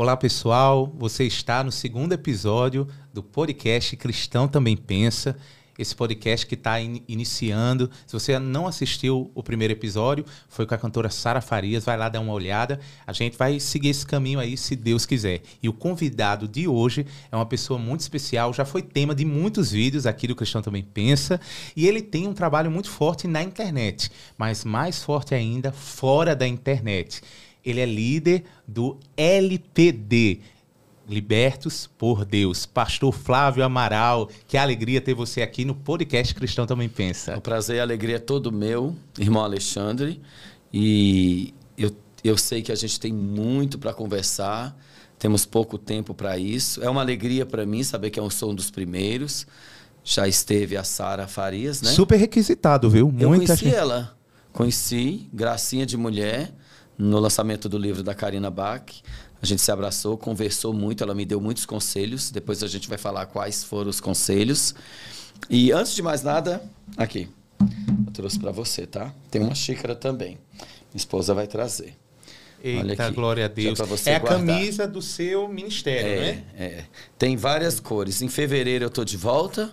Olá, pessoal. Você está no segundo episódio do podcast Cristão Também Pensa. Esse podcast que está in iniciando. Se você não assistiu o primeiro episódio, foi com a cantora Sara Farias. Vai lá dar uma olhada. A gente vai seguir esse caminho aí, se Deus quiser. E o convidado de hoje é uma pessoa muito especial. Já foi tema de muitos vídeos aqui do Cristão Também Pensa. E ele tem um trabalho muito forte na internet, mas mais forte ainda fora da internet. Ele é líder do LPD, Libertos por Deus. Pastor Flávio Amaral, que alegria ter você aqui no podcast Cristão Também Pensa. O é prazer e a alegria é todo meu, irmão Alexandre. E eu, eu sei que a gente tem muito para conversar, temos pouco tempo para isso. É uma alegria para mim saber que eu sou um dos primeiros. Já esteve a Sara Farias, né? Super requisitado, viu? Muita eu conheci gente... ela. Conheci, gracinha de mulher no lançamento do livro da Karina Bach. A gente se abraçou, conversou muito, ela me deu muitos conselhos. Depois a gente vai falar quais foram os conselhos. E antes de mais nada, aqui. Eu trouxe para você, tá? Tem uma xícara também. Minha esposa vai trazer. Eita, glória a é Deus. é a guardar. camisa do seu ministério, é, né? É. Tem várias cores. Em fevereiro eu tô de volta.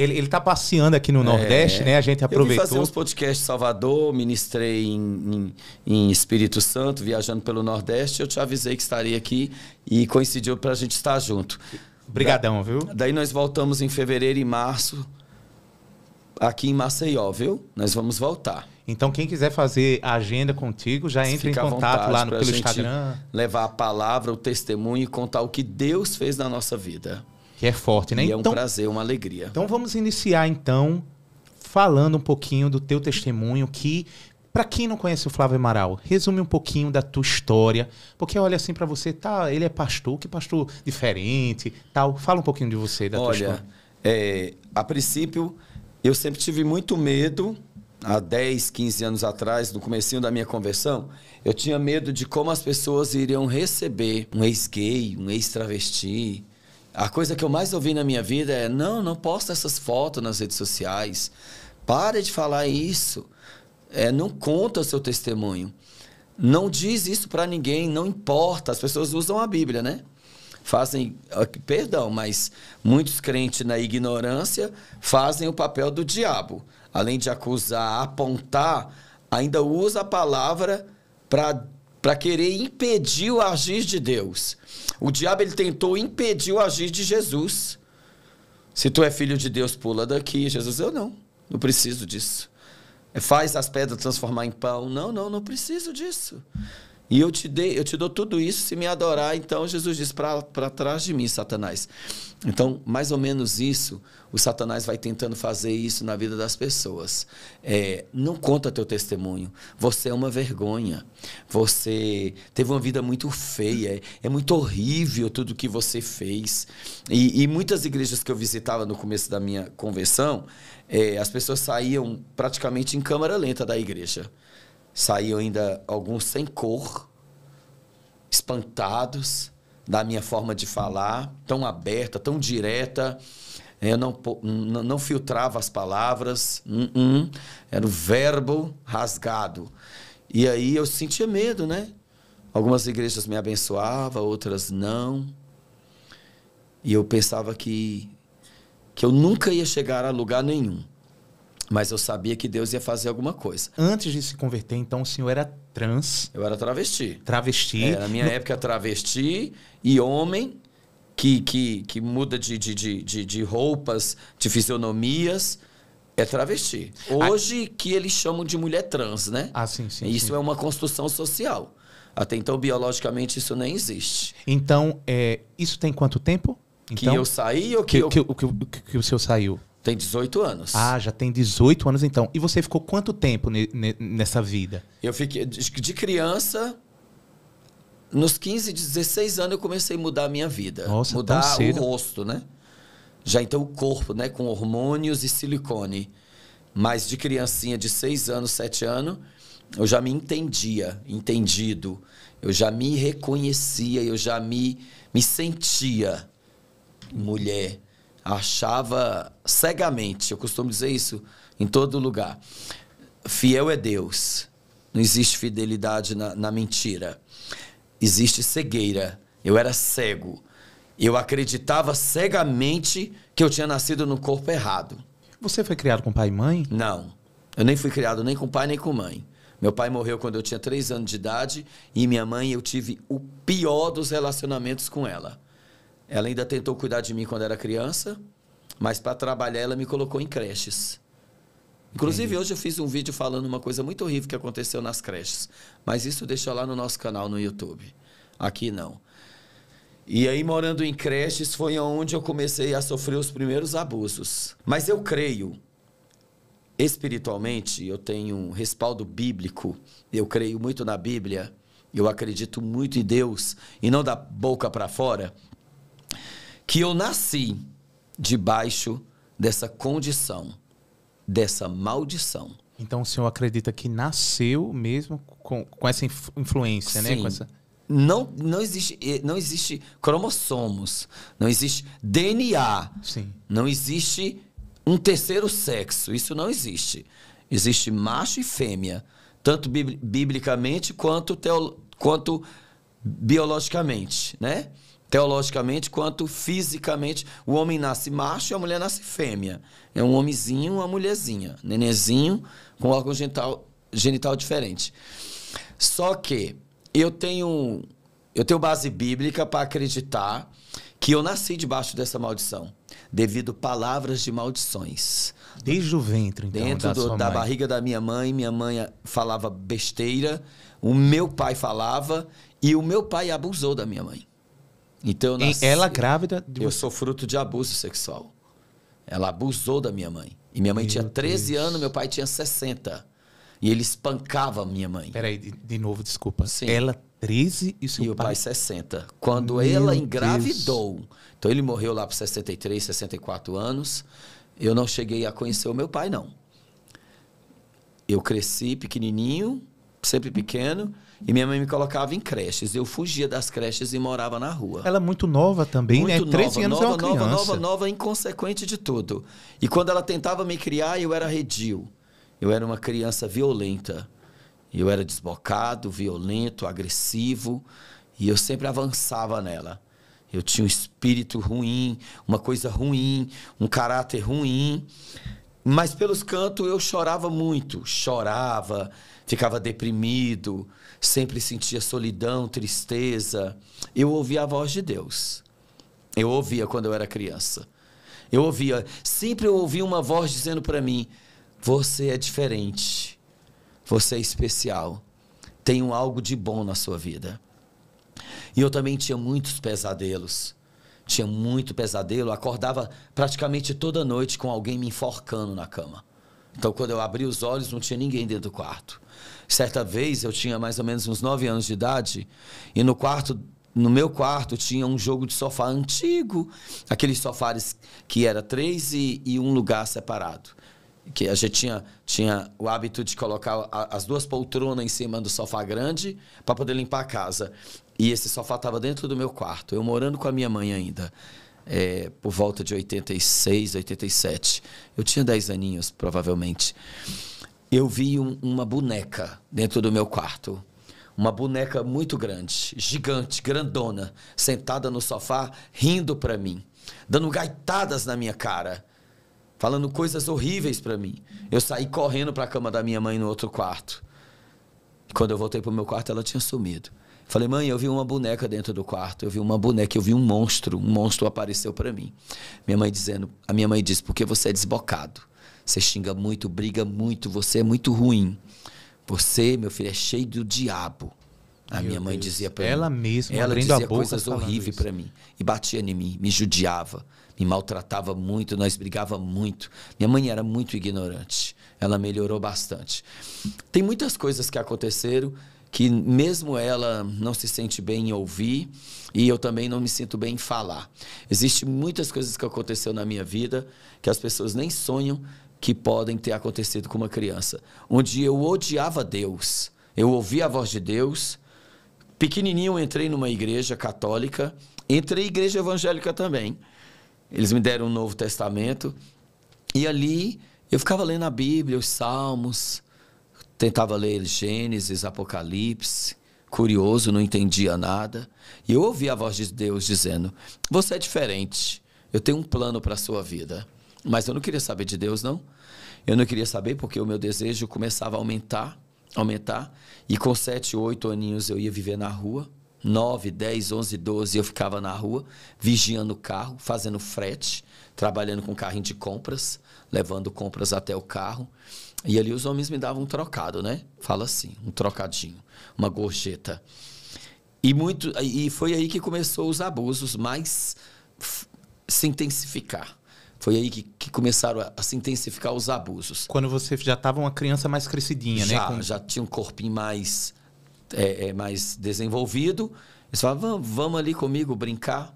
Ele, ele tá passeando aqui no Nordeste, é, né? A gente aproveitou. Eu fazer uns podcasts em Salvador, ministrei em, em, em, Espírito Santo, viajando pelo Nordeste. Eu te avisei que estaria aqui e coincidiu para a gente estar junto. Obrigadão, viu? Daí nós voltamos em fevereiro e março aqui em Maceió, viu? Nós vamos voltar. Então, quem quiser fazer a agenda contigo, já entre em contato lá no, pelo Instagram. Levar a palavra, o testemunho e contar o que Deus fez na nossa vida que é forte, né? E então, é um então, prazer, uma alegria. Então vamos iniciar então falando um pouquinho do teu testemunho que para quem não conhece o Flávio Amaral, resume um pouquinho da tua história, porque olha assim para você, tá, ele é pastor, que pastor diferente, tal. Fala um pouquinho de você, da olha, tua história. Olha, é, a princípio eu sempre tive muito medo há 10, 15 anos atrás, no comecinho da minha conversão, eu tinha medo de como as pessoas iriam receber um ex-gay, um ex-travesti, a coisa que eu mais ouvi na minha vida é: não, não posta essas fotos nas redes sociais. Pare de falar isso. É, não conta o seu testemunho. Não diz isso para ninguém, não importa. As pessoas usam a Bíblia, né? Fazem, ah, perdão, mas muitos crentes na ignorância fazem o papel do diabo. Além de acusar, apontar, ainda usa a palavra para para querer impedir o agir de Deus. O diabo ele tentou impedir o agir de Jesus. Se tu é filho de Deus, pula daqui. Jesus, eu não, não preciso disso. É, faz as pedras transformar em pão. Não, não, não preciso disso. E eu te, dei, eu te dou tudo isso se me adorar. Então Jesus diz: para trás de mim, Satanás. Então, mais ou menos isso, o Satanás vai tentando fazer isso na vida das pessoas. É, não conta teu testemunho. Você é uma vergonha. Você teve uma vida muito feia. É, é muito horrível tudo que você fez. E, e muitas igrejas que eu visitava no começo da minha conversão, é, as pessoas saíam praticamente em câmara lenta da igreja. Saiu ainda alguns sem cor, espantados da minha forma de falar, tão aberta, tão direta. Eu não, não, não filtrava as palavras, hum, hum. era o verbo rasgado. E aí eu sentia medo, né? Algumas igrejas me abençoavam, outras não. E eu pensava que, que eu nunca ia chegar a lugar nenhum mas eu sabia que Deus ia fazer alguma coisa. Antes de se converter, então, o senhor era trans? Eu era travesti. Travesti? É, na minha no... época, travesti e homem que, que, que muda de, de, de, de, roupas, de fisionomias. É travesti. Hoje A... que eles chamam de mulher trans, né? Ah, sim, sim. Isso sim. é uma construção social. Até então, biologicamente, isso nem existe. Então, é, isso tem quanto tempo? Então, que eu saí ou que, que, eu... que, que, que, que o senhor saiu? Tem 18 anos. Ah, já tem 18 anos então. E você ficou quanto tempo nessa vida? Eu fiquei de criança nos 15, 16 anos eu comecei a mudar a minha vida, Nossa, mudar o rosto, né? Já então o corpo, né, com hormônios e silicone. Mas de criancinha de 6 anos, 7 anos, eu já me entendia, entendido. Eu já me reconhecia, eu já me me sentia mulher achava cegamente, eu costumo dizer isso em todo lugar. Fiel é Deus. Não existe fidelidade na, na mentira. Existe cegueira. Eu era cego. Eu acreditava cegamente que eu tinha nascido no corpo errado. Você foi criado com pai e mãe? Não. Eu nem fui criado nem com pai nem com mãe. Meu pai morreu quando eu tinha três anos de idade e minha mãe eu tive o pior dos relacionamentos com ela. Ela ainda tentou cuidar de mim quando era criança, mas para trabalhar ela me colocou em creches. Inclusive, Entendi. hoje eu fiz um vídeo falando uma coisa muito horrível que aconteceu nas creches. Mas isso deixa lá no nosso canal no YouTube. Aqui não. E aí, morando em creches, foi onde eu comecei a sofrer os primeiros abusos. Mas eu creio, espiritualmente, eu tenho um respaldo bíblico. Eu creio muito na Bíblia. Eu acredito muito em Deus e não da boca para fora que eu nasci debaixo dessa condição, dessa maldição. Então o senhor acredita que nasceu mesmo com, com essa influência, né? Sim. né? Com essa... Não, não, existe, eh, não existe cromossomos, não existe DNA, Sim. não existe um terceiro sexo, isso não existe. Existe macho e fêmea, tanto biblicamente quanto, quanto biologicamente, né? teologicamente quanto fisicamente. O homem nasce macho e a mulher nasce fêmea. É um homenzinho uma mulherzinha. nenezinho com órgão genital, genital diferente. Só que eu tenho, eu tenho base bíblica para acreditar que eu nasci debaixo dessa maldição, devido palavras de maldições. Desde o ventre, então, Dentro da, do, da barriga da minha mãe, minha mãe falava besteira, o meu pai falava e o meu pai abusou da minha mãe. Então, nasci, ela grávida de Eu você. sou fruto de abuso sexual. Ela abusou da minha mãe. E minha mãe meu tinha 13 Deus. anos, meu pai tinha 60. E ele espancava a minha mãe. Peraí, de, de novo, desculpa. Sim. Ela 13 e seu e pai... o pai 60. Quando meu ela engravidou, Deus. então ele morreu lá por 63, 64 anos. Eu não cheguei a conhecer o meu pai, não. Eu cresci pequenininho, sempre pequeno. E minha mãe me colocava em creches. Eu fugia das creches e morava na rua. Ela é muito nova também, né? muito né? 13 anos é nova, é uma criança. Nova, nova, nova, inconsequente de tudo. E quando ela tentava me criar, eu era redil. Eu era uma criança violenta. Eu era desbocado, violento, agressivo. E eu sempre avançava nela. Eu tinha um espírito ruim, uma coisa ruim, um caráter ruim. Mas pelos cantos eu chorava muito. Chorava, ficava deprimido sempre sentia solidão, tristeza. Eu ouvia a voz de Deus. Eu ouvia quando eu era criança. Eu ouvia, sempre eu ouvia uma voz dizendo para mim: Você é diferente. Você é especial. Tem um algo de bom na sua vida. E eu também tinha muitos pesadelos. Tinha muito pesadelo. Acordava praticamente toda noite com alguém me enforcando na cama. Então, quando eu abri os olhos, não tinha ninguém dentro do quarto. Certa vez eu tinha mais ou menos uns 9 anos de idade e no quarto no meu quarto tinha um jogo de sofá antigo, aqueles sofás que era três e, e um lugar separado que a gente tinha, tinha o hábito de colocar a, as duas poltronas em cima do sofá grande para poder limpar a casa. E esse sofá estava dentro do meu quarto, eu morando com a minha mãe ainda, é, por volta de 86, 87. Eu tinha 10 aninhos, provavelmente eu vi um, uma boneca dentro do meu quarto. Uma boneca muito grande, gigante, grandona, sentada no sofá, rindo para mim, dando gaitadas na minha cara, falando coisas horríveis para mim. Eu saí correndo para a cama da minha mãe no outro quarto. Quando eu voltei para o meu quarto, ela tinha sumido. Falei, mãe, eu vi uma boneca dentro do quarto, eu vi uma boneca, eu vi um monstro, um monstro apareceu para mim. Minha mãe dizendo, a minha mãe disse, porque você é desbocado. Você xinga muito, briga muito, você é muito ruim. Você, meu filho, é cheio do diabo. A meu minha mãe Deus. dizia para mim. Ela mesma, ela dizia a boca coisas horríveis para mim. E batia em mim, me judiava, me maltratava muito, nós brigava muito. Minha mãe era muito ignorante. Ela melhorou bastante. Tem muitas coisas que aconteceram que mesmo ela não se sente bem em ouvir e eu também não me sinto bem em falar. Existem muitas coisas que aconteceu na minha vida que as pessoas nem sonham que podem ter acontecido com uma criança. Onde eu odiava Deus, eu ouvia a voz de Deus. Pequenininho entrei numa igreja católica, entrei igreja evangélica também. Eles me deram um Novo Testamento e ali eu ficava lendo a Bíblia, os Salmos, tentava ler Gênesis, Apocalipse, curioso, não entendia nada. E eu ouvi a voz de Deus dizendo: Você é diferente, eu tenho um plano para a sua vida. Mas eu não queria saber de Deus, não. Eu não queria saber porque o meu desejo começava a aumentar, aumentar. E com sete, oito aninhos eu ia viver na rua. nove, dez, onze, doze eu ficava na rua, vigiando o carro, fazendo frete, trabalhando com carrinho de compras, levando compras até o carro. E ali os homens me davam um trocado, né? Fala assim, um trocadinho, uma gorjeta. E muito e foi aí que começou os abusos mais se intensificar. Foi aí que, que começaram a, a, se intensificar os abusos. Quando você já estava uma criança mais crescidinha, né? já, né? Com... Já tinha um corpinho mais, é, é, mais desenvolvido. Eles falavam, vamos ali comigo brincar.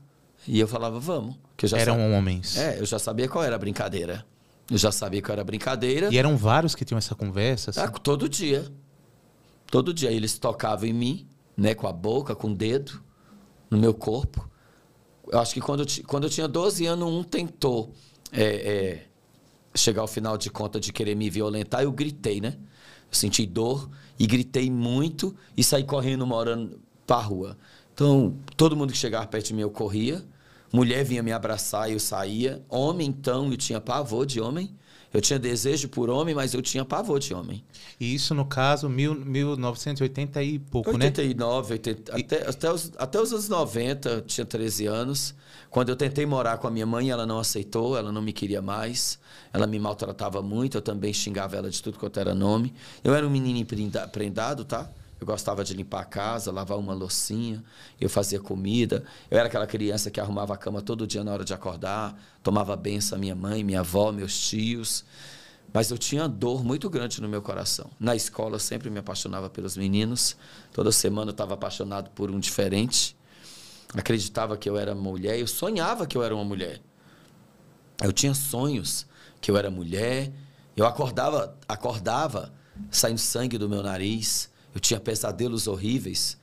E eu falava, vamos. Que eu Eram sabia. homens. É, eu já sabia qual era a brincadeira. Eu já sabia qual era a brincadeira. E eram vários que tinham essa conversa? Assim? Ah, todo dia. Todo dia. Eles tocavam em mim, né? Com a boca, com o dedo, no meu corpo. Eu acho que quando eu, quando eu tinha 12 anos, um tentou é, é, chegar ao final de conta de querer me violentar, eu gritei, né? Eu senti dor e gritei muito e saí correndo uma hora pra rua. Então, todo mundo que chegava perto de mim, eu corria. Mulher vinha me abraçar e eu saía. Homem, então, eu tinha pavor de homem. Eu tinha desejo por homem, mas eu tinha pavor de homem. E isso, no caso, mil, 1980 e pouco, 89, né? 89, e... até, até, os, até os anos 90, eu tinha 13 anos. Quando eu tentei morar com a minha mãe, ela não aceitou, ela não me queria mais. Ela me maltratava muito, eu também xingava ela de tudo quanto era nome. Eu era um menino prendado, tá? Eu gostava de limpar a casa, lavar uma loucinha, eu fazia comida. Eu era aquela criança que arrumava a cama todo dia na hora de acordar, tomava benção minha mãe, minha avó, meus tios. Mas eu tinha dor muito grande no meu coração. Na escola eu sempre me apaixonava pelos meninos. Toda semana eu estava apaixonado por um diferente acreditava que eu era mulher, eu sonhava que eu era uma mulher. Eu tinha sonhos que eu era mulher, eu acordava, acordava saindo sangue do meu nariz, eu tinha pesadelos horríveis.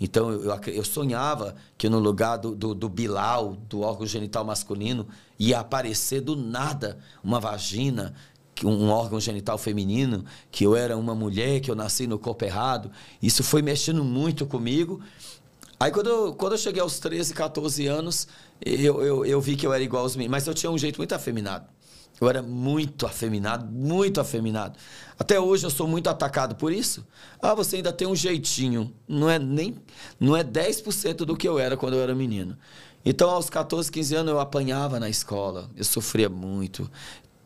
Então eu, eu sonhava que no lugar do, do, do bilau, do órgão genital masculino, ia aparecer do nada uma vagina um órgão genital feminino, que eu era uma mulher, que eu nasci no corpo errado. Isso foi mexendo muito comigo Aí quando eu, quando eu cheguei aos 13, 14 anos, eu, eu, eu vi que eu era igual aos meninos. Mas eu tinha um jeito muito afeminado. Eu era muito afeminado, muito afeminado. Até hoje eu sou muito atacado por isso. Ah, você ainda tem um jeitinho. Não é nem não é 10% do que eu era quando eu era menino. Então, aos 14, 15 anos, eu apanhava na escola. Eu sofria muito.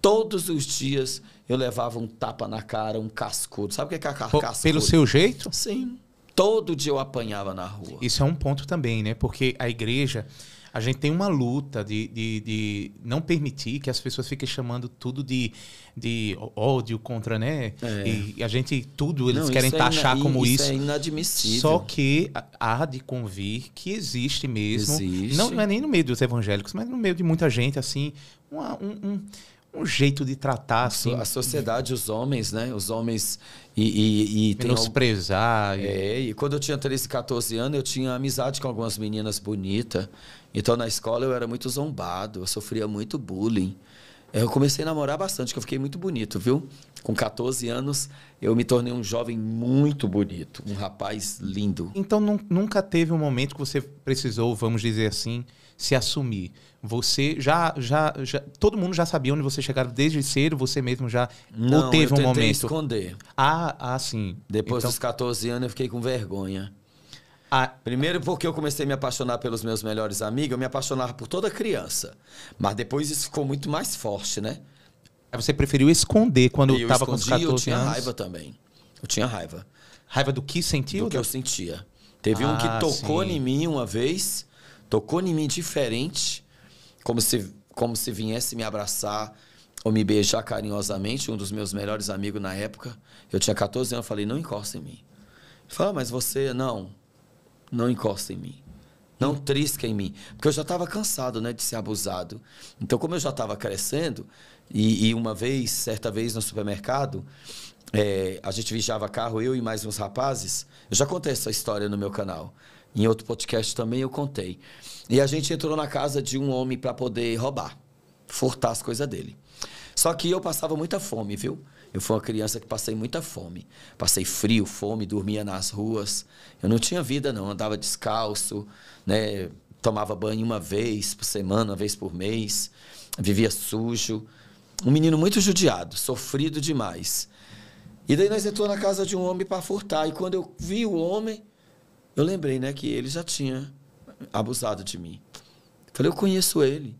Todos os dias eu levava um tapa na cara, um cascudo. Sabe o que é cascudo? Pelo seu jeito? Sim. Todo dia eu apanhava na rua. Isso é um ponto também, né? Porque a igreja, a gente tem uma luta de, de, de não permitir que as pessoas fiquem chamando tudo de, de ódio contra, né? É. E a gente, tudo eles não, querem é taxar é como isso. Isso é inadmissível. Só que há de convir que existe mesmo. Existe. Não, não é nem no meio dos evangélicos, mas no meio de muita gente, assim, uma, um, um um jeito de tratar assim. a sociedade os homens né os homens e, e, e menosprezar e... é, e quando eu tinha 13 14 anos eu tinha amizade com algumas meninas bonitas então na escola eu era muito zombado eu sofria muito bullying eu comecei a namorar bastante que eu fiquei muito bonito viu com 14 anos eu me tornei um jovem muito bonito um rapaz lindo então nunca teve um momento que você precisou vamos dizer assim se assumir. Você já, já, já. Todo mundo já sabia onde você chegava desde cedo, você mesmo já. Não, ou teve eu um momento. esconder. Ah, ah, sim. Depois então... dos 14 anos eu fiquei com vergonha. Ah, Primeiro porque eu comecei a me apaixonar pelos meus melhores amigos, eu me apaixonava por toda criança. Mas depois isso ficou muito mais forte, né? Você preferiu esconder quando eu estava com os 14 anos? Eu tinha anos. raiva também. Eu tinha raiva. Raiva do que sentiu? Do que eu sentia. Teve ah, um que ah, tocou sim. em mim uma vez Tocou em mim diferente, como se, como se viesse me abraçar ou me beijar carinhosamente. Um dos meus melhores amigos na época, eu tinha 14 anos, eu falei: não encosta em mim. Ele falou: ah, mas você, não, não encosta em mim. Não trisca em mim. Porque eu já estava cansado né, de ser abusado. Então, como eu já estava crescendo, e, e, uma vez, certa vez no supermercado, é, a gente viajava carro, eu e mais uns rapazes. Eu já contei essa história no meu canal. Em outro podcast também eu contei. E a gente entrou na casa de um homem para poder roubar, furtar as coisas dele. Só que eu passava muita fome, viu? Eu fui uma criança que passei muita fome. Passei frio, fome, dormia nas ruas. Eu não tinha vida, não. Andava descalço, né? tomava banho uma vez por semana, uma vez por mês. Vivia sujo. Um menino muito judiado, sofrido demais. E daí nós entrou na casa de um homem para furtar. E quando eu vi o homem, eu lembrei, né, que ele já tinha abusado de mim. Falei, eu conheço ele.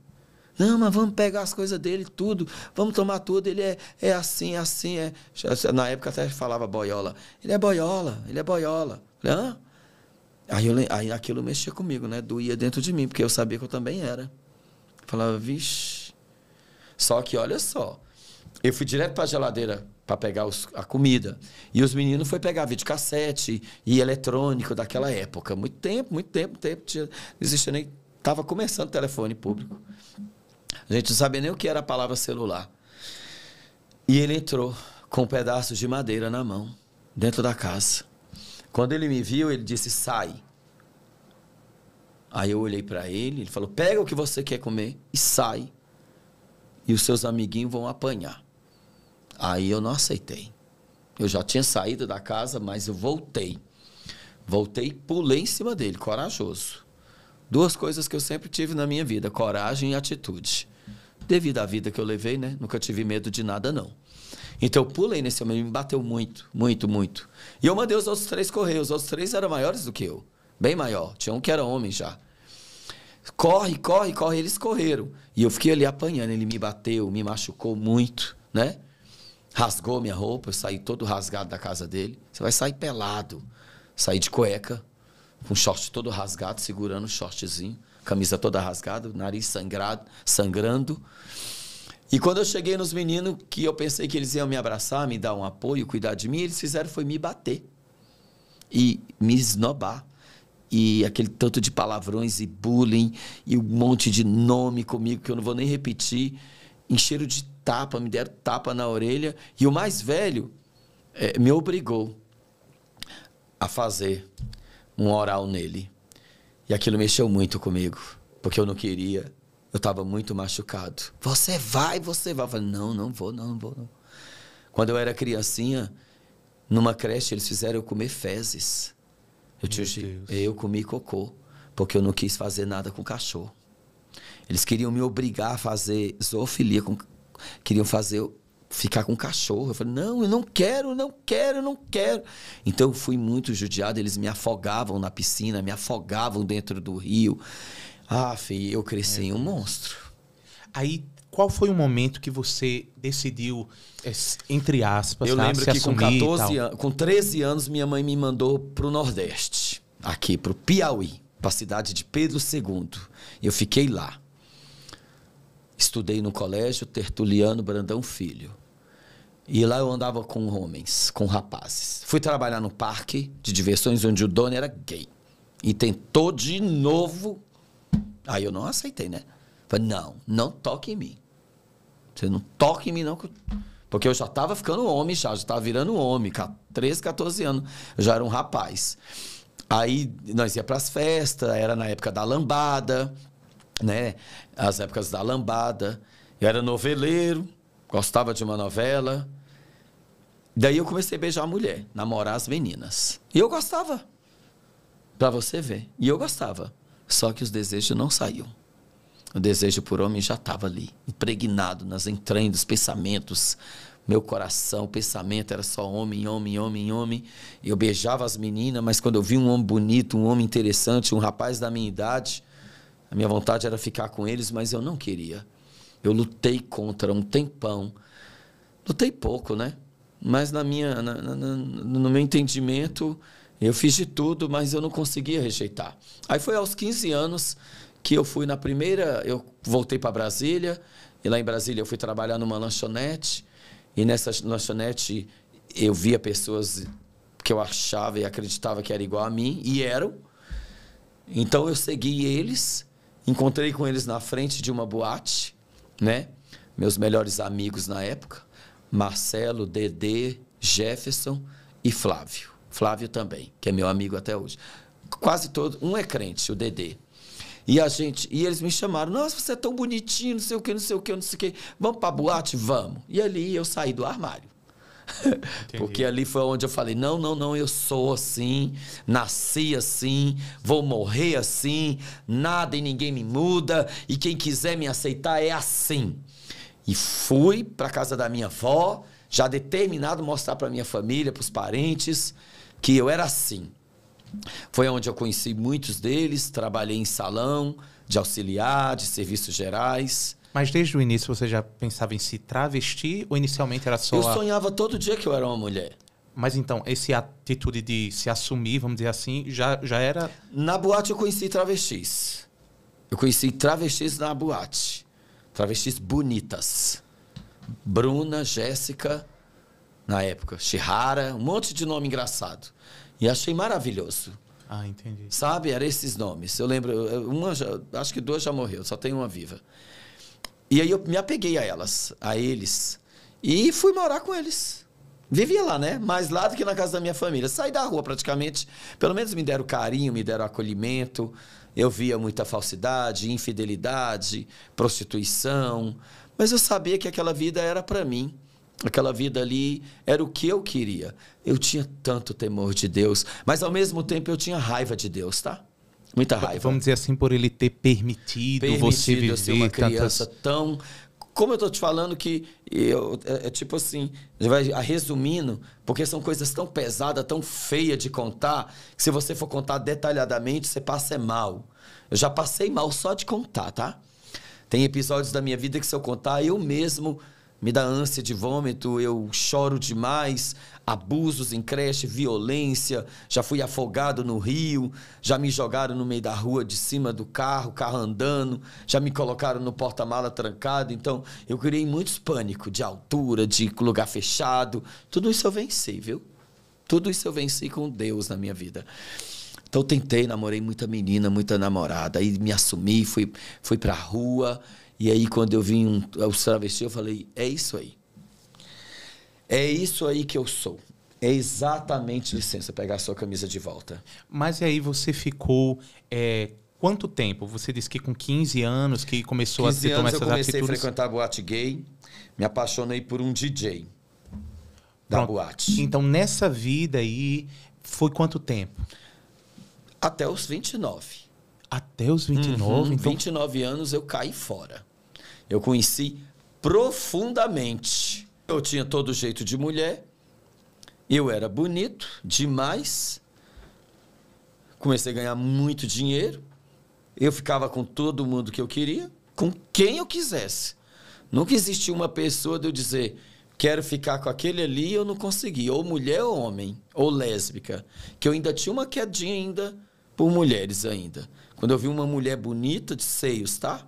Não, mas vamos pegar as coisas dele, tudo, vamos tomar tudo, ele é, é assim, é assim, é. Na época até falava boiola. Ele é boiola, ele é boiola. Falei, Hã? Aí, eu, aí aquilo mexia comigo, né? Doía dentro de mim, porque eu sabia que eu também era. Falava, vixe. Só que olha só, eu fui direto para a geladeira para pegar os, a comida. E os meninos foi pegar videocassete e eletrônico daquela época. Muito tempo, muito tempo, tempo. Tinha, não nem. Estava começando telefone público. A gente não sabia nem o que era a palavra celular. E ele entrou com um pedaço de madeira na mão, dentro da casa. Quando ele me viu, ele disse: sai. Aí eu olhei para ele, ele falou: pega o que você quer comer e sai. E os seus amiguinhos vão apanhar. Aí eu não aceitei. Eu já tinha saído da casa, mas eu voltei. Voltei, pulei em cima dele, corajoso. Duas coisas que eu sempre tive na minha vida: coragem e atitude. Devido à vida que eu levei, né? Nunca tive medo de nada, não. Então eu pulei nesse homem, me bateu muito, muito, muito. E eu mandei os outros três correr. Os outros três eram maiores do que eu. Bem maior. Tinha um que era homem já. Corre, corre, corre. Eles correram. E eu fiquei ali apanhando. Ele me bateu, me machucou muito, né? rasgou minha roupa, eu saí todo rasgado da casa dele. Você vai sair pelado. Saí de cueca, com short todo rasgado, segurando o shortzinho, camisa toda rasgada, nariz sangrado, sangrando. E quando eu cheguei nos meninos, que eu pensei que eles iam me abraçar, me dar um apoio, cuidar de mim, eles fizeram foi me bater e me esnobar. E aquele tanto de palavrões e bullying, e um monte de nome comigo que eu não vou nem repetir. Encheram de tapa, me deram tapa na orelha. E o mais velho é, me obrigou a fazer um oral nele. E aquilo mexeu muito comigo, porque eu não queria. Eu estava muito machucado. Você vai, você vai. Eu falei, não, não vou, não, não vou. Não. Quando eu era criancinha, numa creche, eles fizeram eu comer fezes. Eu, tinha, eu comi cocô, porque eu não quis fazer nada com cachorro. Eles queriam me obrigar a fazer zoofilia com, queriam fazer eu ficar com o cachorro. Eu falei, não, eu não quero, não quero, não quero. Então eu fui muito judiado, eles me afogavam na piscina, me afogavam dentro do rio. Ah, filho, eu cresci é. um monstro. Aí qual foi o momento que você decidiu, eh, entre aspas, eu tá, lembro que com 14 anos com 13 anos, minha mãe me mandou pro Nordeste, aqui pro Piauí, para a cidade de Pedro II. Eu fiquei lá. Estudei no colégio Tertuliano Brandão Filho. E lá eu andava com homens, com rapazes. Fui trabalhar no parque de diversões onde o dono era gay. E tentou de novo. Aí eu não aceitei, né? Falei, não, não toque em mim. Você não toque em mim, não. Porque eu já estava ficando homem, já, já virando homem, 13, 14 anos. Eu já era um rapaz. Aí nós ia para as festas, era na época da lambada, né? As épocas da lambada. Eu era noveleiro, gostava de uma novela. Daí eu comecei a beijar a mulher, namorar as meninas. E eu gostava. Para você ver. E eu gostava. Só que os desejos não saíam. O desejo por homem já estava ali, impregnado nas entranhas dos pensamentos. Meu coração, o pensamento era só homem, homem, homem, homem. Eu beijava as meninas, mas quando eu vi um homem bonito, um homem interessante, um rapaz da minha idade, a minha vontade era ficar com eles, mas eu não queria. Eu lutei contra um tempão. Lutei pouco, né? Mas na minha, na, na, no meu entendimento, eu fiz de tudo, mas eu não conseguia rejeitar. Aí foi aos 15 anos que eu fui na primeira, eu voltei para Brasília, e lá em Brasília eu fui trabalhar numa lanchonete, e nessa lanchonete eu via pessoas que eu achava e acreditava que era igual a mim, e eram. Então eu segui eles Encontrei com eles na frente de uma boate, né? Meus melhores amigos na época, Marcelo, Dedê, Jefferson e Flávio. Flávio também, que é meu amigo até hoje. Quase todo, um é crente, o Dedê. E a gente, e eles me chamaram, nossa, você é tão bonitinho, não sei o que, não sei o que, não sei o que. Vamos pra boate? Vamos. E ali eu saí do armário. Porque ali foi onde eu falei: não, não, não, eu sou assim, nasci assim, vou morrer assim, nada e ninguém me muda, e quem quiser me aceitar é assim. E fui para casa da minha avó, já determinado mostrar para minha família, para os parentes, que eu era assim. Foi onde eu conheci muitos deles, trabalhei em salão de auxiliar, de serviços gerais. Mas desde o início você já pensava em se travestir ou inicialmente era só. Eu a... sonhava todo dia que eu era uma mulher. Mas então, essa atitude de se assumir, vamos dizer assim, já, já era. Na boate eu conheci travestis. Eu conheci travestis na boate. Travestis bonitas. Bruna, Jéssica, na época, Shihara, um monte de nome engraçado. E achei maravilhoso. Ah, entendi. Sabe? Eram esses nomes. Eu lembro, uma, já, acho que duas já morreu, só tem uma viva. E aí eu me apeguei a elas, a eles. E fui morar com eles. Vivia lá, né? Mais lá do que na casa da minha família. Saí da rua praticamente. Pelo menos me deram carinho, me deram acolhimento. Eu via muita falsidade, infidelidade, prostituição. Mas eu sabia que aquela vida era para mim. Aquela vida ali era o que eu queria. Eu tinha tanto temor de Deus, mas ao mesmo tempo eu tinha raiva de Deus, tá? Muita raiva. Vamos dizer assim, por ele ter permitido, permitido você viver uma criança tantas... tão. Como eu estou te falando que eu, é, é tipo assim, vai resumindo, porque são coisas tão pesadas, tão feias de contar, que se você for contar detalhadamente, você passa é mal. Eu já passei mal só de contar, tá? Tem episódios da minha vida que se eu contar, eu mesmo me dá ânsia de vômito, eu choro demais, abusos em creche, violência, já fui afogado no rio, já me jogaram no meio da rua de cima do carro, carro andando, já me colocaram no porta-mala trancado. Então, eu criei muitos pânico de altura, de lugar fechado. Tudo isso eu venci, viu? Tudo isso eu venci com Deus na minha vida. Então, tentei, namorei muita menina, muita namorada. Aí me assumi, fui, fui pra rua. E aí, quando eu vim um, os travesti, eu falei: é isso aí. É isso aí que eu sou. É exatamente licença, pegar a sua camisa de volta. Mas aí você ficou. É, quanto tempo? Você disse que com 15 anos que começou a se tomar essas atitudes. Eu comecei atitudes. a frequentar boate gay, me apaixonei por um DJ da Pronto. boate. Então, nessa vida aí, foi quanto tempo? Até os 29. Até os 29? Uhum, então... 29 anos eu caí fora eu conheci profundamente. Eu tinha todo jeito de mulher, eu era bonito demais, comecei a ganhar muito dinheiro, eu ficava com todo mundo que eu queria, com quem eu quisesse. Nunca existiu uma pessoa de eu dizer, quero ficar com aquele ali e eu não consegui. Ou mulher ou homem, ou lésbica. Que eu ainda tinha uma quedinha ainda por mulheres ainda. Quando eu vi uma mulher bonita de seios, tá?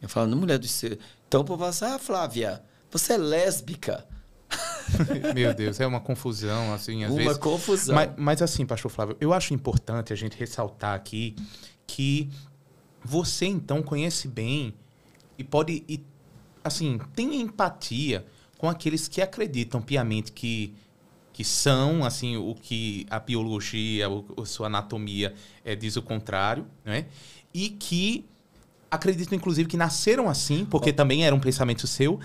Eu falo, não, mulher do seu. Então o povo fala assim, ah, Flávia, você é lésbica. Meu Deus, é uma confusão, assim, às uma vezes. Uma confusão. Mas, mas, assim, pastor Flávio, eu acho importante a gente ressaltar aqui que você, então, conhece bem e pode, e, assim, tem empatia com aqueles que acreditam piamente que, que são, assim, o que a biologia, a sua anatomia é, diz o contrário, né? E que acredito inclusive que nasceram assim, porque também era um pensamento seu,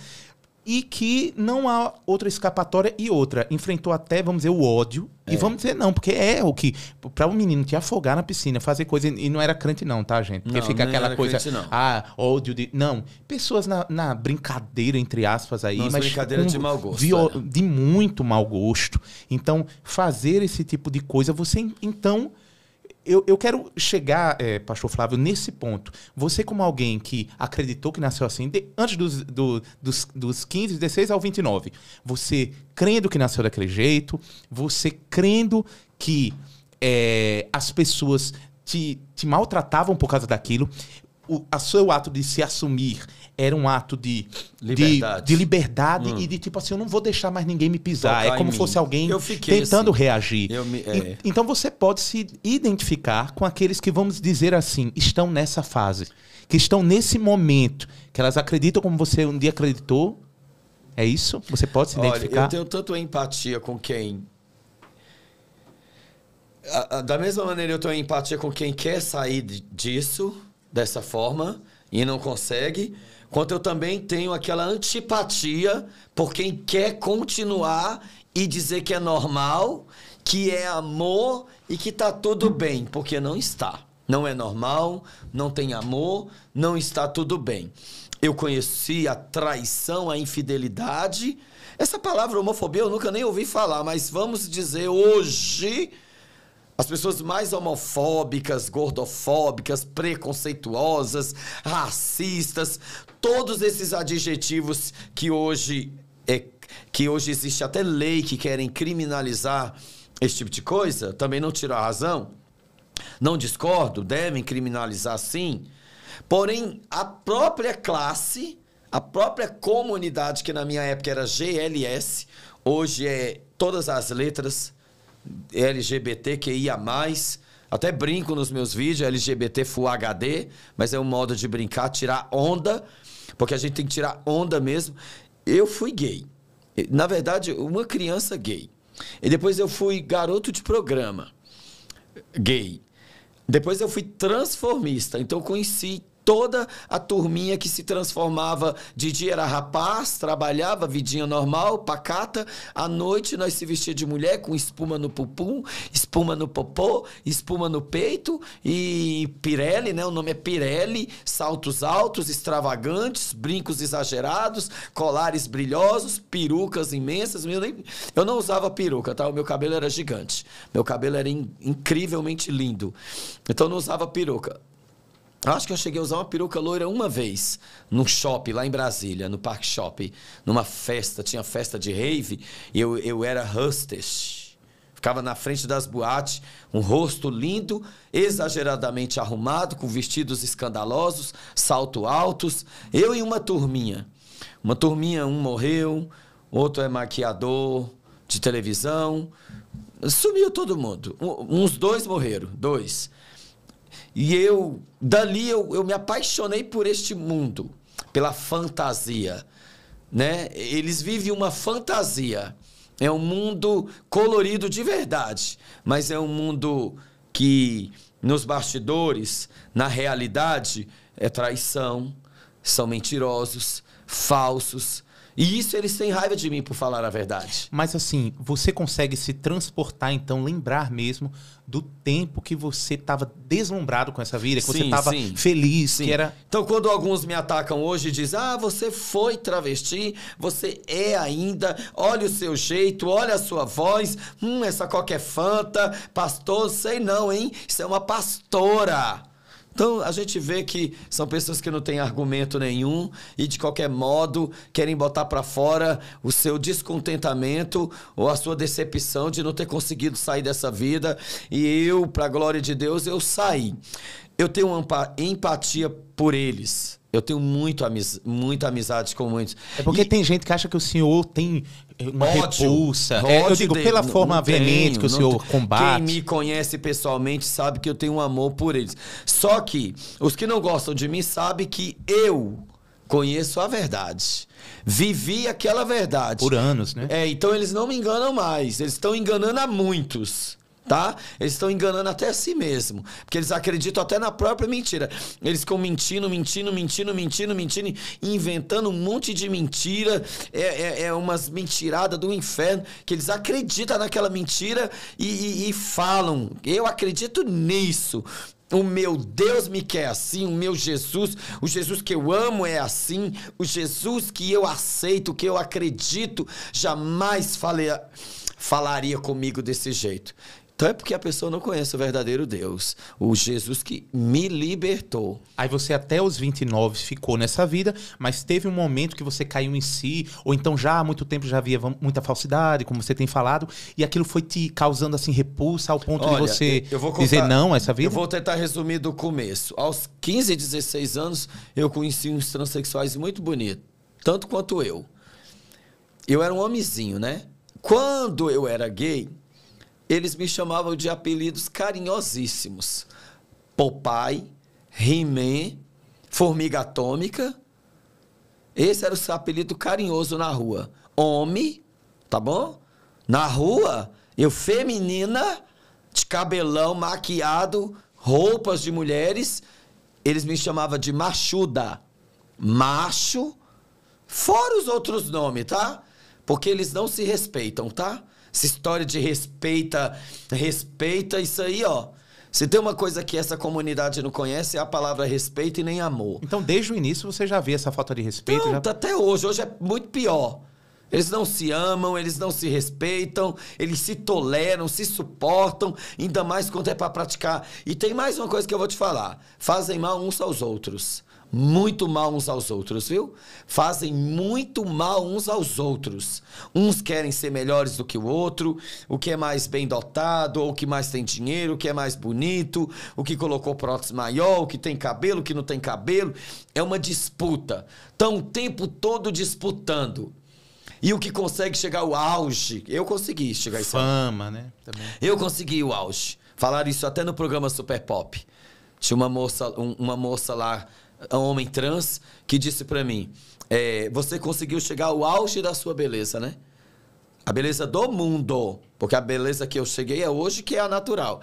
e que não há outra escapatória e outra. Enfrentou até, vamos dizer, o ódio. É. E vamos dizer, não, porque é o que. Para o um menino te afogar na piscina, fazer coisa. E não era crente, não, tá, gente? Porque não, fica aquela coisa. Crente, não. Ah, ódio de. Não. Pessoas na, na brincadeira, entre aspas, aí. Não, mas brincadeira de mau gosto. De, é. de muito mau gosto. Então, fazer esse tipo de coisa, você então eu, eu quero chegar, é, Pastor Flávio, nesse ponto. Você, como alguém que acreditou que nasceu assim, de, antes dos, do, dos, dos 15, 16 ao 29, você crendo que nasceu daquele jeito, você crendo que é, as pessoas te, te maltratavam por causa daquilo, o a seu ato de se assumir era um ato de liberdade, de, de liberdade hum. e de tipo assim, eu não vou deixar mais ninguém me pisar. Tocar é como fosse alguém tentando assim. reagir. Me, é. e, então você pode se identificar com aqueles que, vamos dizer assim, estão nessa fase, que estão nesse momento, que elas acreditam como você um dia acreditou. É isso? Você pode se identificar? Olha, eu tenho tanto empatia com quem da mesma maneira eu tenho empatia com quem quer sair disso dessa forma e não consegue, quanto eu também tenho aquela antipatia por quem quer continuar e dizer que é normal, que é amor e que tá tudo bem, porque não está. Não é normal, não tem amor, não está tudo bem. Eu conheci a traição, a infidelidade. Essa palavra homofobia eu nunca nem ouvi falar, mas vamos dizer hoje as pessoas mais homofóbicas, gordofóbicas, preconceituosas, racistas, todos esses adjetivos que hoje é, que hoje existe até lei que querem criminalizar esse tipo de coisa, também não tira a razão. Não discordo, devem criminalizar sim. Porém, a própria classe, a própria comunidade que na minha época era GLS, hoje é todas as letras LGBTQIA+, até brinco nos meus vídeos, LGBT Full HD, mas é um modo de brincar, tirar onda, porque a gente tem que tirar onda mesmo. Eu fui gay. Na verdade, uma criança gay. E depois eu fui garoto de programa gay. Depois eu fui transformista, então eu conheci toda a turminha que se transformava de dia era rapaz, trabalhava, vidinha normal, pacata. À noite nós se vestia de mulher com espuma no pupum, espuma no popô, espuma no peito e Pirelli, né? O nome é Pirelli, saltos altos, extravagantes, brincos exagerados, colares brilhosos, perucas imensas. Eu, nem, eu não usava peruca, tá? O meu cabelo era gigante. Meu cabelo era in, incrivelmente lindo. Então eu não usava peruca. Acho que eu cheguei a usar uma peruca loira uma vez, num shopping lá em Brasília, no Parque Shopping, numa festa, tinha festa de rave, e eu, eu era hostess. Ficava na frente das boates, um rosto lindo, exageradamente arrumado, com vestidos escandalosos, salto altos, eu e uma turminha. Uma turminha, um morreu, outro é maquiador de televisão. Sumiu todo mundo. Um, uns dois morreram, dois. E eu, dali, eu, eu me apaixonei por este mundo, pela fantasia. Né? Eles vivem uma fantasia. É um mundo colorido de verdade, mas é um mundo que nos bastidores, na realidade, é traição, são mentirosos, falsos, e isso eles têm raiva de mim por falar a verdade. Mas assim, você consegue se transportar, então, lembrar mesmo do tempo que você estava deslumbrado com essa vida, que sim, você estava feliz, sim. que era. Então, quando alguns me atacam hoje e dizem: ah, você foi travesti, você é ainda, olha o seu jeito, olha a sua voz, hum, essa coca é fanta, pastor, sei não, hein? Isso é uma pastora. Então a gente vê que são pessoas que não têm argumento nenhum e de qualquer modo querem botar para fora o seu descontentamento ou a sua decepção de não ter conseguido sair dessa vida. E eu, para a glória de Deus, eu saí. Eu tenho uma empatia por eles. Eu tenho muito amiz, muita amizade com muitos. É porque e... tem gente que acha que o senhor tem uma ódio, repulsa. Ódio é, eu digo, de... pela não, forma veemente que o senhor combate. Quem me conhece pessoalmente sabe que eu tenho um amor por eles. Só que os que não gostam de mim sabem que eu conheço a verdade. Vivi aquela verdade. Por anos, né? É, então eles não me enganam mais. Eles estão enganando a muitos tá? Eles estão enganando até a si mesmo, porque eles acreditam até na própria mentira. Eles ficam mentindo, mentindo, mentindo, mentindo, mentindo, inventando um monte de mentira, é, é, é umas mentiradas do inferno, que eles acreditam naquela mentira e, e, e falam, eu acredito nisso, o meu Deus me quer assim, o meu Jesus, o Jesus que eu amo é assim, o Jesus que eu aceito, que eu acredito, jamais falei, falaria comigo desse jeito. Então é porque a pessoa não conhece o verdadeiro Deus, o Jesus que me libertou. Aí você até os 29 ficou nessa vida, mas teve um momento que você caiu em si, ou então já há muito tempo já havia muita falsidade, como você tem falado, e aquilo foi te causando assim repulsa ao ponto Olha, de você contar, dizer não a essa vida? Eu vou tentar resumir do começo. Aos 15, 16 anos, eu conheci uns transexuais muito bonitos, tanto quanto eu. Eu era um homenzinho, né? Quando eu era gay, eles me chamavam de apelidos carinhosíssimos. Popai, He-Man, Formiga Atômica. Esse era o seu apelido carinhoso na rua. Homem, tá bom? Na rua, eu feminina, de cabelão, maquiado, roupas de mulheres. Eles me chamavam de machuda. Macho. Fora os outros nomes, tá? Porque eles não se respeitam, tá? Essa história de respeita, respeita isso aí, ó. Se tem uma coisa que essa comunidade não conhece, é a palavra respeito e nem amor. Então, desde o início, você já vê essa falta de respeito? já... Tá até hoje. Hoje é muito pior. Eles não se amam, eles não se respeitam, eles se toleram, se suportam, ainda mais quando é para praticar. E tem mais uma coisa que eu vou te falar: fazem mal uns aos outros muito mal uns aos outros, viu? Fazem muito mal uns aos outros. Uns querem ser melhores do que o outro, o que é mais bem dotado, ou o que mais tem dinheiro, o que é mais bonito, o que colocou prótese maior, o que tem cabelo, o que não tem cabelo. É uma disputa. Estão o tempo todo disputando. E o que consegue chegar ao auge. Eu consegui chegar isso. Fama, né? Também. Eu consegui o auge. Falaram isso até no programa Super Pop. Tinha uma moça, um, uma moça lá um homem trans, que disse para mim: é, Você conseguiu chegar ao auge da sua beleza, né? A beleza do mundo. Porque a beleza que eu cheguei é hoje, que é a natural.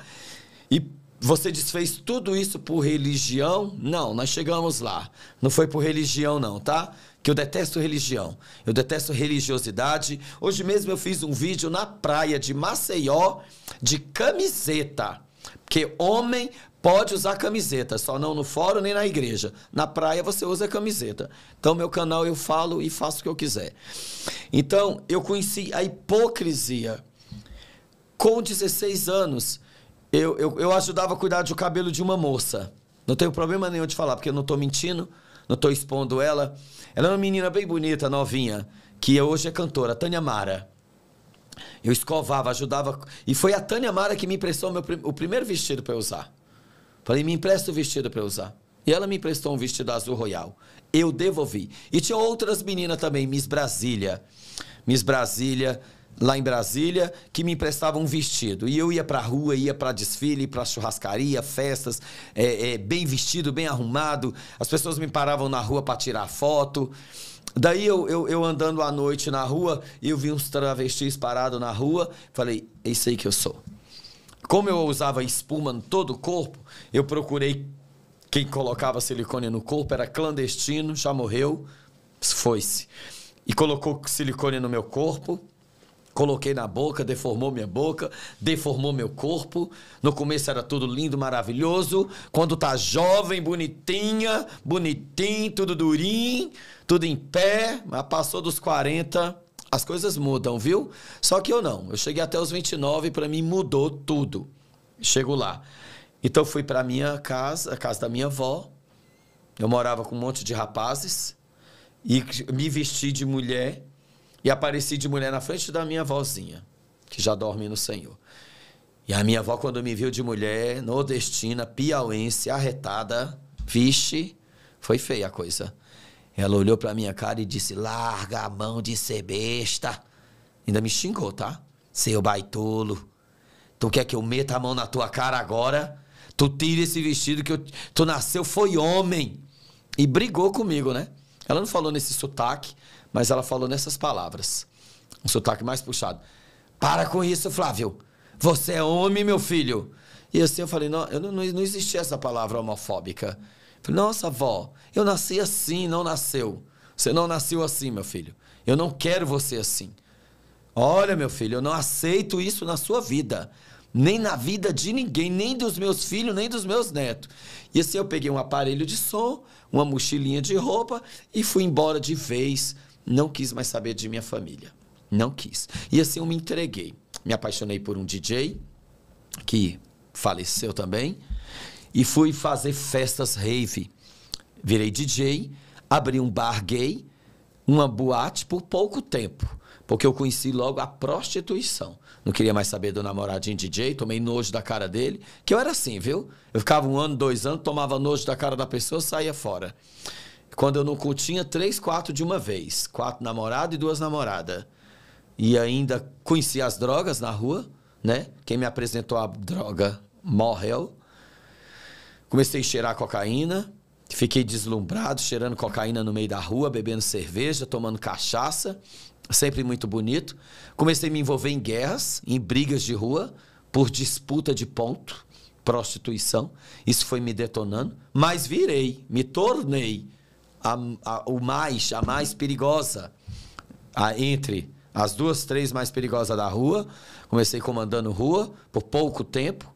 E você desfez tudo isso por religião? Não, nós chegamos lá. Não foi por religião, não, tá? Que eu detesto religião. Eu detesto religiosidade. Hoje mesmo eu fiz um vídeo na praia de Maceió de camiseta. Porque homem pode usar camiseta, só não no fórum nem na igreja. Na praia você usa camiseta. Então, meu canal eu falo e faço o que eu quiser. Então, eu conheci a hipocrisia. Com 16 anos, eu, eu, eu ajudava a cuidar do cabelo de uma moça. Não tenho problema nenhum de falar, porque eu não estou mentindo, não estou expondo ela. Ela é uma menina bem bonita, novinha, que hoje é cantora, Tânia Mara. Eu escovava, ajudava. E foi a Tânia Mara que me emprestou meu, o primeiro vestido para usar. Falei, me empresta o vestido para usar. E ela me emprestou um vestido azul royal. Eu devolvi. E tinha outras meninas também, Miss Brasília. Miss Brasília, lá em Brasília, que me emprestavam um vestido. E eu ia a rua, ia para desfile, para churrascaria, festas, é, é, bem vestido, bem arrumado. As pessoas me paravam na rua para tirar foto. Daí eu, eu, eu, andando à noite na rua e eu vi uns travestis parados na rua. Falei, é isso aí que eu sou. Como eu usava espuma em todo o corpo, eu procurei quem colocava silicone no corpo, era clandestino, já morreu, foi-se. E colocou silicone no meu corpo. Coloquei na boca, deformou minha boca, deformou meu corpo. No começo era tudo lindo, maravilhoso. Quando tá jovem, bonitinha, bonitinho, tudo durinho, tudo em pé, mas passou dos 40, as coisas mudam, viu? Só que eu não. Eu cheguei até os 29 e para mim mudou tudo. Chego lá. Então fui para minha casa, a casa da minha avó. Eu morava com um monte de rapazes e me vesti de mulher e apareci de mulher na frente da minha vozinha, que já dorme no Senhor. E a minha avó, quando me viu de mulher, nordestina, piauense, arretada, vixe, foi feia a coisa. Ela olhou pra minha cara e disse: larga a mão de ser besta. Ainda me xingou, tá? Seu baitolo. Tu quer que eu meta a mão na tua cara agora? Tu tira esse vestido que eu... tu nasceu, foi homem. E brigou comigo, né? Ela não falou nesse sotaque, mas ela falou nessas palavras, um sotaque mais puxado: Para com isso, Flávio. Você é homem, meu filho. E assim eu falei: Não, eu não, não existia essa palavra homofóbica. falei, Nossa, avó, eu nasci assim, não nasceu. Você não nasceu assim, meu filho. Eu não quero você assim. Olha, meu filho, eu não aceito isso na sua vida nem na vida de ninguém, nem dos meus filhos, nem dos meus netos. E assim eu peguei um aparelho de som, uma mochilinha de roupa e fui embora de vez não quis mais saber de minha família. Não quis. E assim eu me entreguei. Me apaixonei por um DJ, que faleceu também, e fui fazer festas rave. Virei DJ, abri um bar gay, uma boate por pouco tempo, porque eu conheci logo a prostituição. Não queria mais saber do namoradinho DJ, tomei nojo da cara dele, que eu era assim, viu? Eu ficava um ano, dois anos, tomava nojo da cara da pessoa, saía fora. Quando eu não tinha três, quatro de uma vez. Quatro namorados e duas namoradas. E ainda conhecia as drogas na rua, né? Quem me apresentou a droga morreu. Comecei a cheirar cocaína. Fiquei deslumbrado, cheirando cocaína no meio da rua, bebendo cerveja, tomando cachaça. Sempre muito bonito. Comecei a me envolver em guerras, em brigas de rua, por disputa de ponto, prostituição. Isso foi me detonando. Mas virei, me tornei a, a, o mais, a mais perigosa a, entre as duas, três mais perigosas da rua. Comecei comandando rua por pouco tempo,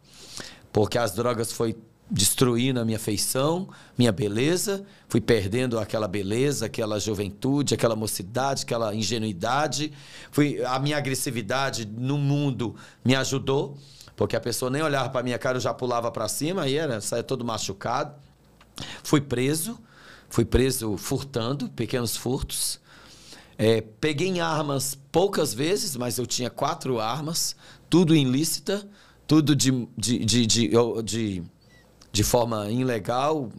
porque as drogas foi destruindo a minha feição, minha beleza, fui perdendo aquela beleza, aquela juventude, aquela mocidade, aquela ingenuidade. Fui a minha agressividade no mundo me ajudou, porque a pessoa nem olhava para minha cara, eu já pulava para cima e era saia todo machucado. Fui preso, Fui preso furtando, pequenos furtos. É, peguei em armas poucas vezes, mas eu tinha quatro armas, tudo ilícita, tudo de, de, de, de, de, de forma ilegal,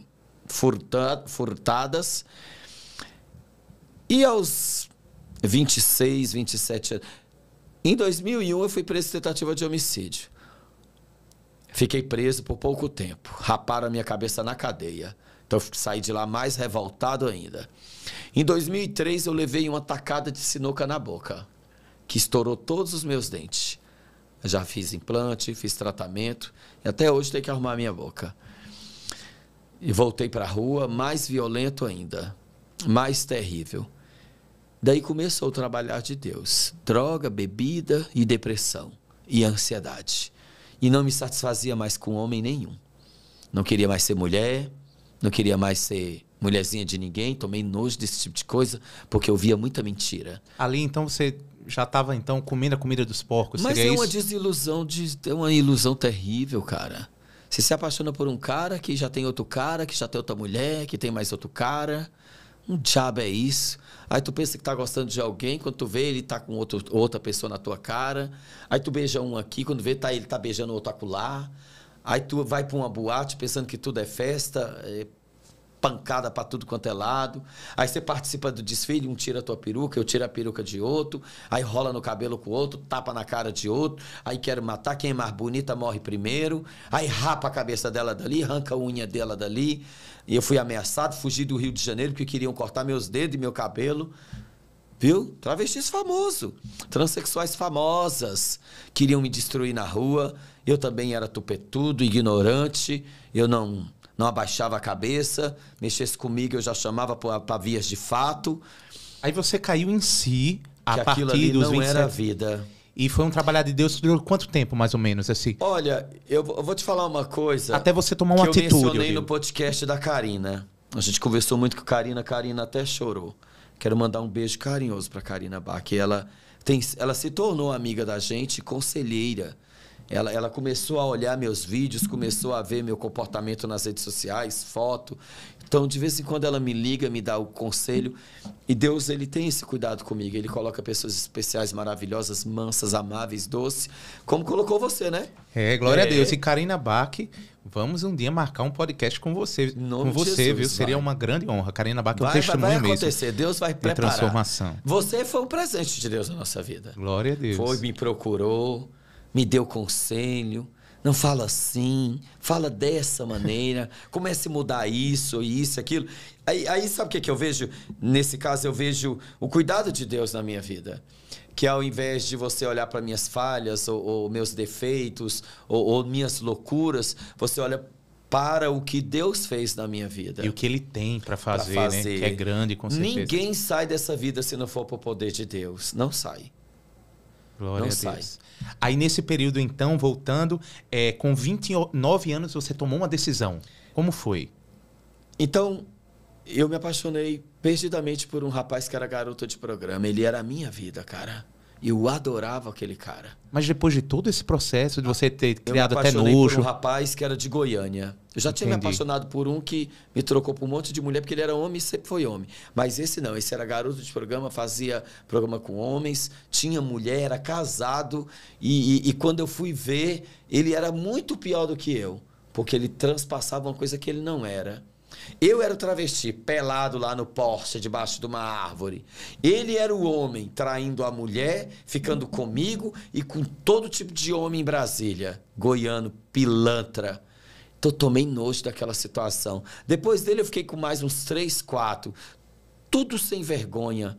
furta, furtadas. E aos 26, 27 anos. Em 2001, eu fui preso em tentativa de homicídio. Fiquei preso por pouco tempo. Raparam a minha cabeça na cadeia. Então eu saí de lá mais revoltado ainda. Em 2003 eu levei uma tacada de sinuca na boca, que estourou todos os meus dentes. Eu já fiz implante, fiz tratamento e até hoje tenho que arrumar minha boca. E voltei para a rua, mais violento ainda, mais terrível. Daí começou o trabalhar de Deus. Droga, bebida e depressão e ansiedade. E não me satisfazia mais com homem nenhum. Não queria mais ser mulher, não queria mais ser mulherzinha de ninguém, tomei nojo desse tipo de coisa, porque eu via muita mentira. Ali então você já estava então comendo a comida dos porcos, Mas é uma isso? desilusão, de, é uma ilusão terrível, cara. Você se apaixona por um cara que já tem outro cara, que já tem outra mulher, que tem mais outro cara. Um diabo é isso? Aí tu pensa que tá gostando de alguém, quando tu vê ele tá com outro, outra pessoa na tua cara. Aí tu beija um aqui, quando vê tá, ele tá beijando outro acolá. Aí tu vai para uma boate pensando que tudo é festa, é pancada para tudo quanto é lado. Aí você participa do desfile, um tira a tua peruca, eu tiro a peruca de outro, aí rola no cabelo com o outro, tapa na cara de outro, aí quero matar quem é mais bonita morre primeiro, aí rapa a cabeça dela dali, arranca a unha dela dali. E eu fui ameaçado, fugi do Rio de Janeiro porque queriam cortar meus dedos e meu cabelo. Viu? Travestis famoso, transexuais famosas queriam me destruir na rua. Eu também era tupetudo, ignorante, eu não não abaixava a cabeça, mexesse comigo eu já chamava para vias de fato. Aí você caiu em si a que partir ali dos não 27... era vida. E foi um trabalhar de Deus que durou quanto tempo, mais ou menos, assim? Olha, eu, vou te falar uma coisa. Até você tomar uma que atitude. Eu mencionei no podcast da Karina. A gente conversou muito com a Karina, a Karina até chorou. Quero mandar um beijo carinhoso para Karina Bach. Ela, tem, ela se tornou amiga da gente, conselheira ela, ela começou a olhar meus vídeos, começou a ver meu comportamento nas redes sociais, foto. Então, de vez em quando ela me liga, me dá o conselho. E Deus, ele tem esse cuidado comigo. Ele coloca pessoas especiais, maravilhosas, mansas, amáveis, doces, como colocou você, né? É, glória é. a Deus. E Karina Bach, vamos um dia marcar um podcast com você, com você, Jesus, viu? Vai. Seria uma grande honra. Karina Bach é um testemunho mesmo. Vai acontecer, Deus vai preparar. transformação. Você foi um presente de Deus na nossa vida. Glória a Deus. Foi, me procurou me deu conselho. Não fala assim, fala dessa maneira, comece a mudar isso, isso, aquilo. Aí, aí sabe o que, que eu vejo? Nesse caso, eu vejo o cuidado de Deus na minha vida. Que ao invés de você olhar para minhas falhas, ou, ou meus defeitos, ou, ou minhas loucuras, você olha para o que Deus fez na minha vida. E o que ele tem para fazer, fazer, né? Que é grande, com certeza. Ninguém sai dessa vida se não for para o poder de Deus. Não sai. Glória não sai. Aí nesse período, então, voltando, é, com 29 anos você tomou uma decisão. Como foi? Então, eu me apaixonei perdidamente por um rapaz que era garoto de programa. Ele era a minha vida, cara. Eu adorava aquele cara. Mas depois de todo esse processo de você ter eu criado até nojo. Por um rapaz que era de Goiânia. Eu já Entendi. tinha me apaixonado por um que me trocou por um monte de mulher, porque ele era homem e sempre foi homem. Mas esse não, esse era garoto de programa, fazia programa com homens, tinha mulher, era casado. E, e, e quando eu fui ver, ele era muito pior do que eu, porque ele transpassava uma coisa que ele não era. Eu era o travesti, pelado lá no Porsche, debaixo de uma árvore. Ele era o homem, traindo a mulher, ficando comigo e com todo tipo de homem em Brasília. Goiano, pilantra. Então, tomei nojo daquela situação. Depois dele, eu fiquei com mais uns três, quatro. Tudo sem vergonha.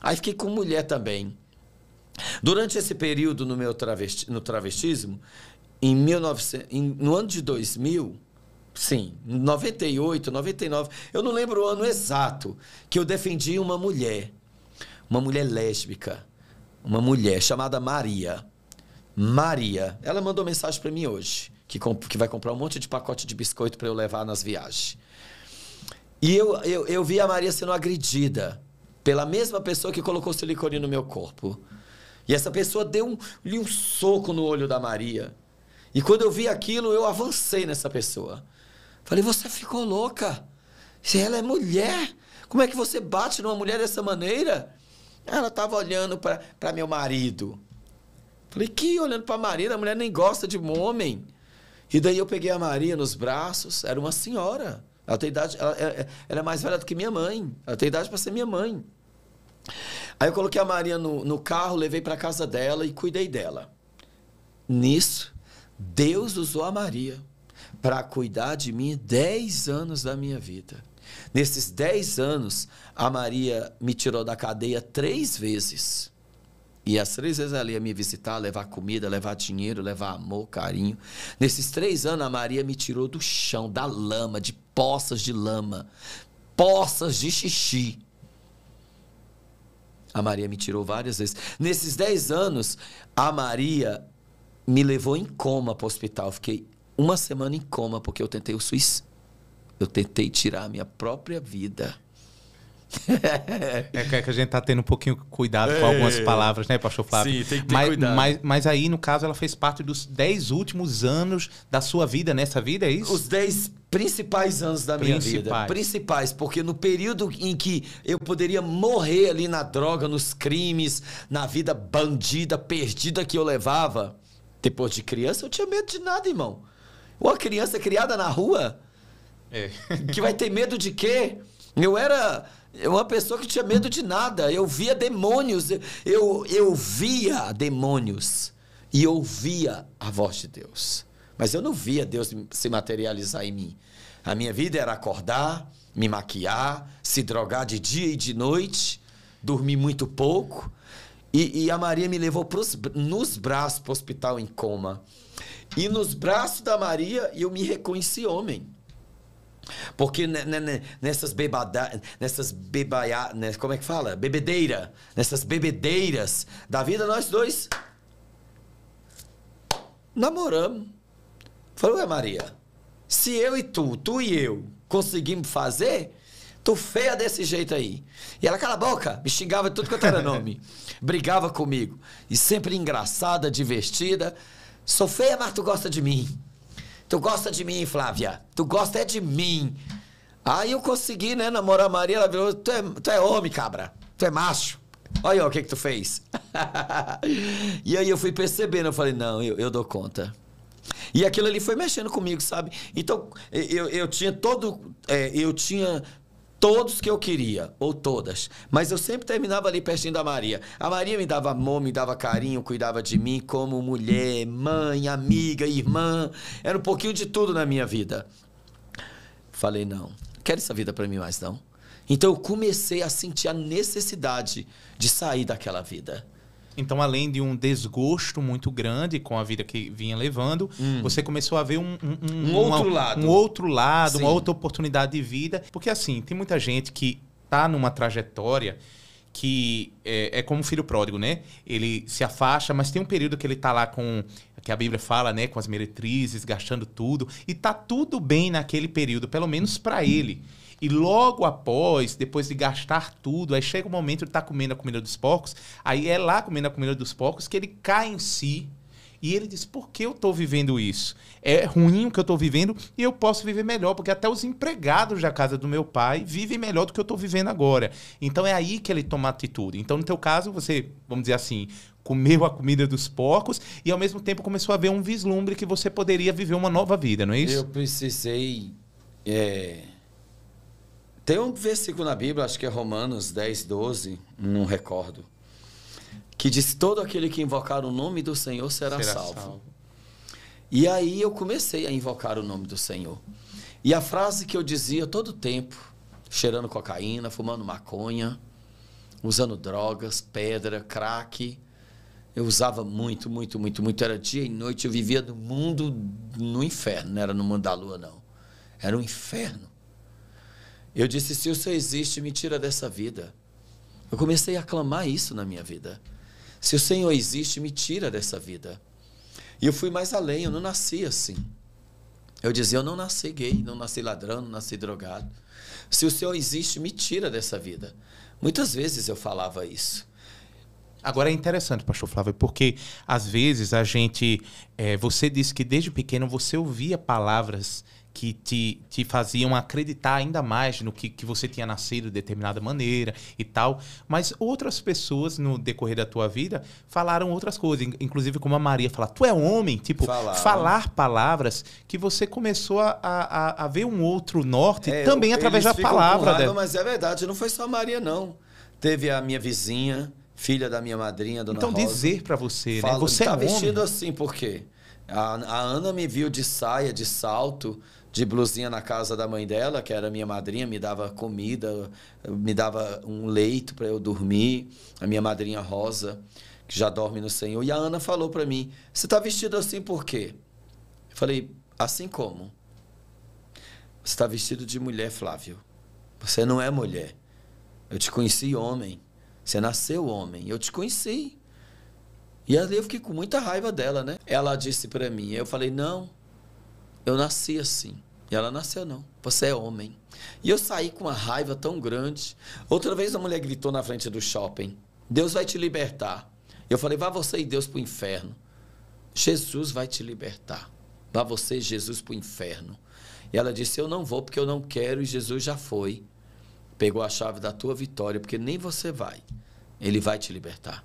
Aí, fiquei com mulher também. Durante esse período no meu travesti, no travestismo, em 1900, em, no ano de 2000, Sim, 98, 99. Eu não lembro o ano exato que eu defendi uma mulher, uma mulher lésbica, uma mulher chamada Maria. Maria, ela mandou mensagem para mim hoje, que, que vai comprar um monte de pacote de biscoito para eu levar nas viagens. E eu, eu, eu vi a Maria sendo agredida pela mesma pessoa que colocou silicone no meu corpo. E essa pessoa deu um, um soco no olho da Maria. E quando eu vi aquilo, eu avancei nessa pessoa. Falei, você ficou louca. Se ela é mulher, como é que você bate numa mulher dessa maneira? Ela estava olhando para meu marido. Falei, que olhando para marido? A mulher nem gosta de um homem. E daí eu peguei a Maria nos braços, era uma senhora. Ela tem idade, ela, ela, ela é mais velha do que minha mãe. Ela tem idade para ser minha mãe. Aí eu coloquei a Maria no, no carro, levei para casa dela e cuidei dela. Nisso, Deus usou a Maria para cuidar de mim 10 anos da minha vida. Nesses 10 anos, a Maria me tirou da cadeia três vezes. E as três vezes ela ia me visitar, levar comida, levar dinheiro, levar amor, carinho. Nesses três anos, a Maria me tirou do chão, da lama, de poças de lama, poças de xixi. A Maria me tirou várias vezes. Nesses dez anos, a Maria me levou em coma para o hospital. fiquei uma semana em coma porque eu tentei o suicídio. Eu tentei tirar a minha própria vida. É, é que a gente tá tendo um pouquinho cuidado com é. algumas palavras, né, pastor Flávio? Sim, tem que ter mas, cuidado. Mas, mas aí, no caso, ela fez parte dos 10 últimos anos da sua vida nessa vida, é isso? Os 10 principais anos da minha vida. Principais, porque no período em que eu poderia morrer ali na droga, nos crimes, na vida bandida, perdida que eu levava, depois de criança, eu tinha medo de nada, irmão. Uma criança criada na rua? É. Que vai ter medo de quê? Eu era uma pessoa que tinha medo de nada. Eu via demônios. Eu, eu via demônios. E ouvia a voz de Deus. Mas eu não via Deus se materializar em mim. A minha vida era acordar, me maquiar, se drogar de dia e de noite, dormir muito pouco. E, e a Maria me levou pros, nos braços para o hospital em coma. E nos braços da Maria eu me reconheci homem. Porque nessas bebada, nessas bebaia, né, como é que fala? Bebedeira, nessas bebedeiras da vida nós dois namoramos. Falou, é Maria, se eu e tu, tu e eu conseguimos fazer, tu feia desse jeito aí. E ela cala a boca, me xingava tudo quanto era nome. Brigava comigo. E sempre engraçada, divertida. Sou feia, mas tu gosta de mim. Tu gosta de mim, Flávia. Tu gosta é de mim. Aí eu consegui, né, namorar a Maria. Ela virou, tu é, tu é homem, cabra. Tu é macho. Olha o que que tu fez. e aí eu fui percebendo, eu falei, não, eu, eu dou conta. E aquilo ali foi mexendo comigo, sabe? Então, eu, eu tinha todo... É, eu tinha todos que eu queria, ou todas. Mas eu sempre terminava ali pertinho da Maria. A Maria me dava amor, me dava carinho, cuidava de mim como mulher, mãe, amiga, irmã. Era um pouquinho de tudo na minha vida. Falei, não, quero essa vida para mim mais não. Então eu comecei a sentir a necessidade de sair daquela vida. Então, além de um desgosto muito grande com a vida que vinha levando, hum. você começou a ver um, um, um, um outro uma, lado. Um outro lado, uma outra oportunidade de vida. Porque, assim, tem muita gente que tá numa trajetória que é, é como um filho pródigo, né? Ele se afasta, mas tem um período que ele tá lá com que a Bíblia fala, né, com as meretrizes, gastando tudo, e tá tudo bem naquele período, pelo menos para ele. Hum. E logo após, depois de gastar tudo, aí chega o momento de estar tá comendo a comida dos porcos, aí é lá comendo a comida dos porcos que ele cai em si. E ele diz: por que eu estou vivendo isso? É ruim o que eu estou vivendo e eu posso viver melhor, porque até os empregados da casa do meu pai vivem melhor do que eu estou vivendo agora. Então é aí que ele toma atitude. Então, no teu caso, você, vamos dizer assim, comeu a comida dos porcos e ao mesmo tempo começou a ver um vislumbre que você poderia viver uma nova vida, não é isso? Eu precisei. É tem um versículo na Bíblia, acho que é Romanos 10, 12, não recordo, que diz: Todo aquele que invocar o nome do Senhor será, será salvo. salvo. E aí eu comecei a invocar o nome do Senhor. E a frase que eu dizia todo tempo, cheirando cocaína, fumando maconha, usando drogas, pedra, crack. Eu usava muito, muito, muito, muito. Era dia e noite. Eu vivia do mundo no inferno. Não era no mundo da lua, não. Era um inferno. Eu disse: se o Senhor existe, me tira dessa vida. Eu comecei a clamar isso na minha vida. Se o Senhor existe, me tira dessa vida. E eu fui mais além, eu não nasci assim. Eu dizia: eu não nasci gay, não nasci ladrão, não nasci drogado. Se o Senhor existe, me tira dessa vida. Muitas vezes eu falava isso. Agora é interessante, Pastor Flávio, porque às vezes a gente. É, você disse que desde pequeno você ouvia palavras que te, te faziam acreditar ainda mais no que, que você tinha nascido de determinada maneira e tal. Mas outras pessoas, no decorrer da tua vida, falaram outras coisas. Inclusive, como a Maria fala, tu é homem. Tipo, falar palavras que você começou a, a, a ver um outro norte É, também eu- através da palavra. raiva, dela. Né? Mas é verdade, não foi só a Maria, não. Teve a minha vizinha, filha da minha madrinha, Dona Então, Rosa. dizer pra você, né? Você é tá é homem. vestido assim, por quê? A, a Ana me viu de saia, de salto, de blusinha na casa da mãe dela, que era minha madrinha, me dava comida, me dava um leito para eu dormir, a minha madrinha Rosa, que já dorme no Senhor. E a Ana falou para mim: "Você está vestido assim por quê?" Eu falei: "Assim como?" Você está vestido de mulher, Flávio. Você não é mulher. Eu te conheci homem. Você nasceu homem. Eu te conheci. E ali eu fiquei com muita raiva dela, né? Ela disse para mim. Eu falei: "Não. Eu nasci assim. E ela nasceu, não. Você é homem. E eu saí com uma raiva tão grande. Outra vez uma mulher gritou na frente do shopping: Deus vai te libertar. Eu falei: vá você e Deus para o inferno. Jesus vai te libertar. Vá você e Jesus para o inferno. E ela disse: Eu não vou porque eu não quero e Jesus já foi. Pegou a chave da tua vitória, porque nem você vai. Ele vai te libertar.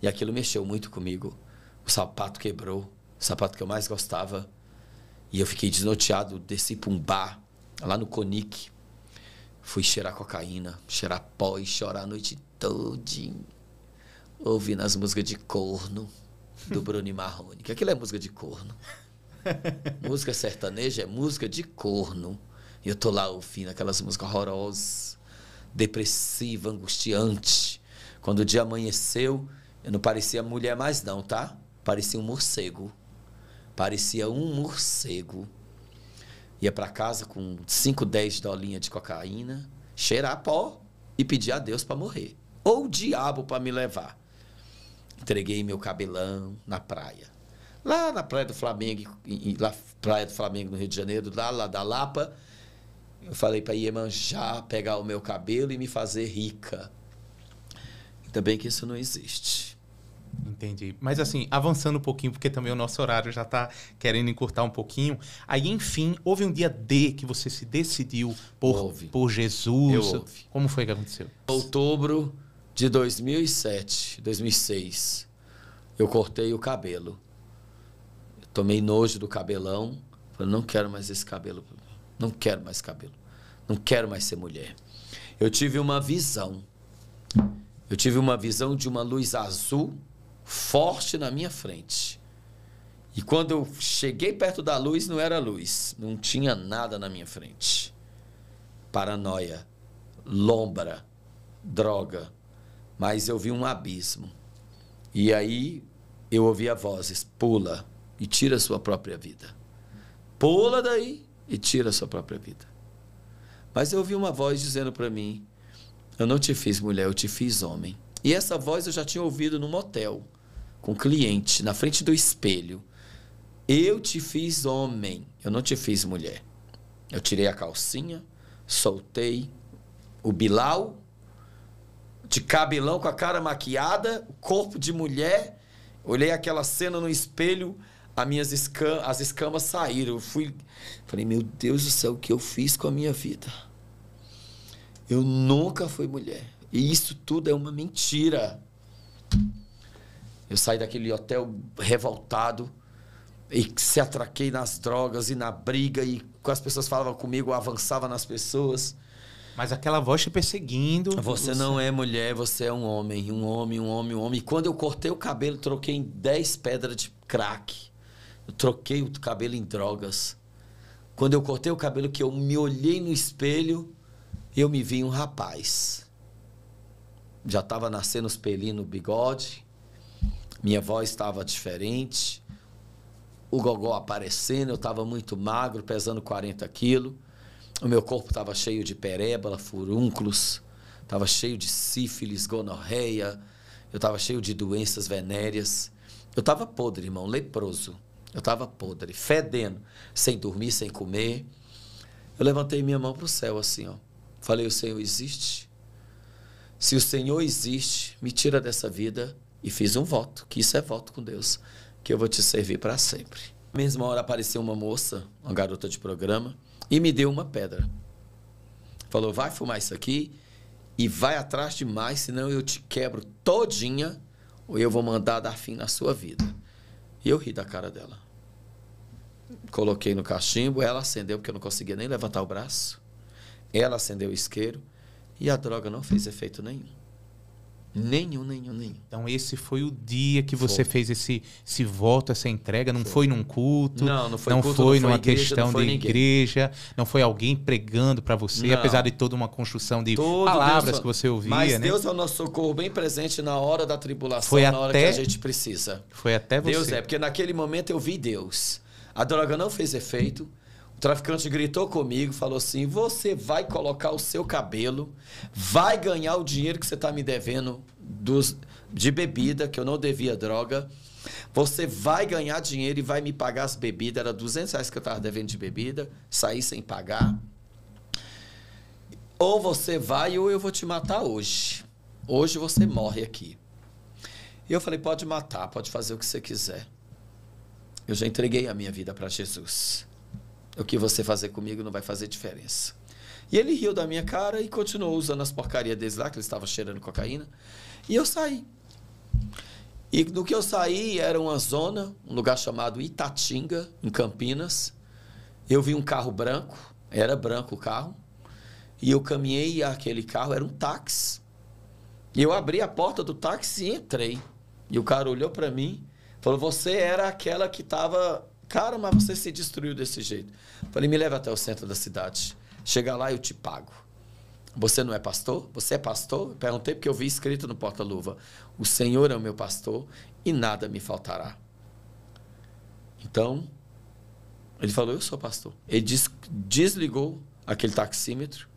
E aquilo mexeu muito comigo. O sapato quebrou, o sapato que eu mais gostava e eu fiquei desnorteado, desci para um bar, lá no Conic. Fui cheirar cocaína, cheirar pó e chorar a noite toda. Ouvindo as músicas de corno do Bruno Marrone. Que aquilo é música de corno. música sertaneja é música de corno. E eu tô lá ouvindo aquelas músicas horrorosas, depressiva, angustiante. Quando o dia amanheceu, eu não parecia mulher mais não, tá? Parecia um morcego. Parecia um morcego. Ia para casa com 5, 10 dolinhas de cocaína, cheirar pó e pedir a Deus para morrer. Ou o diabo para me levar. Entreguei meu cabelão na praia. Lá na Praia do Flamengo, lá Praia do Flamengo no Rio de Janeiro, lá, lá da Lapa, eu falei para Iemanjá pegar o meu cabelo e me fazer rica. Ainda bem que isso não existe. Entendi. Mas assim, avançando um pouquinho, porque também o nosso horário já está querendo encurtar um pouquinho. Aí, enfim, houve um dia D que você se decidiu por, por Jesus. Eu ouvi. Como foi que aconteceu? Outubro de 2007, 2006, eu cortei o cabelo. tomei nojo do cabelão. Falei, não quero mais esse cabelo. Não quero mais cabelo. Não quero mais ser mulher. Eu tive uma visão. Eu tive uma visão de uma luz azul forte na minha frente. E quando eu cheguei perto da luz, não era luz, não tinha nada na minha frente. Paranoia, lombra, droga. Mas eu vi um abismo. E aí eu ouvi a vozes: pula e tira a sua própria vida. Pula daí e tira a sua própria vida. Mas eu ouvi uma voz dizendo para mim: eu não te fiz mulher, eu te fiz homem. E essa voz eu já tinha ouvido no motel com o cliente na frente do espelho, eu te fiz homem, eu não te fiz mulher. Eu tirei a calcinha, soltei o bilau de cabelão com a cara maquiada, corpo de mulher. Olhei aquela cena no espelho, as minhas escam as escamas saíram. Eu fui, falei, meu Deus do céu, o que eu fiz com a minha vida? Eu nunca fui mulher. E isso tudo é uma mentira. Eu saí daquele hotel revoltado e se atraquei nas drogas e na briga e as pessoas falavam comigo, eu avançava nas pessoas. Mas aquela voz te perseguindo. Você, você, não é mulher, você é um homem. Um homem, um homem, um homem. E quando eu cortei o cabelo, troquei em 10 pedras de crack. Eu troquei o cabelo em drogas. Quando eu cortei o cabelo, que eu me olhei no espelho, eu me vi um rapaz. Já estava nascendo os pelinhos no bigode. Minha voz estava diferente. O gogó aparecendo, eu estava muito magro, pesando 40 quilos. O meu corpo estava cheio de perébala, furúnculos, estava cheio de sífilis, gonorreia, eu estava cheio de doenças venéreas. Eu estava podre, irmão, leproso. Eu estava podre, fedendo, sem dormir, sem comer. Eu levantei minha mão para o céu assim, ó. Falei: O Senhor existe? Se o Senhor existe, me tira dessa vida e fiz um voto, que isso é voto com Deus, que eu vou te servir para sempre. mesma hora apareceu uma moça, uma garota de programa, e me deu uma pedra. Falou: vai fumar isso aqui e vai atrás de mais, senão eu te quebro todinha ou eu vou mandar dar fim na sua vida. E eu ri da cara dela. Coloquei no cachimbo, ela acendeu, porque eu não conseguia nem levantar o braço. Ela acendeu o isqueiro e a droga não fez efeito nenhum. Nenhum, nenhum, nenhum. Então esse foi o dia que você foi. fez esse, esse voto, essa entrega. Não foi, foi num culto. Não, não foi Não culto, foi não numa igreja, questão de ninguém. igreja. Não foi alguém pregando para você, não. apesar de toda uma construção de Todo palavras Deus, é que você ouvia. Mas né? Deus é o nosso socorro bem presente na hora da tribulação, foi na até, hora que a gente precisa. Foi até você. Deus é, porque naquele momento eu vi Deus. A droga não fez efeito, o traficante gritou comigo, falou assim: Você vai colocar o seu cabelo, vai ganhar o dinheiro que você está me devendo dos, de bebida, que eu não devia droga. Você vai ganhar dinheiro e vai me pagar as bebidas. Era 200 reais que eu estava devendo de bebida, saí sem pagar. Ou você vai ou eu vou te matar hoje. Hoje você morre aqui. E eu falei: Pode matar, pode fazer o que você quiser. Eu já entreguei a minha vida para Jesus. O que você fazer comigo não vai fazer diferença. E ele riu da minha cara e continuou usando as porcarias deles lá, que ele estava cheirando cocaína. E eu saí. E do que eu saí, era uma zona, um lugar chamado Itatinga, em Campinas. Eu vi um carro branco, era branco o carro. E eu caminhei aquele carro, era um táxi. E eu abri a porta do táxi e entrei. E o cara olhou para mim, falou: "Você era aquela que estava Cara, mas você se destruiu desse jeito. Falei, me leva até o centro da cidade. Chega lá, eu te pago. Você não é pastor? Você é pastor? Perguntei porque eu vi escrito no porta-luva: O Senhor é o meu pastor e nada me faltará. Então, ele falou: Eu sou pastor. Ele des desligou aquele taxímetro.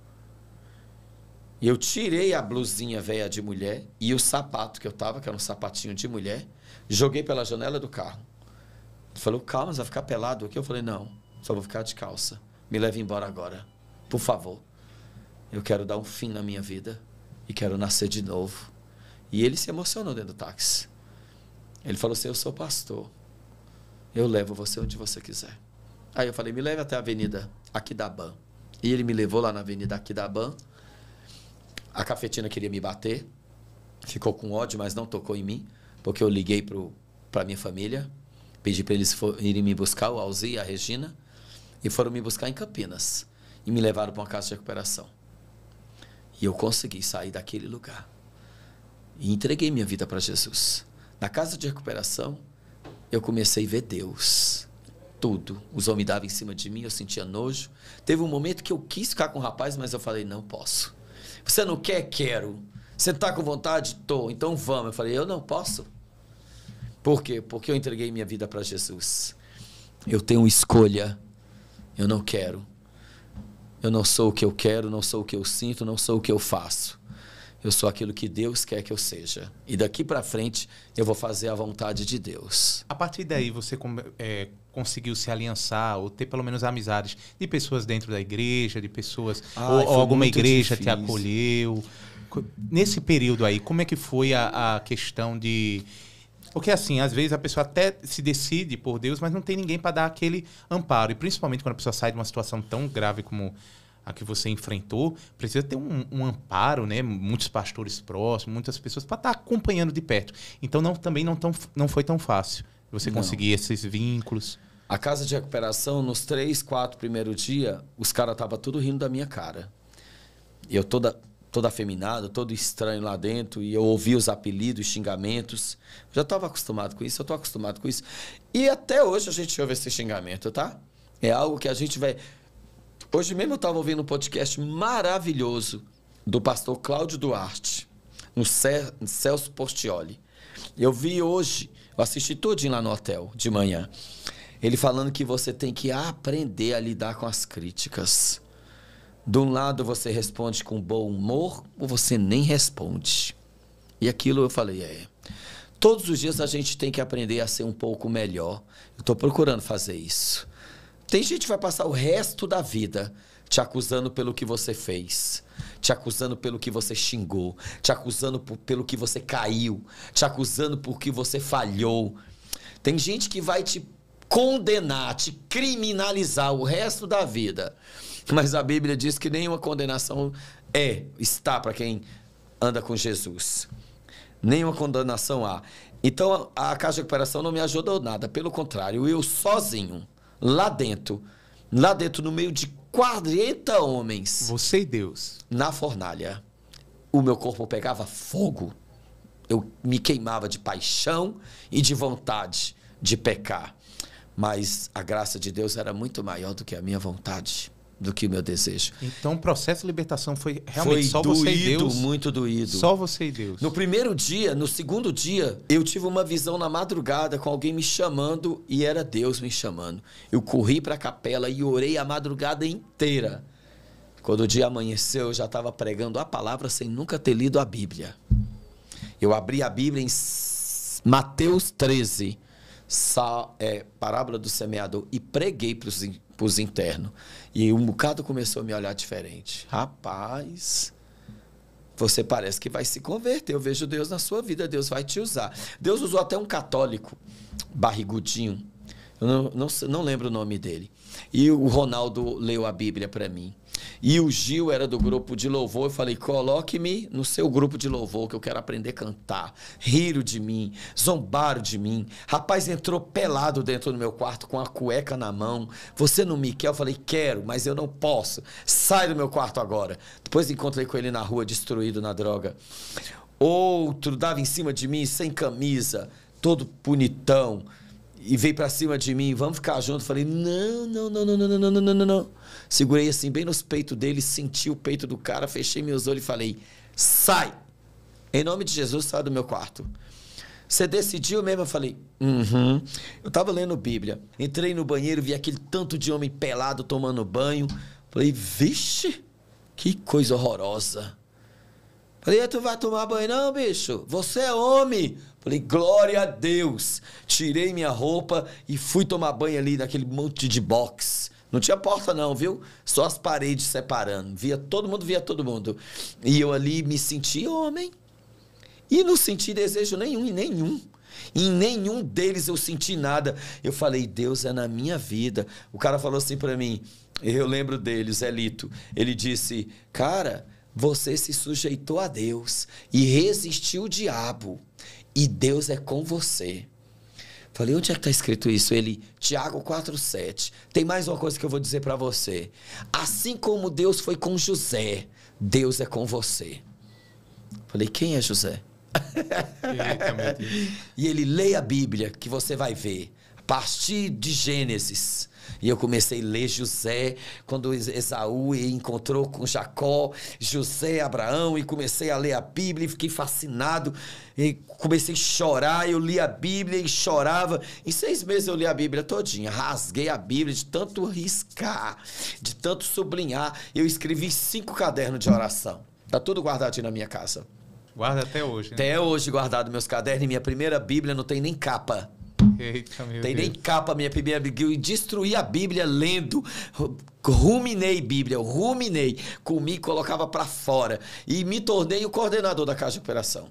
E eu tirei a blusinha velha de mulher e o sapato que eu tava, que era um sapatinho de mulher, joguei pela janela do carro. Ele falou, calma, você vai ficar pelado aqui? Eu falei, não, só vou ficar de calça. Me leve embora agora, por favor. Eu quero dar um fim na minha vida e quero nascer de novo. E ele se emocionou dentro do táxi. Ele falou assim: Eu sou pastor. Eu levo você onde você quiser. Aí eu falei: Me leve até a Avenida Aquidaban. E ele me levou lá na Avenida Aquidaban. A cafetina queria me bater. Ficou com ódio, mas não tocou em mim, porque eu liguei para minha família. Pedi para eles irem me buscar, o Alzi e a Regina, e foram me buscar em Campinas. E me levaram para uma casa de recuperação. E eu consegui sair daquele lugar. E entreguei minha vida para Jesus. Na casa de recuperação, eu comecei a ver Deus. Tudo. Os homens davam em cima de mim, eu sentia nojo. Teve um momento que eu quis ficar com o rapaz, mas eu falei: não posso. Você não quer? Quero. Você está com vontade? Tô. Então vamos. Eu falei: eu não posso. Por quê? Porque eu entreguei minha vida para Jesus. Eu tenho escolha. Eu não quero. Eu não sou o que eu quero, não sou o que eu sinto, não sou o que eu faço. Eu sou aquilo que Deus quer que eu seja. E daqui para frente eu vou fazer a vontade de Deus. A partir daí você é, conseguiu se aliançar ou ter pelo menos amizades de pessoas dentro da igreja, de pessoas ou, ou alguma igreja difícil. te acolheu. Nesse período aí, como é que foi a, a questão de porque assim, às vezes a pessoa até se decide por Deus, mas não tem ninguém para dar aquele amparo. E principalmente quando a pessoa sai de uma situação tão grave como a que você enfrentou, precisa ter um, um amparo, né? Muitos pastores próximos, muitas pessoas para estar tá acompanhando de perto. Então não, também não, tão, não foi tão fácil você não. conseguir esses vínculos. A casa de recuperação, nos três, quatro primeiros dias, os caras estavam tudo rindo da minha cara. Eu toda todo afeminado, todo estranho lá dentro, e eu ouvi os apelidos, xingamentos. já estava acostumado com isso, eu estou acostumado com isso. E até hoje a gente ouve esse xingamento, tá? É algo que a gente vai. Hoje mesmo eu estava ouvindo um podcast maravilhoso do pastor Cláudio Duarte, no Celso Portioli. Eu vi hoje, eu assisti todinho lá no hotel, de manhã. Ele falando que você tem que aprender a lidar com as críticas. De um lado você responde com bom humor ou você nem responde. E aquilo eu falei, é. Todos os dias a gente tem que aprender a ser um pouco melhor. Eu estou procurando fazer isso. Tem gente que vai passar o resto da vida te acusando pelo que você fez, te acusando pelo que você xingou, te acusando por, pelo que você caiu, te acusando porque você falhou. Tem gente que vai te condenar, te criminalizar o resto da vida. Mas a Bíblia diz que nenhuma condenação é, está para quem anda com Jesus. Nenhuma condenação há. Então a Casa de Recuperação não me ajudou nada. Pelo contrário, eu sozinho, lá dentro, lá dentro, no meio de 40 homens. Você e Deus. Na fornalha. O meu corpo pegava fogo. Eu me queimava de paixão e de vontade de pecar. Mas a graça de Deus era muito maior do que a minha vontade do que o meu desejo. Então o processo de libertação foi realmente foi só doído, você e Deus? muito doído. Só você e Deus. No primeiro dia, no segundo dia, eu tive uma visão na madrugada com alguém me chamando e era Deus me chamando. Eu corri para a capela e orei a madrugada inteira. Quando o dia amanheceu, eu já estava pregando a palavra sem nunca ter lido a Bíblia. Eu abri a Bíblia em Mateus 13, sal, é, parábola do semeador, e preguei para os para internos. E um bocado começou a me olhar diferente. Rapaz, você parece que vai se converter. Eu vejo Deus na sua vida, Deus vai te usar. Deus usou até um católico, barrigudinho. Eu não, não, não lembro o nome dele. E o Ronaldo leu a Bíblia para mim. E o Gil era do grupo de louvor. Eu falei: coloque-me no seu grupo de louvor, que eu quero aprender a cantar. Riram de mim, zombaram de mim. Rapaz entrou pelado dentro do meu quarto com a cueca na mão. Você não me quer? Eu falei: quero, mas eu não posso. Sai do meu quarto agora. Depois encontrei com ele na rua, destruído na droga. Outro dava em cima de mim, sem camisa, todo bonitão. E veio para cima de mim, vamos ficar junto. Eu falei, não, não, não, não, não, não, não, não, não. Segurei assim bem nos peitos dele, senti o peito do cara, fechei meus olhos e falei: sai! Em nome de Jesus, sai do meu quarto. Você decidiu mesmo? Eu falei, uhum. Eu tava lendo Bíblia. Entrei no banheiro, vi aquele tanto de homem pelado tomando banho. Falei, vixe, que coisa horrorosa. Falei, tu vai tomar banho não, bicho? Você é homem. Falei, glória a Deus. Tirei minha roupa e fui tomar banho ali naquele monte de box. Não tinha porta não, viu? Só as paredes separando. Via todo mundo, via todo mundo. E eu ali me senti homem. E não senti desejo nenhum em nenhum. Em nenhum deles eu senti nada. Eu falei, Deus é na minha vida. O cara falou assim para mim, eu lembro dele, Zelito. Ele disse, cara, você se sujeitou a Deus e resistiu o diabo. E Deus é com você. Falei, onde é que está escrito isso? Ele, Tiago 4,7. Tem mais uma coisa que eu vou dizer para você. Assim como Deus foi com José, Deus é com você. Falei, quem é José? É e ele, leia a Bíblia, que você vai ver. A partir de Gênesis, e eu comecei a ler José, quando Esaú encontrou com Jacó, José, Abraão, e comecei a ler a Bíblia e fiquei fascinado. E comecei a chorar, eu li a Bíblia e chorava. Em seis meses eu li a Bíblia todinha, rasguei a Bíblia de tanto riscar, de tanto sublinhar. Eu escrevi cinco cadernos de oração. Tá tudo guardadinho na minha casa. Guarda até hoje. Né? Até hoje guardado meus cadernos e minha primeira Bíblia não tem nem capa. Eita, meu Tem Deus. nem capa minha primeira Bíblia. Eu destruí a Bíblia lendo. Ruminei Bíblia, ruminei. Comi, colocava para fora. E me tornei o coordenador da caixa de Operação.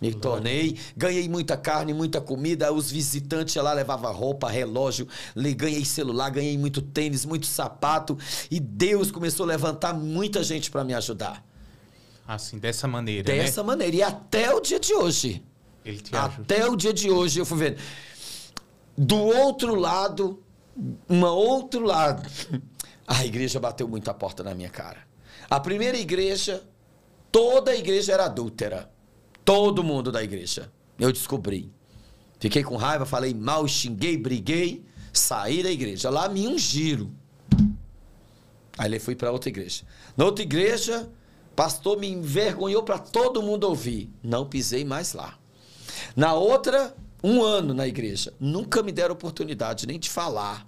Me tornei, ganhei muita carne, muita comida. Os visitantes lá levava roupa, relógio, ganhei celular, ganhei muito tênis, muito sapato. E Deus começou a levantar muita gente para me ajudar. Assim, dessa maneira. Né? Dessa né? maneira. E até o dia de hoje. até o dia de hoje eu fui vendo do outro lado, um outro lado, a igreja bateu muito a porta na minha cara. A primeira igreja, toda a igreja era adúltera. Todo mundo da igreja. Eu descobri. Fiquei com raiva, falei mal, xinguei, briguei, saí da igreja. Lá me ungiram. Aí ele fui para outra igreja. Na outra igreja, pastor me envergonhou para todo mundo ouvir. Não pisei mais lá. Na outra, um ano na igreja. Nunca me deram oportunidade nem de falar.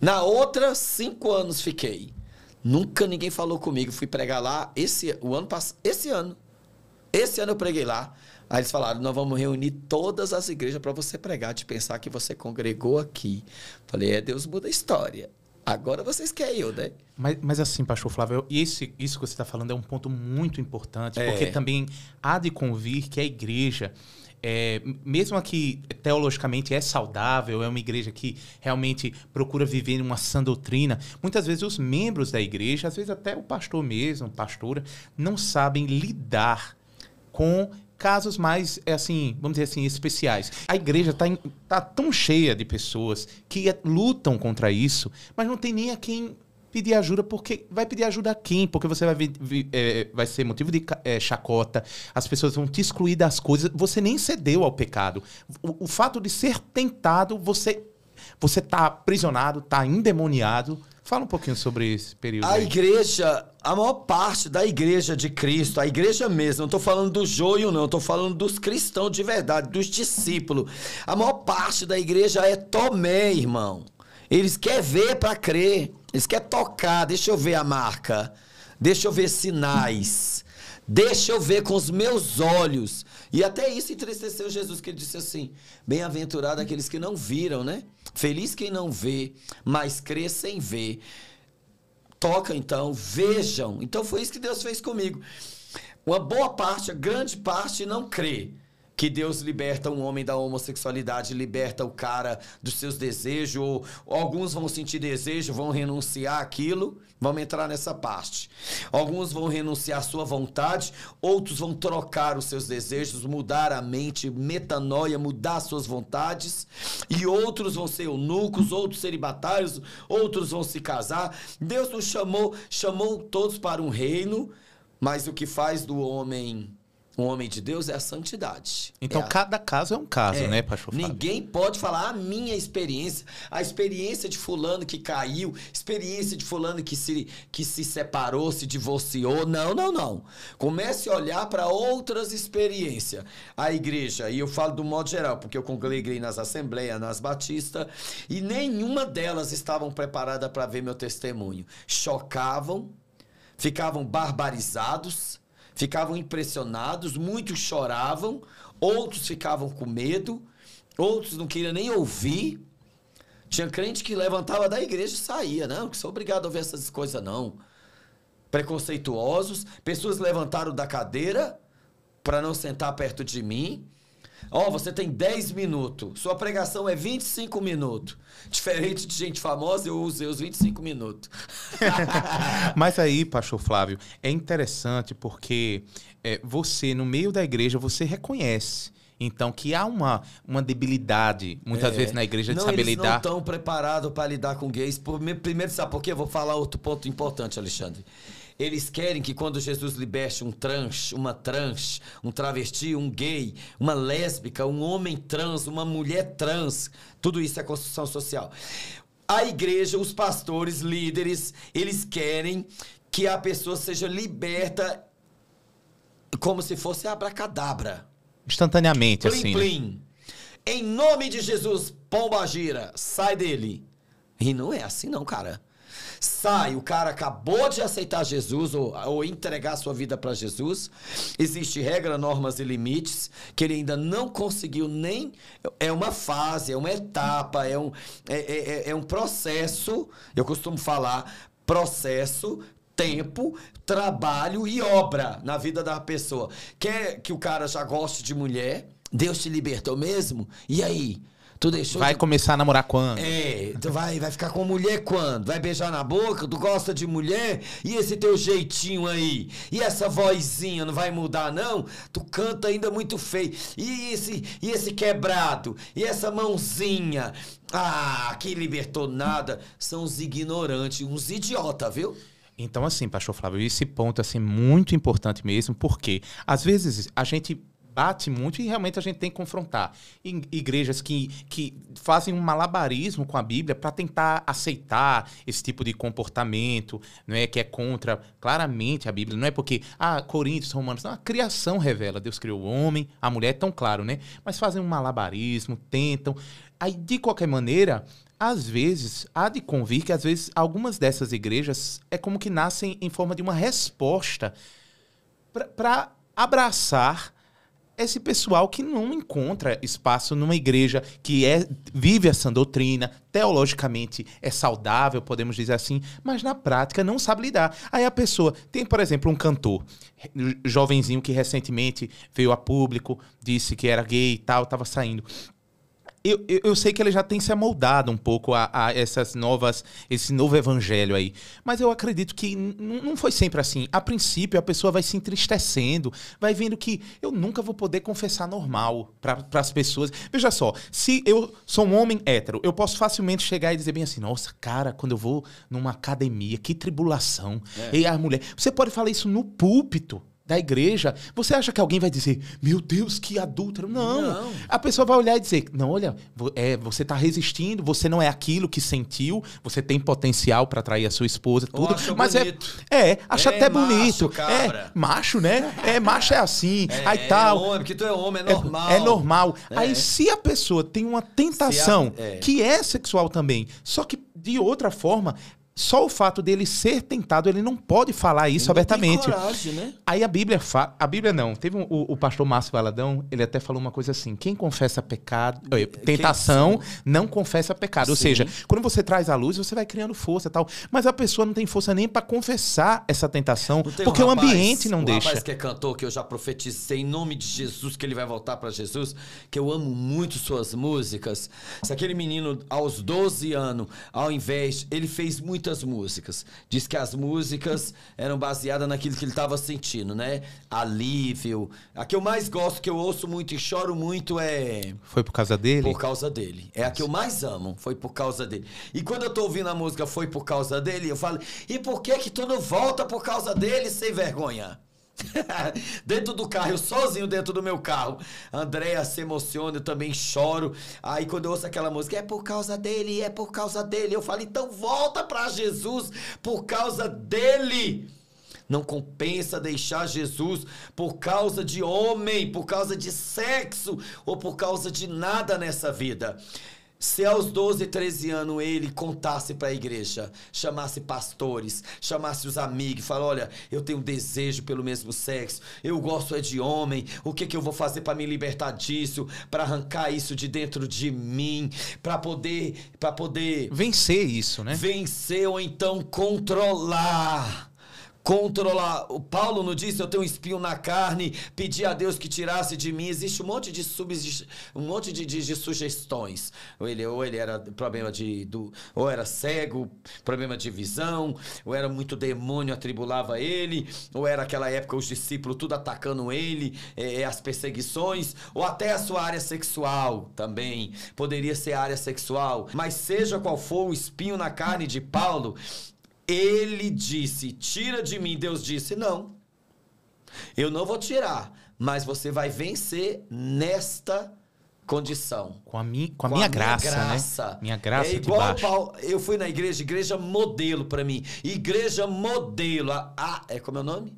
Na outra, cinco anos fiquei. Nunca ninguém falou comigo. Fui pregar lá esse o ano passado. Esse ano. Esse ano eu preguei lá. Aí eles falaram: nós vamos reunir todas as igrejas para você pregar, de pensar que você congregou aqui. Falei, é, Deus muda a história. Agora vocês querem eu, né? Mas, mas assim, pastor Flávio, esse, isso que você está falando é um ponto muito importante, é. porque também há de convir que a igreja é, mesmo que teologicamente é saudável, é uma igreja que realmente procura viver uma sã doutrina, muitas vezes os membros da igreja, às vezes até o pastor mesmo, pastora, não sabem lidar com casos mais, é assim, vamos dizer assim, especiais. A igreja está tá tão cheia de pessoas que é, lutam contra isso, mas não tem nem a quem pedir ajuda porque vai pedir ajuda a quem? Porque você vai, vi, vi, é, vai ser motivo de é, chacota, as pessoas vão te excluir das coisas, você nem cedeu ao pecado. O, o fato de ser tentado, você você está aprisionado, está endemoniado. Fala um pouquinho sobre esse período. A aí. igreja, a maior parte da igreja de Cristo, a igreja mesmo, não estou falando do joio, não, estou falando dos cristãos de verdade, dos discípulos. A maior parte da igreja é Tomé, irmão. Eles querem ver para crer. Eles querem tocar, deixa eu ver a marca, deixa eu ver sinais, deixa eu ver com os meus olhos. E até isso entristeceu Jesus, que ele disse assim: Bem-aventurado aqueles que não viram, né? Feliz quem não vê, mas crê sem ver. Toca então, vejam. Então foi isso que Deus fez comigo. Uma boa parte, a grande parte não crê que Deus liberta um homem da homossexualidade, liberta o cara dos seus desejos, ou, alguns vão sentir desejo, vão renunciar aquilo, vamos entrar nessa parte. Alguns vão renunciar à sua vontade, outros vão trocar os seus desejos, mudar a mente, metanoia, mudar suas vontades, e outros vão ser eunucos, outros celibatários, outros vão se casar. Deus nos chamou, chamou todos para um reino, mas o que faz do homem um homem de Deus é a santidade. Então, é a... cada caso é um caso, é. né, pastor Fábio? Ninguém pode falar a minha experiência, a experiência de fulano que caiu, experiência de fulano que se, que se separou, se divorciou. Não, não, não. Comece a olhar para outras experiências. A igreja, e eu falo do modo geral, porque eu congreguei nas assembleias, nas batistas, e nenhuma delas estavam preparada para ver meu testemunho. Chocavam, ficavam barbarizados, ficavam impressionados, muitos choravam, outros ficavam com medo, outros não queriam nem ouvir. Tinha crente que levantava da igreja e saía, não, sou obrigado a ouvir essas coisas não. Preconceituosos, pessoas levantaram da cadeira para não sentar perto de mim. Ó, oh, você tem 10 minutos. Sua pregação é 25 minutos. Diferente de gente famosa, eu usei os 25 minutos. Mas aí, pastor Flávio, é interessante porque é, você, no meio da igreja, você reconhece. Então, que há uma, uma debilidade, muitas é. vezes, na igreja de não, saber eles lidar. Não estão preparados para lidar com gays. Primeiro, sabe por quê? Eu vou falar outro ponto importante, Alexandre. Eles querem que quando Jesus liberte um trans, uma trans, um travesti, um gay, uma lésbica, um homem trans, uma mulher trans, tudo isso é construção social. A igreja, os pastores, líderes, eles querem que a pessoa seja liberta como se fosse abracadabra. Instantaneamente, plim, assim. Né? Plim. Né? Em nome de Jesus, pomba gira, sai dele. E não é assim não, cara sai, o cara acabou de aceitar Jesus ou, ou entregar sua vida para Jesus, existe regra, normas e limites que ele ainda não conseguiu nem. É uma fase, é uma etapa, é um, é, é, é, é um processo, eu costumo falar, processo tempo, trabalho e obra na vida da pessoa. Quer que o cara já goste de mulher? Deus te libertou mesmo? E aí? Tu deixou vai de... começar a namorar quando? É, tu vai, vai ficar com mulher quando? Vai beijar na boca? Tu gosta de mulher? E esse teu jeitinho aí? E essa vozinha não vai mudar, não? Tu canta ainda muito feio. E esse, e esse quebrado? E essa mãozinha? Ah, que libertou nada. São os ignorantes, uns idiota, viu? Então, assim, pastor Flávio, esse ponto assim, muito importante mesmo, porque às vezes a gente bate muito e realmente a gente tem que confrontar. Igrejas que, que fazem um malabarismo com a Bíblia para tentar aceitar esse tipo de comportamento, não é que é contra claramente a Bíblia, não é porque ah, Coríntios, Romanos, não, a criação revela, Deus criou o homem, a mulher, é tão claro, né? Mas fazem um malabarismo, tentam. Aí de qualquer maneira, às vezes, há de convir que às vezes algumas dessas igrejas é como que nascem em forma de uma resposta para abraçar esse pessoal que não encontra espaço numa igreja que é, vive essa doutrina, teologicamente é saudável, podemos dizer assim, mas na prática não sabe lidar. Aí a pessoa tem, por exemplo, um cantor, jovenzinho que recentemente veio a público, disse que era gay e tal, estava saindo eu, eu, eu, sei que ele já tem se amoldado um pouco a, a, essas novas, esse novo evangelho aí. Mas eu acredito que não foi sempre assim. A princípio, a pessoa vai se entristecendo, vai vendo que eu nunca vou poder confessar normal para as pessoas. Veja só, se eu sou um homem hétero, eu posso facilmente chegar e dizer bem assim: nossa, cara, quando eu vou numa academia, que tribulação. É. E a mulher. Você pode falar isso no púlpito da igreja, você acha que alguém vai dizer, meu Deus, que adulto? Não. não. A pessoa vai olhar e dizer, não, olha, é, você está resistindo, você não é aquilo que sentiu, você tem potencial para atrair a sua esposa, tudo. Oh, mas é bonito. é, é, acha é até macho, bonito. Cabra. É macho, né? É macho é assim, é, aí tal. É homem, porque tu é homem, é, é normal. É, normal. É. Aí se a pessoa tem uma tentação a, que é sexual também, só que de outra forma, só o fato dele ser tentado, ele não pode falar isso ele abertamente. coragem, né? Aí a Bíblia fala. A Bíblia não. Teve um, o, o, pastor Márcio Valadão, ele até falou uma coisa assim: quem confessa pecado, eh, tentação, quem, não confessa pecado. Sim. Ou seja, quando você traz a luz, você vai criando força e tal. Mas a pessoa não tem força nem para confessar essa tentação, porque um rapaz, o ambiente não um deixa. Rapaz que é cantor, que eu já profetizei em nome de Jesus, que ele vai voltar para Jesus, que eu amo muito suas músicas. Se aquele menino, aos 12 anos, ao invés, ele fez muita muitas músicas. Diz que as músicas eram baseadas naquilo que ele estava sentindo, né? Alívio. A que eu mais gosto, que eu ouço muito e choro muito é. Foi por causa dele? Por causa dele. É a que eu mais amo. Foi por causa dele. E quando eu tô ouvindo a música Foi por causa dele, eu falo, e por que que tu não volta por causa dele, sem vergonha? dentro do carro, eu sozinho dentro do meu carro. Andréia se emociona, eu também choro. Aí quando eu ouço aquela música, é por causa dele, é por causa dele. Eu falo, então volta para Jesus por causa dele. Não compensa deixar Jesus por causa de homem, por causa de sexo ou por causa de nada nessa vida. Se aos 12, 13 anos ele contasse para a igreja, chamasse pastores, chamasse os amigos, falasse: olha, eu tenho desejo pelo mesmo sexo, eu gosto é de homem, o que, que eu vou fazer para me libertar disso, para arrancar isso de dentro de mim, para poder, para poder vencer isso, né? Vencer ou então controlar controlar. O Paulo não disse: Eu tenho um espinho na carne, pedi a Deus que tirasse de mim. Existe um monte de sub, um monte de, de, de, sugestões. Ou ele, ou ele era problema de. Do, ou era cego, problema de visão, ou era muito demônio atribulava ele, ou era aquela época os discípulos tudo atacando ele, é, é as perseguições, ou até a sua área sexual também. Poderia ser área sexual. Mas seja qual for o espinho na carne de Paulo, ele disse: Tira de mim. Deus disse: Não. Eu não vou tirar, mas você vai vencer nesta condição. Com a, mi, com a com minha, a né? graça, minha graça, né? Minha graça é igual Paulo, eu fui na igreja, igreja modelo para mim. Igreja modelo. Ah, é como é o nome?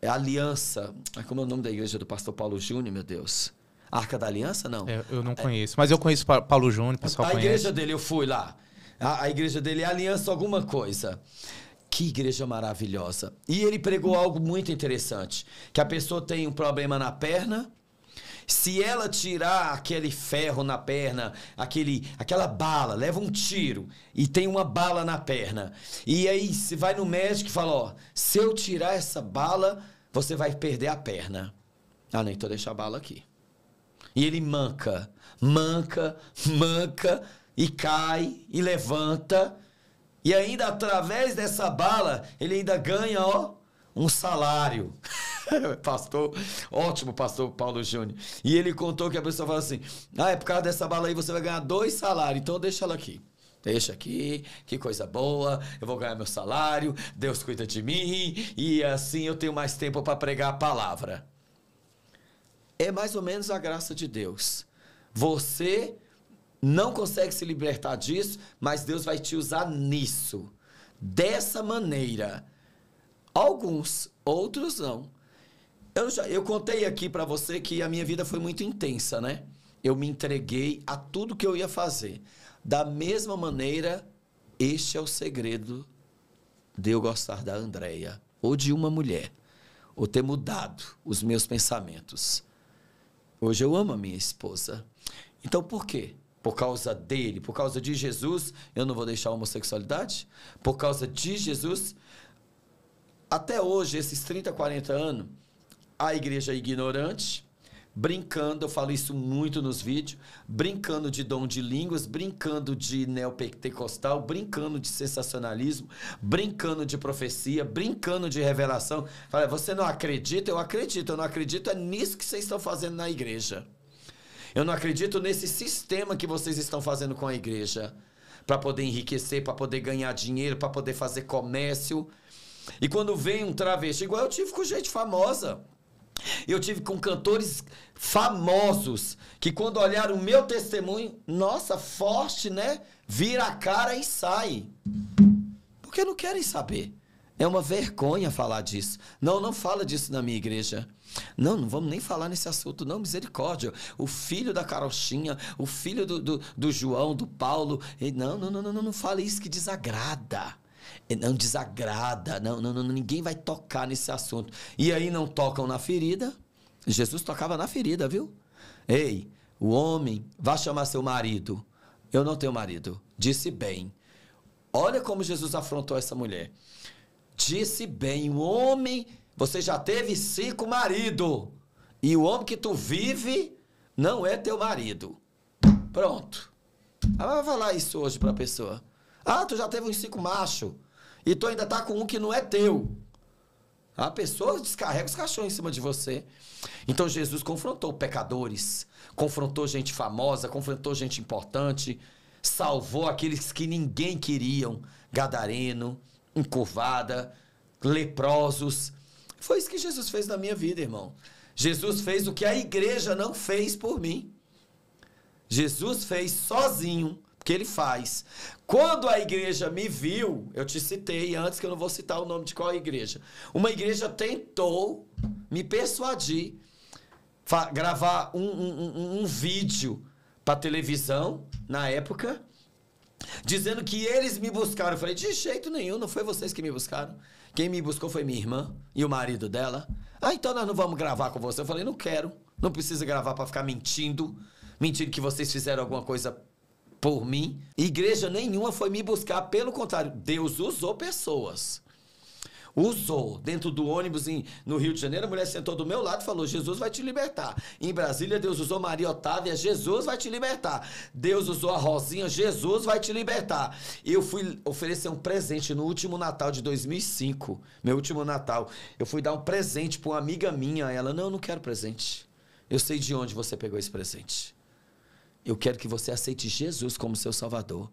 É Aliança. É como é o nome da igreja do pastor Paulo Júnior, meu Deus. Arca da Aliança, não? É, eu não é. conheço, mas eu conheço Paulo Júnior, pessoal a conhece. A igreja dele eu fui lá. A, a igreja dele é Aliança Alguma Coisa. Que igreja maravilhosa. E ele pregou algo muito interessante: que a pessoa tem um problema na perna. Se ela tirar aquele ferro na perna, aquele, aquela bala, leva um tiro e tem uma bala na perna. E aí você vai no médico e fala: Ó, se eu tirar essa bala, você vai perder a perna. Ah, não, então deixa a bala aqui. E ele manca, manca, manca e cai e levanta. E ainda através dessa bala, ele ainda ganha, ó, um salário. pastor, ótimo pastor Paulo Júnior. E ele contou que a pessoa fala assim: ah, é por causa dessa bala aí você vai ganhar dois salários, então deixa ela aqui. Deixa aqui, que coisa boa, eu vou ganhar meu salário, Deus cuida de mim, e assim eu tenho mais tempo para pregar a palavra. É mais ou menos a graça de Deus. Você não consegue se libertar disso, mas Deus vai te usar nisso. Dessa maneira. Alguns, outros não. Eu, já, eu contei aqui para você que a minha vida foi muito intensa, né? Eu me entreguei a tudo que eu ia fazer. Da mesma maneira, este é o segredo de eu gostar da Andréia ou de uma mulher, ou ter mudado os meus pensamentos. Hoje eu amo a minha esposa. Então por quê? Por causa dele, por causa de Jesus, eu não vou deixar a homossexualidade? Por causa de Jesus, até hoje, esses 30, 40 anos, a igreja é ignorante, brincando, eu falo isso muito nos vídeos, brincando de dom de línguas, brincando de neopentecostal, brincando de sensacionalismo, brincando de profecia, brincando de revelação. Fala, você não acredita? Eu acredito, eu não acredito, é nisso que vocês estão fazendo na igreja. Eu não acredito nesse sistema que vocês estão fazendo com a igreja para poder enriquecer, para poder ganhar dinheiro, para poder fazer comércio. E quando vem um travesti, igual eu tive com gente famosa. Eu tive com cantores famosos que quando olharam o meu testemunho, nossa, forte, né? Vira a cara e sai. Porque não querem saber. É uma vergonha falar disso. Não, não fala disso na minha igreja. Não, não vamos nem falar nesse assunto, não, misericórdia. O filho da Carochinha, o filho do, do, do João, do Paulo. Não, não, não, não, não, não fala isso que desagrada. Não desagrada, não, não, não, ninguém vai tocar nesse assunto. E aí não tocam na ferida. Jesus tocava na ferida, viu? Ei, o homem, vá chamar seu marido. Eu não tenho marido. Disse bem. Olha como Jesus afrontou essa mulher. Disse bem, o homem, você já teve cinco maridos. E o homem que tu vive não é teu marido. Pronto. Ah, vai falar isso hoje pra pessoa. Ah, tu já teve uns cinco machos e tu ainda tá com um que não é teu. A pessoa descarrega os cachorros em cima de você. Então Jesus confrontou pecadores, confrontou gente famosa, confrontou gente importante, salvou aqueles que ninguém queriam, gadareno, encurvada, leprosos. Foi isso que Jesus fez na minha vida, irmão. Jesus fez o que a igreja não fez por mim. Jesus fez sozinho, que ele faz. Quando a igreja me viu, eu te citei antes que eu não vou citar o nome de qual igreja. Uma igreja tentou me persuadir gravar um, um, um, um vídeo para televisão na época dizendo que eles me buscaram. Eu falei, de jeito nenhum, não foi vocês que me buscaram. Quem me buscou foi minha irmã e o marido dela. Ah, então nós não vamos gravar com você. Eu falei, não quero. Não precisa gravar para ficar mentindo. Mentindo que vocês fizeram alguma coisa por mim. Igreja nenhuma foi me buscar. Pelo contrário, Deus usou pessoas usou dentro do ônibus em, no Rio de Janeiro, a mulher sentou do meu lado e falou: Jesus vai te libertar. Em Brasília, Deus usou Maria Otávia, Jesus vai te libertar. Deus usou a Rosinha, Jesus vai te libertar. Eu fui oferecer um presente no último Natal de 2005, meu último Natal. Eu fui dar um presente para uma amiga minha. Ela: Não, eu não quero presente. Eu sei de onde você pegou esse presente. Eu quero que você aceite Jesus como seu Salvador.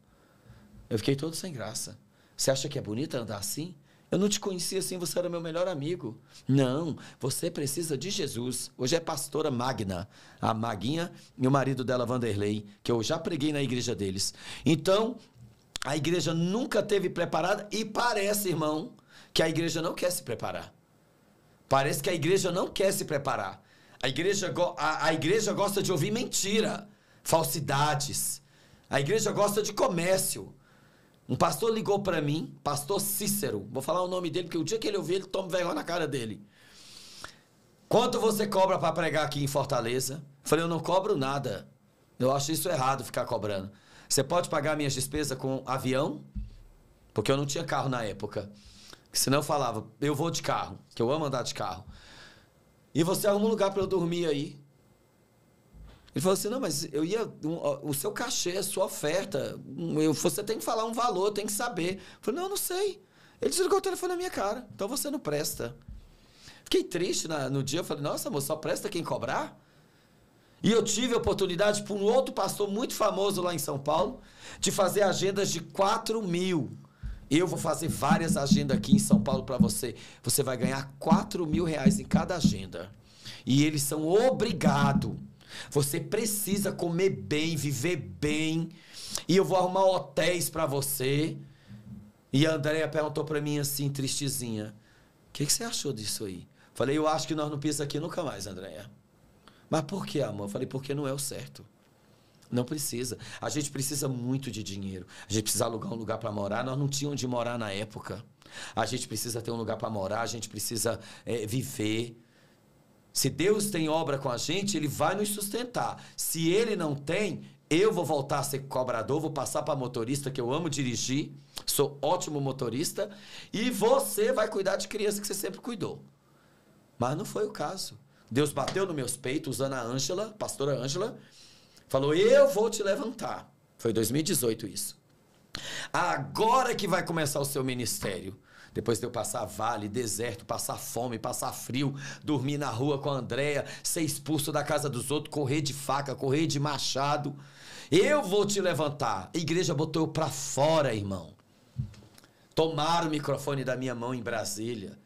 Eu fiquei todo sem graça. Você acha que é bonito andar assim? Eu não te conhecia assim, você era meu melhor amigo. Não, você precisa de Jesus. Hoje é pastora Magna, a Maguinha e o marido dela, Vanderlei, que eu já preguei na igreja deles. Então, a igreja nunca teve preparada e parece, irmão, que a igreja não quer se preparar. Parece que a igreja não quer se preparar. A igreja, a, a igreja gosta de ouvir mentira, falsidades. A igreja gosta de comércio. Um pastor ligou para mim, pastor Cícero. Vou falar o nome dele, porque o dia que ele ouvir, ele toma vergonha na cara dele. Quanto você cobra para pregar aqui em Fortaleza? Falei, eu não cobro nada. Eu acho isso errado ficar cobrando. Você pode pagar minhas despesas com avião? Porque eu não tinha carro na época. Senão eu falava, eu vou de carro, que eu amo andar de carro. E você arruma um lugar para eu dormir aí. Ele falou assim: não, mas eu ia. Um, o seu cachê, a sua oferta, eu, você tem que falar um valor, tem que saber. Eu falei: não, eu não sei. Ele desligou o telefone na minha cara, então você não presta. Fiquei triste na, no dia, eu falei: nossa, amor só presta quem cobrar? E eu tive a oportunidade para um outro pastor muito famoso lá em São Paulo de fazer agendas de 4 mil. Eu vou fazer várias agendas aqui em São Paulo para você. Você vai ganhar 4 mil reais em cada agenda. E eles são obrigados você precisa comer bem, viver bem. E eu vou arrumar hotéis para você. E a Andrea perguntou para mim assim, tristezinha: O que, que, você achou disso aí? Falei: Eu acho que nós não pisamos aqui nunca mais, Andrea. Mas por que, amor? Falei: Porque não é o certo. Não precisa. A gente precisa muito de dinheiro. A gente precisa alugar um lugar para morar. Nós não tínhamos onde morar na época. A gente precisa ter um lugar para morar. A gente precisa é, viver. Se Deus tem obra com a gente, ele vai nos sustentar. Se ele não tem, eu vou voltar a ser cobrador, vou passar para motorista, que eu amo dirigir, sou ótimo motorista, e você vai cuidar de criança que você sempre cuidou. Mas não foi o caso. Deus bateu no meus peitos, usando a Ângela, pastora Ângela, falou: Eu vou te levantar. Foi 2018 isso. Agora que vai começar o seu ministério. Depois de eu passar vale, deserto, passar fome, passar frio, dormir na rua com a Andréia, ser expulso da casa dos outros, correr de faca, correr de machado. Eu vou te levantar. A igreja botou eu para fora, irmão. Tomaram o microfone da minha mão em Brasília.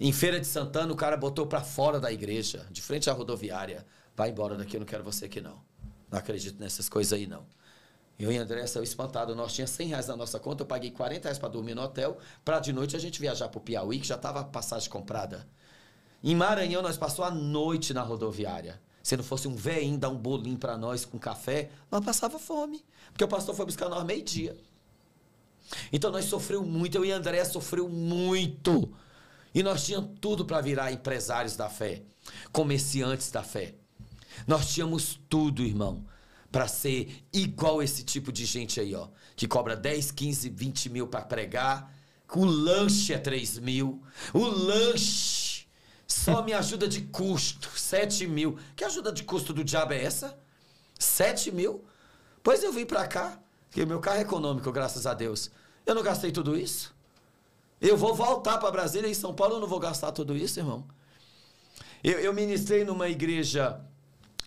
Em Feira de Santana, o cara botou para fora da igreja, de frente à rodoviária. Vai embora daqui, eu não quero você aqui não. Não acredito nessas coisas aí não. Eu e André saiu espantado. Nós tínhamos 100 reais na nossa conta, eu paguei 40 reais para dormir no hotel, para de noite a gente viajar para o Piauí, que já estava a passagem comprada. Em Maranhão, nós passou a noite na rodoviária. Se não fosse um veinho dar um bolinho para nós com café, nós passava fome. Porque o pastor foi buscar nós meio-dia. Então nós sofreu muito, eu e André sofreu muito. E nós tínhamos tudo para virar empresários da fé, comerciantes da fé. Nós tínhamos tudo, irmão para ser igual esse tipo de gente aí, ó. Que cobra 10, 15, 20 mil para pregar. O lanche é 3 mil. O lanche só me ajuda de custo, 7 mil. Que ajuda de custo do diabo é essa? 7 mil? Pois eu vim para cá, que o meu carro é econômico, graças a Deus. Eu não gastei tudo isso? Eu vou voltar para Brasília e São Paulo, eu não vou gastar tudo isso, irmão. Eu, eu ministrei numa igreja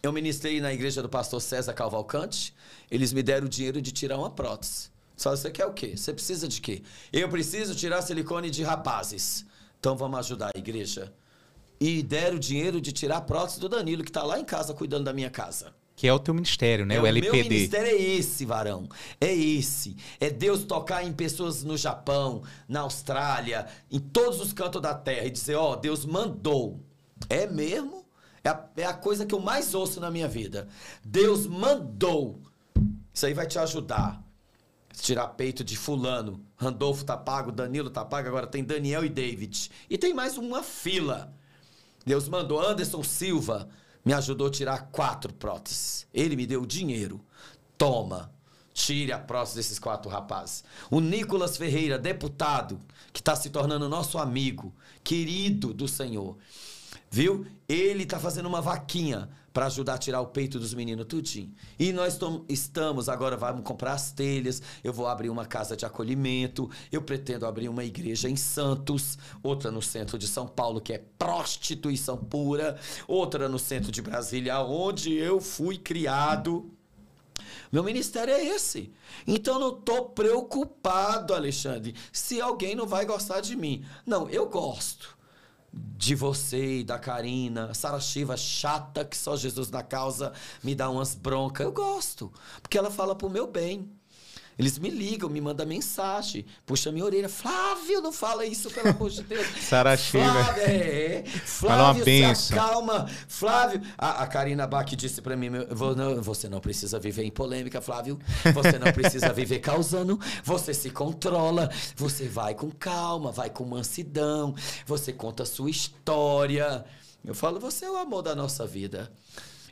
eu ministrei na igreja do pastor César Calvalcante. Eles me deram o dinheiro de tirar uma prótese. Só você quer é o quê? Você precisa de quê? Eu preciso tirar silicone de rapazes. Então vamos ajudar a igreja. E deram o dinheiro de tirar a prótese do Danilo, que está lá em casa cuidando da minha casa. Que é o teu ministério, né? É, o LPD. Meu ministério é esse, varão. É esse. É Deus tocar em pessoas no Japão, na Austrália, em todos os cantos da terra e dizer: ó, oh, Deus mandou. É mesmo? É a, é a coisa que eu mais ouço na minha vida. Deus mandou. Isso aí vai te ajudar. Tirar peito de fulano. Randolfo tá pago, Danilo tá pago, agora tem Daniel e David. E tem mais uma fila. Deus mandou Anderson Silva. Me ajudou a tirar quatro próteses. Ele me deu o dinheiro. Toma tire a prótese desses quatro rapazes. O Nicolas Ferreira, deputado, que está se tornando nosso amigo, querido do Senhor viu? Ele está fazendo uma vaquinha para ajudar a tirar o peito dos meninos, tudinho. E nós estamos agora, vamos comprar as telhas, eu vou abrir uma casa de acolhimento, eu pretendo abrir uma igreja em Santos, outra no centro de São Paulo, que é prostituição pura, outra no centro de Brasília, onde eu fui criado. Meu ministério é esse. Então não estou preocupado, Alexandre, se alguém não vai gostar de mim. Não, eu gosto de você e da Karina, Sara Shiva chata que só Jesus na causa me dá umas broncas. Eu gosto, porque ela fala pro meu bem. Eles me ligam, me mandam mensagem, puxa minha orelha. Flávio, não fala isso, pelo amor de Deus. Sarachina. Flávio, é, é. é Flávio, se acalma. Flávio. A, a Karina Bach disse para mim: você não precisa viver em polêmica, Flávio. Você não precisa viver causando. Você se controla. Você vai com calma, vai com mansidão. Você conta a sua história. Eu falo, você é o amor da nossa vida.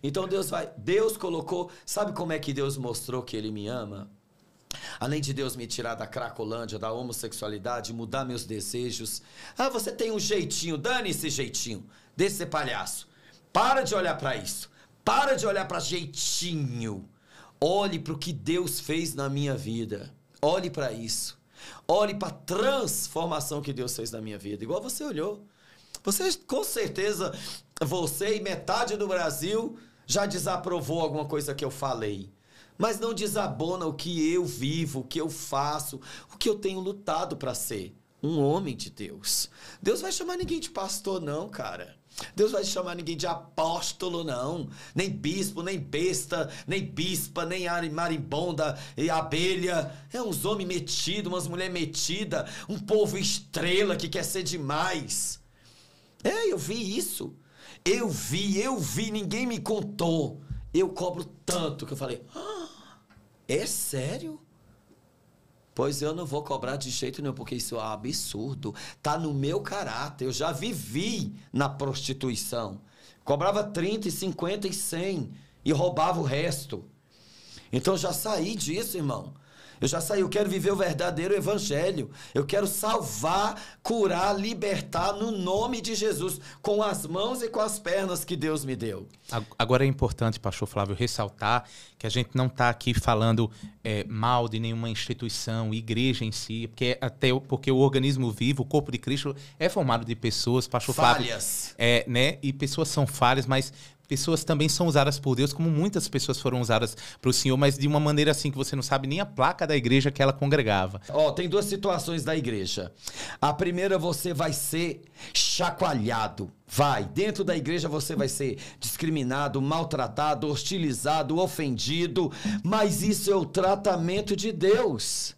Então Deus vai, Deus colocou, sabe como é que Deus mostrou que ele me ama? Além de Deus me tirar da cracolândia, da homossexualidade, mudar meus desejos. Ah, você tem um jeitinho, dane esse jeitinho. Deixa ser palhaço. Para de olhar para isso. Para de olhar para jeitinho. Olhe para o que Deus fez na minha vida. Olhe para isso. Olhe para a transformação que Deus fez na minha vida. Igual você olhou. Você, com certeza, você e metade do Brasil já desaprovou alguma coisa que eu falei mas não desabona o que eu vivo, o que eu faço, o que eu tenho lutado para ser. Um homem de Deus. Deus vai chamar ninguém de pastor, não, cara. Deus vai chamar ninguém de apóstolo, não. Nem bispo, nem besta, nem bispa, nem marimbonda e abelha. É uns homens metidos, umas mulheres metidas, um povo estrela que quer ser demais. É, eu vi isso. Eu vi, eu vi, ninguém me contou. Eu cobro tanto que eu falei. Ah, é sério? Pois eu não vou cobrar de jeito nenhum, porque isso é um absurdo. Tá no meu caráter. Eu já vivi na prostituição. Cobrava 30, 50 e 100 e roubava o resto. Então já saí disso, irmão. Eu já saí, eu quero viver o verdadeiro evangelho. Eu quero salvar, curar, libertar no nome de Jesus, com as mãos e com as pernas que Deus me deu. Agora é importante, pastor Flávio, ressaltar que a gente não está aqui falando é, mal de nenhuma instituição, igreja em si, porque é até porque o organismo vivo, o corpo de Cristo, é formado de pessoas, pastor falhas. Flávio. Falhas. É, né? E pessoas são falhas, mas pessoas também são usadas por Deus, como muitas pessoas foram usadas para o Senhor, mas de uma maneira assim que você não sabe nem a placa da igreja que ela congregava. Ó, oh, tem duas situações da igreja. A primeira, você vai ser chacoalhado. Vai, dentro da igreja você vai ser discriminado, maltratado, hostilizado, ofendido, mas isso é o tratamento de Deus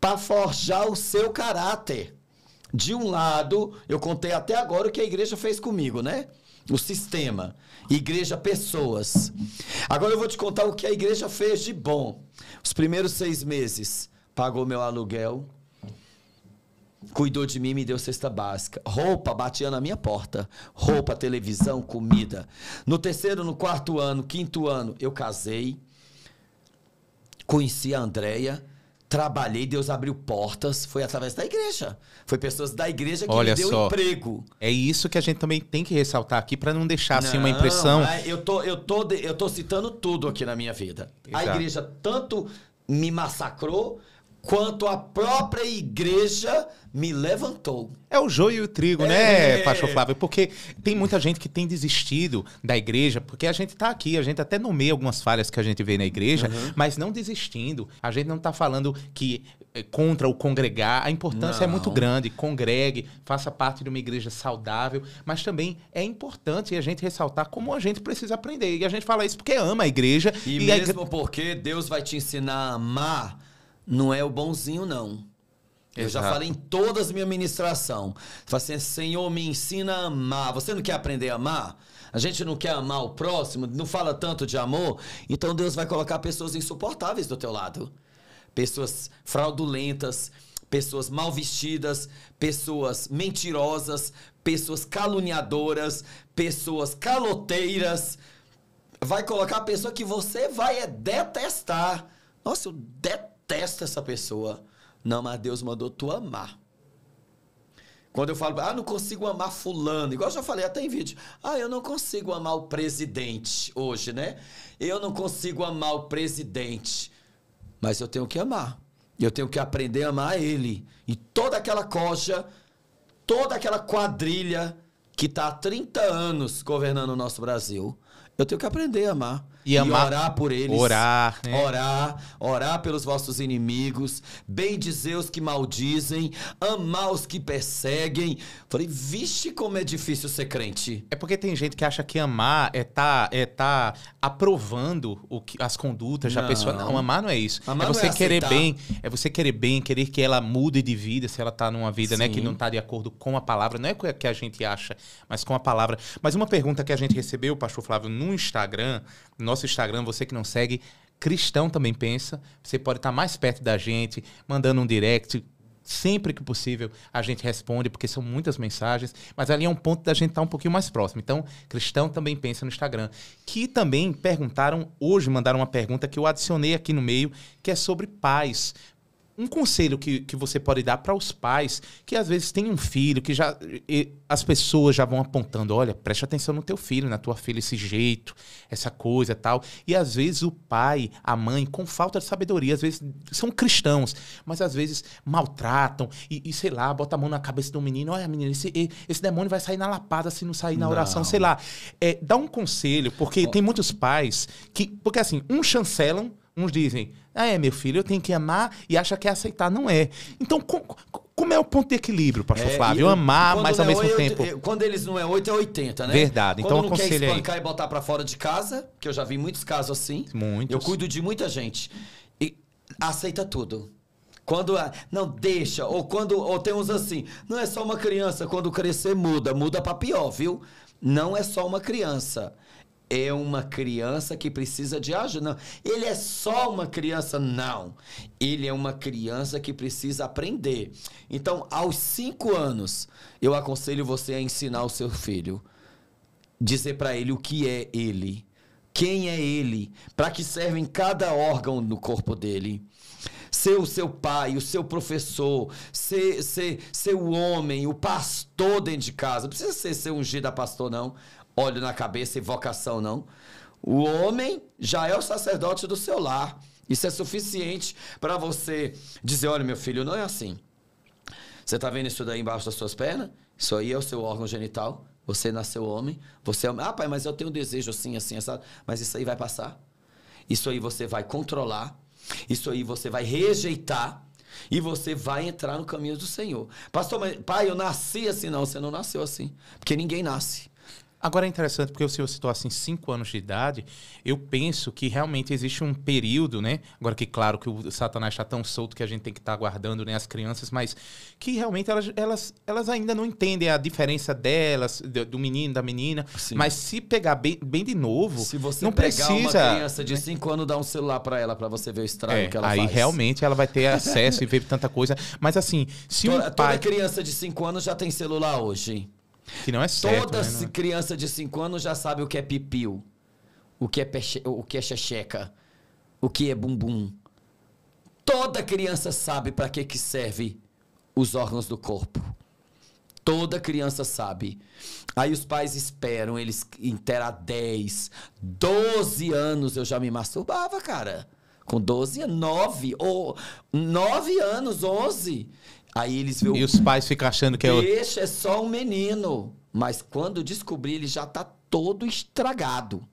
para forjar o seu caráter. De um lado, eu contei até agora o que a igreja fez comigo, né? o sistema, igreja, pessoas. Agora eu vou te contar o que a igreja fez de bom. Os primeiros seis meses, pagou meu aluguel, cuidou de mim, e me deu cesta básica. Roupa batia na minha porta. Roupa, televisão, comida. No terceiro, no quarto ano, quinto ano, eu casei. Conheci a Andréia trabalhei, Deus abriu portas, foi através da igreja. Foi pessoas da igreja que Olha me deu só, emprego. É isso que a gente também tem que ressaltar aqui para não deixar não, assim uma impressão. Eu tô, eu tô, eu tô citando tudo aqui na minha vida. Exato. A igreja tanto me massacrou quanto a própria igreja me levantou. É o joio e o trigo, né, é. né, pastor Flávio? Porque tem muita gente que tem desistido da igreja, porque a gente está aqui, a gente até nomeia algumas falhas que a gente vê na igreja, uhum. mas não desistindo. A gente não está falando que é contra o congregar, a importância não. é muito grande. Congregue, faça parte de uma igreja saudável, mas também é importante a gente ressaltar como a gente precisa aprender. E a gente fala isso porque ama a igreja. E, e mesmo igre... porque Deus vai te ensinar a amar não é o bonzinho, não. Eu Exato. já falei em todas as minhas ministrações. Falei assim, Senhor, me ensina a amar. Você não quer aprender a amar? A gente não quer amar o próximo, não fala tanto de amor. Então Deus vai colocar pessoas insuportáveis do teu lado. Pessoas fraudulentas, pessoas mal vestidas, pessoas mentirosas, pessoas caluniadoras, pessoas caloteiras. Vai colocar a pessoa que você vai é detestar. Nossa, eu detesto detesta essa pessoa. Não, mas Deus mandou tu amar. Quando eu falo, ah, não consigo amar fulano, igual eu já falei até em vídeo. Ah, eu não consigo amar o presidente hoje, né? Eu não consigo amar o presidente. Mas eu tenho que amar. Eu tenho que aprender a amar ele. E toda aquela coxa toda aquela quadrilha que está há 30 anos governando o nosso Brasil, eu tenho que aprender a amar e, amar, e orar por eles. Orar, né? Orar, orar pelos vossos inimigos, bem dizer os que maldizem, amar os que perseguem. Falei, vixe, como é difícil ser crente. É porque tem gente que acha que amar é tá, é tá aprovando o que, as condutas da pessoa. Não, amar não é isso. Amar é você é querer bem, é você querer bem, querer que ela mude de vida, se ela tá numa vida, Sim. né, que não tá de acordo com a palavra, não é que a gente acha, mas com a palavra. Mas uma pergunta que a gente recebeu, pastor Flávio, no Instagram, nós nosso Instagram, você que não segue, Cristão Também Pensa. Você pode estar mais perto da gente, mandando um direct, sempre que possível a gente responde, porque são muitas mensagens, mas ali é um ponto da gente estar um pouquinho mais próximo. Então, Cristão também pensa no Instagram. Que também perguntaram, hoje mandaram uma pergunta que eu adicionei aqui no meio, que é sobre paz um conselho que, que você pode dar para os pais que às vezes têm um filho que já e, as pessoas já vão apontando, olha, preste atenção no teu filho, na tua filha esse jeito, essa coisa, tal. E às vezes o pai, a mãe, com falta de sabedoria, às vezes são cristãos, mas às vezes maltratam e, e sei lá, bota a mão na cabeça do menino, olha, menina, esse, esse demônio vai sair na lapada se não sair na oração, não. sei lá. É, dá um conselho, porque Bom, tem muitos pais que, porque assim, um chancelam Uns dizem, ah, é, meu filho, eu tenho que amar e acha que é aceitar. Não é. Então, com, como é o ponto de equilíbrio, pastor é, Flávio? amar, mas ao é mesmo 8, tempo. É, quando eles não é 8, é 80, né? Verdade. Quando então não aconselho quer espancar aí. e botar para fora de casa, que eu já vi muitos casos assim. Muitos. Eu cuido de muita gente. E aceita tudo. Quando não deixa, ou quando ou tem uns assim, não é só uma criança, quando crescer muda, muda para pior, viu? Não é só uma criança é uma criança que precisa de ajuda. Não, ele é só uma criança. Não, ele é uma criança que precisa aprender. Então, aos cinco anos, eu aconselho você a ensinar o seu filho, dizer para ele o que é ele, quem é ele, para que servem cada órgão no corpo dele ser o seu pai, o seu professor, ser, ser, ser o homem, o pastor dentro de casa. Não precisa ser, ser ungido a pastor, não óleo na cabeça e vocação, não. O homem já é o sacerdote do seu lar. Isso é suficiente para você dizer: olha, meu filho, não é assim. Você está vendo isso daí embaixo das suas pernas? Isso aí é o seu órgão genital. Você nasceu homem. Você é... Ah, pai, mas eu tenho um desejo assim, assim, assim. Mas isso aí vai passar. Isso aí você vai controlar. Isso aí você vai rejeitar. E você vai entrar no caminho do Senhor. Pastor, mas, pai, eu nasci assim. Não, você não nasceu assim. Porque ninguém nasce. Agora é interessante porque se você assim cinco anos de idade, eu penso que realmente existe um período, né? Agora que claro que o Satanás está tão solto que a gente tem que estar tá guardando né, as crianças, mas que realmente elas, elas, elas ainda não entendem a diferença delas, do menino, da menina. Sim. Mas se pegar bem, bem de novo, se você não pegar precisa. uma criança de né? cinco anos dá um celular para ela para você ver o estrago é, que ela aí faz. Aí realmente ela vai ter acesso e ver tanta coisa. Mas assim, se toda, um pai... toda criança de cinco anos já tem celular hoje. Que não é certo. Né? Toda né? criança de 5 anos já sabe o que é pipiu, o que é, peche... o que é xexeca, o que é bumbum. Toda criança sabe para que, que serve os órgãos do corpo. Toda criança sabe. Aí os pais esperam, eles intera 10, 12 anos eu já me masturbava, cara. Com 12, 9, ou 9 anos, 11. Aí eles veem. E os pais ficam achando que é. Deixa, é só um menino. Mas quando descobri, ele já tá todo estragado.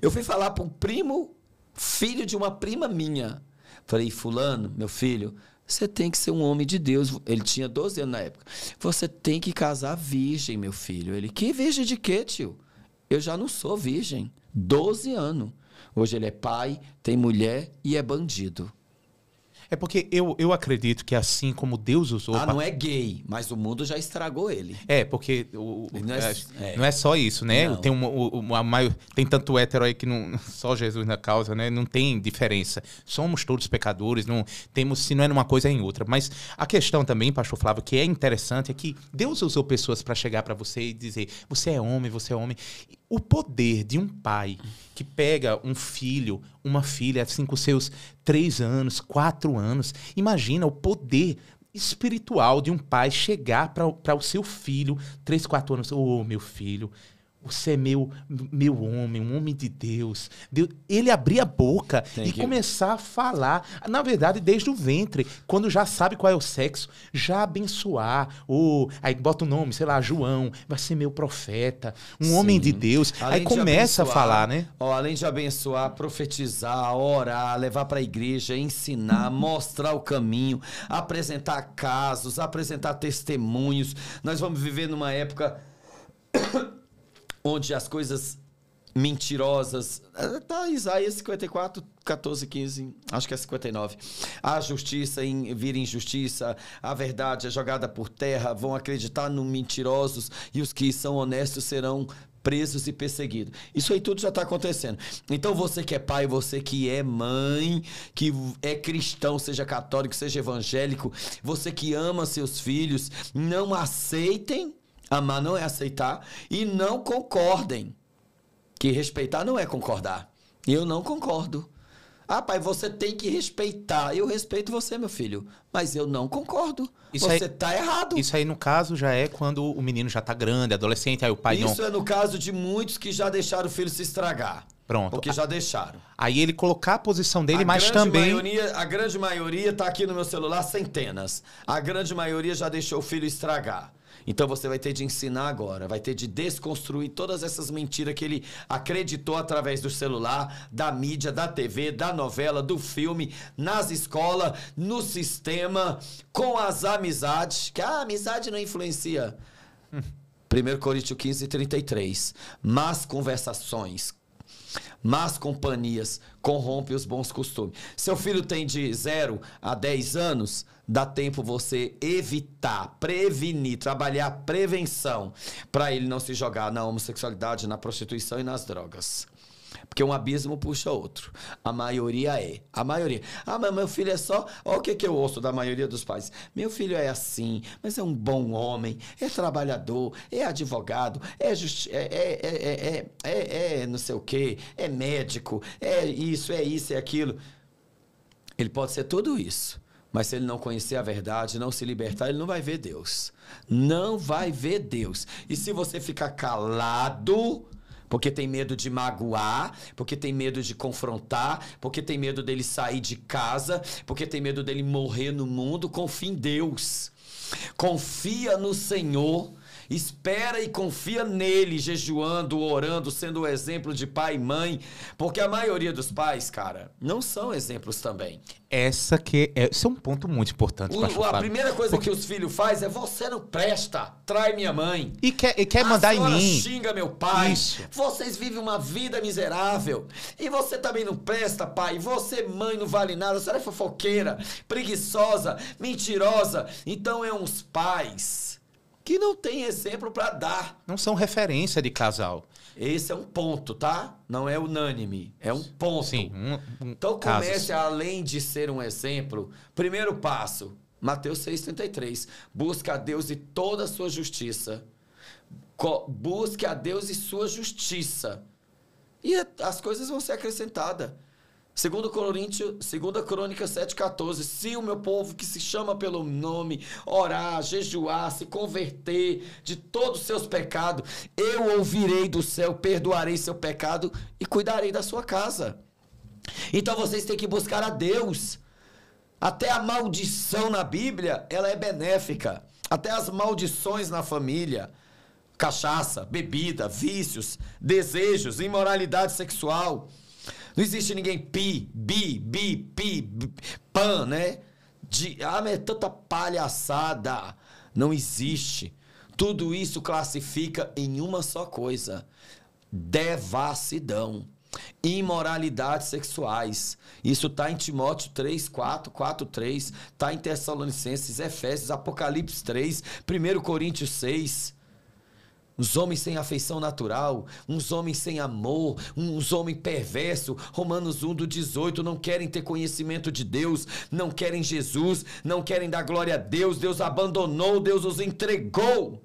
Eu fui falar para um primo, filho de uma prima minha. Falei, Fulano, meu filho, você tem que ser um homem de Deus. Ele tinha 12 anos na época. Você tem que casar virgem, meu filho. Ele, que virgem de quê, tio? Eu já não sou virgem. 12 anos. Hoje ele é pai, tem mulher e é bandido. É porque eu, eu acredito que assim como Deus usou. Ah, não é gay, mas o mundo já estragou ele. É, porque o, não, é, é, é, não, é, só isso, né? Tem, uma, uma, uma, tem tanto hétero aí que não, só Jesus na causa, né? Não tem diferença. Somos todos pecadores, não temos, se não é numa coisa, é em outra. Mas a questão também, pastor Flávio, que é interessante é que Deus usou pessoas para chegar para você e dizer: você é homem, você é homem. O poder de um pai que pega um filho, uma filha, assim, com seus três anos, quatro anos, imagina o poder espiritual de um pai chegar para o seu filho, três, quatro anos, ô oh, meu filho, você é meu, meu homem, um homem de Deus. Deus ele abrir a boca e começar a falar. Na verdade, desde o ventre, quando já sabe qual é o sexo, já abençoar. Ou, aí bota o nome, sei lá, João, vai ser meu profeta, um Sim. homem de Deus. Além aí começa a falar, né? Ó, além de abençoar, profetizar, orar, levar para a igreja, ensinar, mostrar o caminho, apresentar casos, apresentar testemunhos. Nós vamos viver numa época onde as coisas mentirosas. Eh, tá Isaías 54, 14, 15, acho que é 59. A justiça em, vira injustiça, a verdade é jogada por terra, vão acreditar no mentirosos e os que são honestos serão presos e perseguidos. Isso aí tudo já está acontecendo. Então você que é pai, você que é mãe, que é cristão, seja católico, seja evangélico, você que ama seus filhos, não aceitem Amar não é aceitar. E não concordem. Que respeitar não é concordar. Eu não concordo. Ah, pai, você tem que respeitar. Eu respeito você, meu filho. Mas eu não concordo. Isso você aí, tá errado. Isso aí, no caso, já é quando o menino já tá grande, adolescente, aí o pai isso não. Isso é no caso de muitos que já deixaram o filho se estragar. Pronto. Porque já deixaram. Aí ele colocar a posição dele, a mas também. Maioria, a grande maioria tá aqui no meu celular, centenas. A grande maioria já deixou o filho estragar. Então você vai ter de ensinar agora, vai ter de desconstruir todas essas mentiras que ele acreditou através do celular, da mídia, da TV, da novela, do filme, nas escolas, no sistema, com as amizades, que a amizade não influencia. 1 Coríntios 15, 33. Mas conversações, más companhias corrompe os bons costumes. Seu filho tem de 0 a 10 anos, dá tempo você evitar, prevenir, trabalhar prevenção para ele não se jogar na homossexualidade, na prostituição e nas drogas. Porque um abismo puxa outro. A maioria é. A maioria. Ah, mas meu filho é só. Olha o que, que eu ouço da maioria dos pais. Meu filho é assim, mas é um bom homem, é trabalhador, é advogado, é, justi... é, é, é, é, é, é, é não sei o quê, é médico, é isso, é isso, é aquilo. Ele pode ser tudo isso. Mas se ele não conhecer a verdade, não se libertar, ele não vai ver Deus. Não vai ver Deus. E se você ficar calado, porque tem medo de magoar, porque tem medo de confrontar, porque tem medo dele sair de casa, porque tem medo dele morrer no mundo, confia em Deus. Confia no Senhor Espera e confia nele, jejuando, orando, sendo o exemplo de pai e mãe, porque a maioria dos pais, cara, não são exemplos também. Essa que é, esse é um ponto muito importante. O, a primeira coisa porque... que os filhos faz é você não presta, trai minha mãe. E quer, e quer a mandar em mim. xinga meu pai. Isso. Vocês vivem uma vida miserável. E você também não presta, pai. Você, mãe, não vale nada. Você é fofoqueira, preguiçosa, mentirosa. Então é uns pais que não tem exemplo para dar. Não são referência de casal. Esse é um ponto, tá? Não é unânime. É um ponto. Sim. Um, um, então comece, casos. além de ser um exemplo, primeiro passo, Mateus 6,33. Busca a Deus e toda a sua justiça. Busque a Deus e sua justiça. E as coisas vão ser acrescentadas. Segundo Coríntios, 2 Crônica 7,14, se o meu povo que se chama pelo nome orar, jejuar, se converter de todos os seus pecados, eu ouvirei do céu, perdoarei seu pecado e cuidarei da sua casa. Então vocês têm que buscar a Deus. Até a maldição na Bíblia, ela é benéfica. Até as maldições na família, cachaça, bebida, vícios, desejos, imoralidade sexual, não existe ninguém pi, bi, bi, pi, bi, pan, né? De, ah, mas é tanta palhaçada. Não existe. Tudo isso classifica em uma só coisa: devassidão, imoralidades sexuais. Isso está em Timóteo 3, 4, 4, 3, está em Tessalonicenses, Efésios, Apocalipse 3, 1 Coríntios 6. Uns homens sem afeição natural, uns homens sem amor, uns homens perversos. Romanos 1 do 18 não querem ter conhecimento de Deus, não querem Jesus, não querem dar glória a Deus. Deus abandonou, Deus os entregou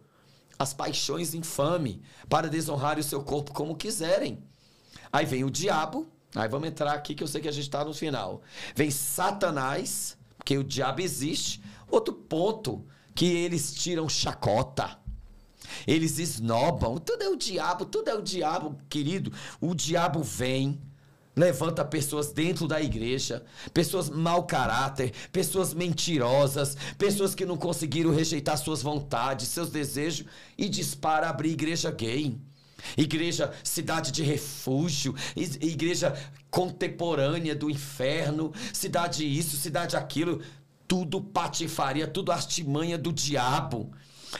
às paixões infame para desonrar o seu corpo como quiserem. Aí vem o diabo, aí vamos entrar aqui que eu sei que a gente está no final. Vem Satanás, porque o diabo existe. Outro ponto que eles tiram chacota. Eles esnobam. Tudo é o diabo, tudo é o diabo, querido. O diabo vem levanta pessoas dentro da igreja, pessoas mau caráter, pessoas mentirosas, pessoas que não conseguiram rejeitar suas vontades, seus desejos e dispara a abrir igreja gay. Igreja, cidade de refúgio, igreja contemporânea do inferno, cidade isso, cidade aquilo, tudo patifaria, tudo artimanha do diabo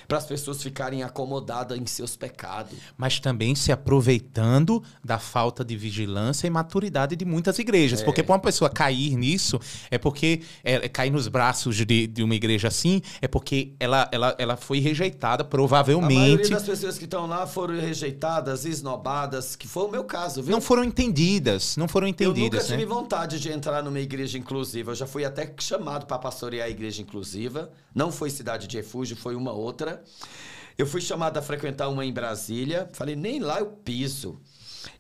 para as pessoas ficarem acomodadas em seus pecados. Mas também se aproveitando da falta de vigilância e maturidade de muitas igrejas. É. Porque para uma pessoa cair nisso, é porque é, é, cair nos braços de, de uma igreja assim, é porque ela, ela, ela foi rejeitada, provavelmente. A maioria das pessoas que estão lá foram rejeitadas, esnobadas, que foi o meu caso, viu? Não foram entendidas, não foram entendidas. Eu nunca né? tive vontade de entrar numa igreja inclusiva. Eu já fui até chamado para pastorear a igreja inclusiva. Não foi Cidade de Refúgio, foi uma outra eu fui chamado a frequentar uma em Brasília. Falei, nem lá eu piso.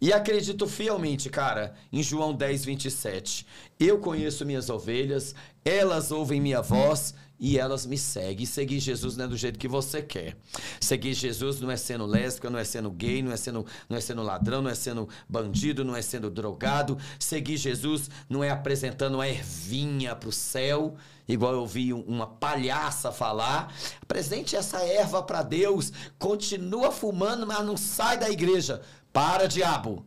E acredito fielmente, cara, em João 10, 27. Eu conheço minhas ovelhas, elas ouvem minha voz e elas me seguem. E seguir Jesus não é do jeito que você quer. Seguir Jesus não é sendo lésbica, não é sendo gay, não é sendo, não é sendo ladrão, não é sendo bandido, não é sendo drogado. Seguir Jesus não é apresentando a ervinha para o céu igual eu vi uma palhaça falar. Presente essa erva para Deus, continua fumando, mas não sai da igreja. Para, diabo.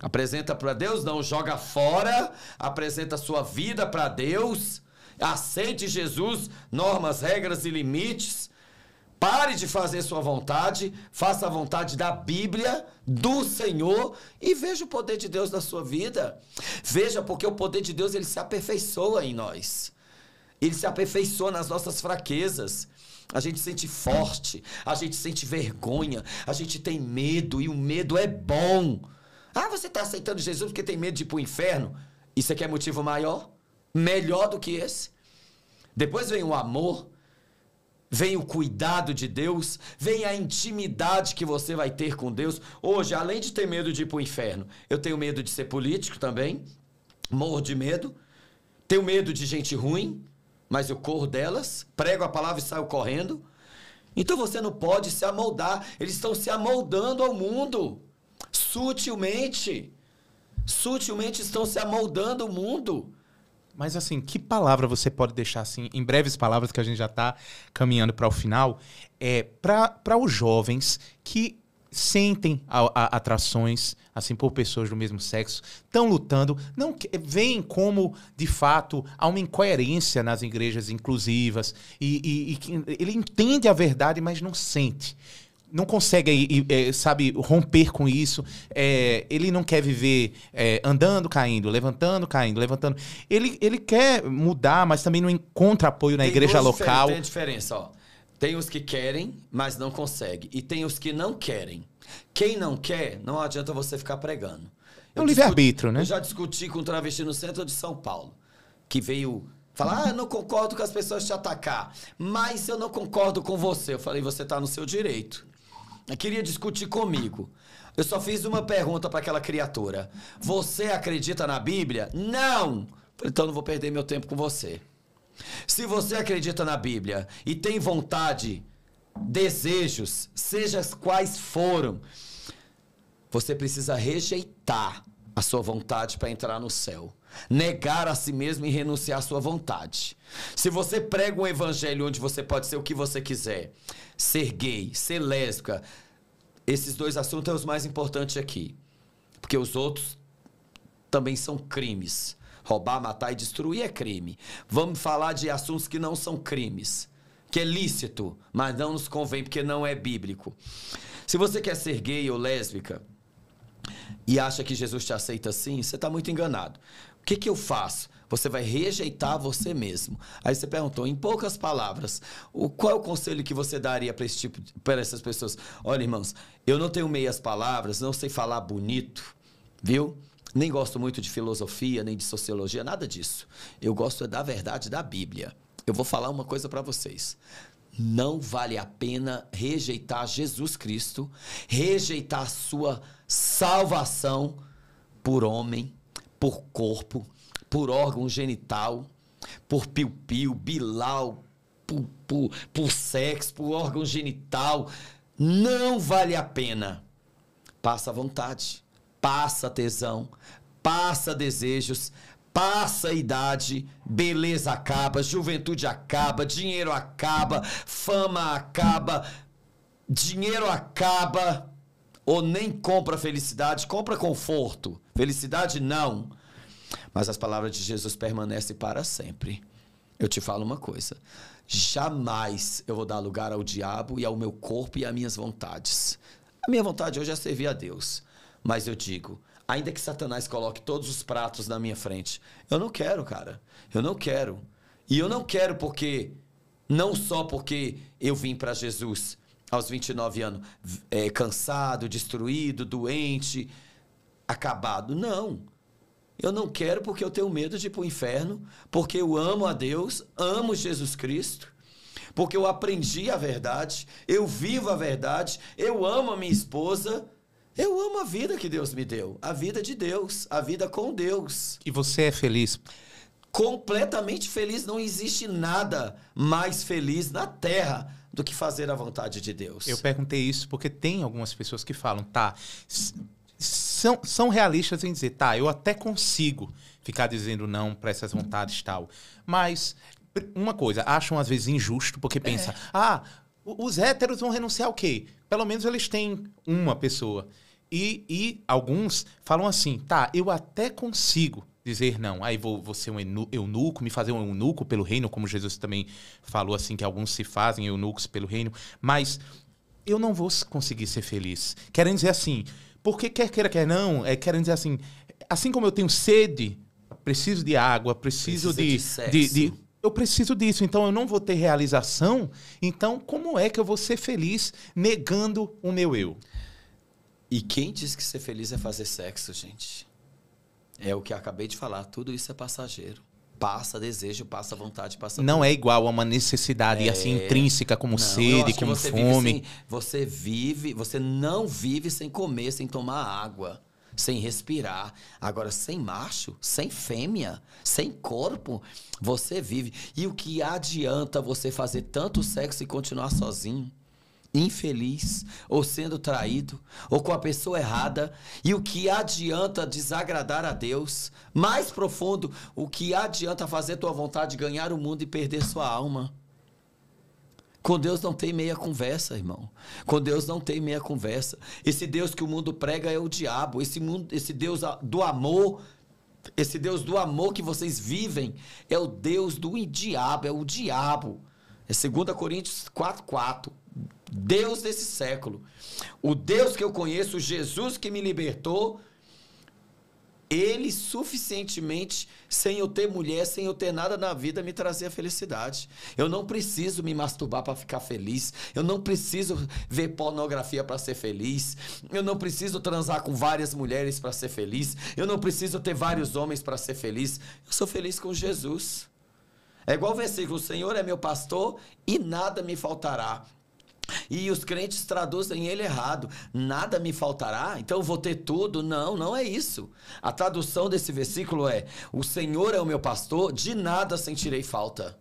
Apresenta para Deus, não joga fora, apresenta sua vida para Deus. Aceite Jesus, normas, regras e limites. Pare de fazer sua vontade, faça a vontade da Bíblia, do Senhor e veja o poder de Deus na sua vida. Veja porque o poder de Deus ele se aperfeiçoa em nós. Ele se aperfeiçoa nas nossas fraquezas. A gente sente forte, a gente sente vergonha, a gente tem medo e o medo é bom. Ah, você está aceitando Jesus porque tem medo de ir para o inferno? Isso aqui é motivo maior? Melhor do que esse? Depois vem o amor, vem o cuidado de Deus, vem a intimidade que você vai ter com Deus. Hoje, além de ter medo de ir para o inferno, eu tenho medo de ser político também, morro de medo, tenho medo de gente ruim, mas eu corro delas, prego a palavra e saio correndo. Então você não pode se amoldar. Eles estão se amoldando ao mundo. Sutilmente. Sutilmente estão se amoldando ao mundo. Mas assim, que palavra você pode deixar assim, em breves palavras que a gente já está caminhando para o final, é para os jovens que sentem a, a, atrações assim por pessoas do mesmo sexo, estão lutando, não veem como de fato há uma incoerência nas igrejas inclusivas e, e, e ele entende a verdade, mas não sente não consegue, é, sabe, romper com isso. É, ele não quer viver é, andando, caindo, levantando, caindo, levantando. Ele, ele quer mudar, mas também não encontra apoio na Tem igreja local. Tem diferença, ó. Tem os que querem, mas não conseguem. E tem os que não querem. Quem não quer, não adianta você ficar pregando. É um livre-arbítrio, né? Eu já discuti com um travesti no centro de São Paulo, que veio falar: ah, não concordo com as pessoas te atacar, mas eu não concordo com você. Eu falei: você está no seu direito. Eu queria discutir comigo. Eu só fiz uma pergunta para aquela criatura: Você acredita na Bíblia? Não! Então não vou perder meu tempo com você. Se você acredita na Bíblia e tem vontade, desejos, seja quais foram, você precisa rejeitar a sua vontade para entrar no céu. Negar a si mesmo e renunciar à sua vontade. Se você prega um evangelho onde você pode ser o que você quiser, ser gay, ser lésbica, esses dois assuntos são é os mais importantes aqui. Porque os outros também são crimes. Roubar, matar e destruir é crime. Vamos falar de assuntos que não são crimes, que é lícito, mas não nos convém porque não é bíblico. Se você quer ser gay ou lésbica e acha que Jesus te aceita assim, você está muito enganado. O que, que eu faço? Você vai rejeitar você mesmo. Aí você perguntou, em poucas palavras, o, qual é o conselho que você daria para esse tipo, para essas pessoas? Olha, irmãos, eu não tenho meias palavras, não sei falar bonito, viu? Nem gosto muito de filosofia, nem de sociologia, nada disso. Eu gosto é da verdade da Bíblia. Eu vou falar uma coisa para vocês. Não vale a pena rejeitar Jesus Cristo, rejeitar sua salvação por homem, por corpo, por órgão genital, por piu-piu, bilau, por, por, por sexo, por órgão genital. Não vale a pena. Passa à vontade passa tesão, passa desejos, passa idade, beleza acaba, juventude acaba, dinheiro acaba, fama acaba, dinheiro acaba, ou nem compra felicidade, compra conforto. Felicidade não. Mas as palavras de Jesus permanecem para sempre. Eu te falo uma coisa: jamais eu vou dar lugar ao diabo e ao meu corpo e às minhas vontades. A minha vontade hoje é servir a Deus. Mas eu digo, ainda que Satanás coloque todos os pratos na minha frente, eu não quero, cara. Eu não quero. E eu não quero porque não só porque eu vim para Jesus aos 29 anos é, cansado, destruído, doente, acabado. Não. Eu não quero porque eu tenho medo de ir para o inferno, porque eu amo a Deus, amo Jesus Cristo, porque eu aprendi a verdade, eu vivo a verdade, eu amo a minha esposa eu amo a vida que Deus me deu, a vida de Deus, a vida com Deus. E você é feliz? Completamente feliz, não existe nada mais feliz na terra do que fazer a vontade de Deus. Eu perguntei isso porque tem algumas pessoas que falam, tá, são, são realistas em dizer, tá, eu até consigo ficar dizendo não para essas vontades tal, mas uma coisa, acham às vezes injusto porque pensa, é. ah, os héteros vão renunciar ao quê? Pelo menos eles têm uma pessoa. E, e alguns falam assim, tá, eu até consigo dizer não. Aí vou, vou ser um eunuco, me fazer um eunuco pelo reino, como Jesus também falou assim, que alguns se fazem eunucos pelo reino, mas eu não vou conseguir ser feliz. Querem dizer assim, porque quer queira, quer não, é, querem dizer assim, assim como eu tenho sede, preciso de água, preciso Precisa de, de, de, de eu preciso disso, então eu não vou ter realização. Então, como é que eu vou ser feliz negando o meu eu? E quem diz que ser feliz é fazer sexo, gente? É o que acabei de falar, tudo isso é passageiro. Passa desejo, passa vontade, passa. Não vontade. é igual a uma necessidade é... assim intrínseca como não, sede, como você fome. Vive sem, você vive, você não vive sem comer, sem tomar água, sem respirar. Agora sem macho, sem fêmea, sem corpo, você vive. E o que adianta você fazer tanto sexo e continuar sozinho? infeliz, ou sendo traído, ou com a pessoa errada, e o que adianta desagradar a Deus? Mais profundo, o que adianta fazer tua vontade ganhar o mundo e perder sua alma? Com Deus não tem meia conversa, irmão. Com Deus não tem meia conversa. Esse Deus que o mundo prega é o diabo. Esse mundo, esse Deus do amor, esse Deus do amor que vocês vivem é o Deus do diabo, é o diabo. É 2 Coríntios 4. Deus desse século. O Deus que eu conheço, Jesus que me libertou, ele suficientemente, sem eu ter mulher, sem eu ter nada na vida, me trazia felicidade. Eu não preciso me masturbar para ficar feliz. Eu não preciso ver pornografia para ser feliz. Eu não preciso transar com várias mulheres para ser feliz. Eu não preciso ter vários homens para ser feliz. Eu sou feliz com Jesus. É igual o versículo: O Senhor é meu pastor e nada me faltará. E os crentes traduzem ele errado. Nada me faltará, então vou ter tudo. Não, não é isso. A tradução desse versículo é: O Senhor é o meu pastor, de nada sentirei falta.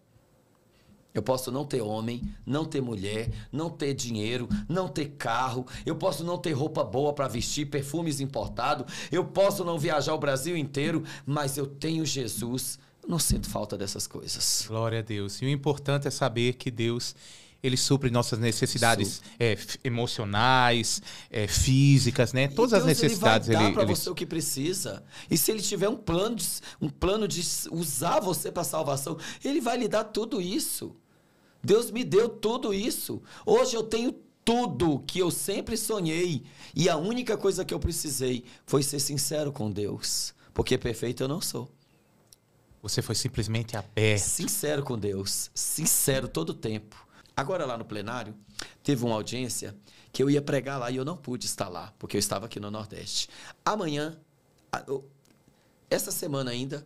Eu posso não ter homem, não ter mulher, não ter dinheiro, não ter carro, eu posso não ter roupa boa para vestir, perfumes importados, eu posso não viajar o Brasil inteiro, mas eu tenho Jesus, não sinto falta dessas coisas. Glória a Deus. E o importante é saber que Deus ele supre nossas necessidades é, emocionais, é, físicas, né? Todas as necessidades ele vai dar ele, pra ele... você o que precisa. E se ele tiver um plano, de, um plano de usar você para salvação, ele vai lhe dar tudo isso. Deus me deu tudo isso. Hoje eu tenho tudo que eu sempre sonhei e a única coisa que eu precisei foi ser sincero com Deus, porque perfeito eu não sou. Você foi simplesmente a pé. Sincero com Deus, sincero todo o tempo. Agora, lá no plenário, teve uma audiência que eu ia pregar lá e eu não pude estar lá, porque eu estava aqui no Nordeste. Amanhã, essa semana ainda,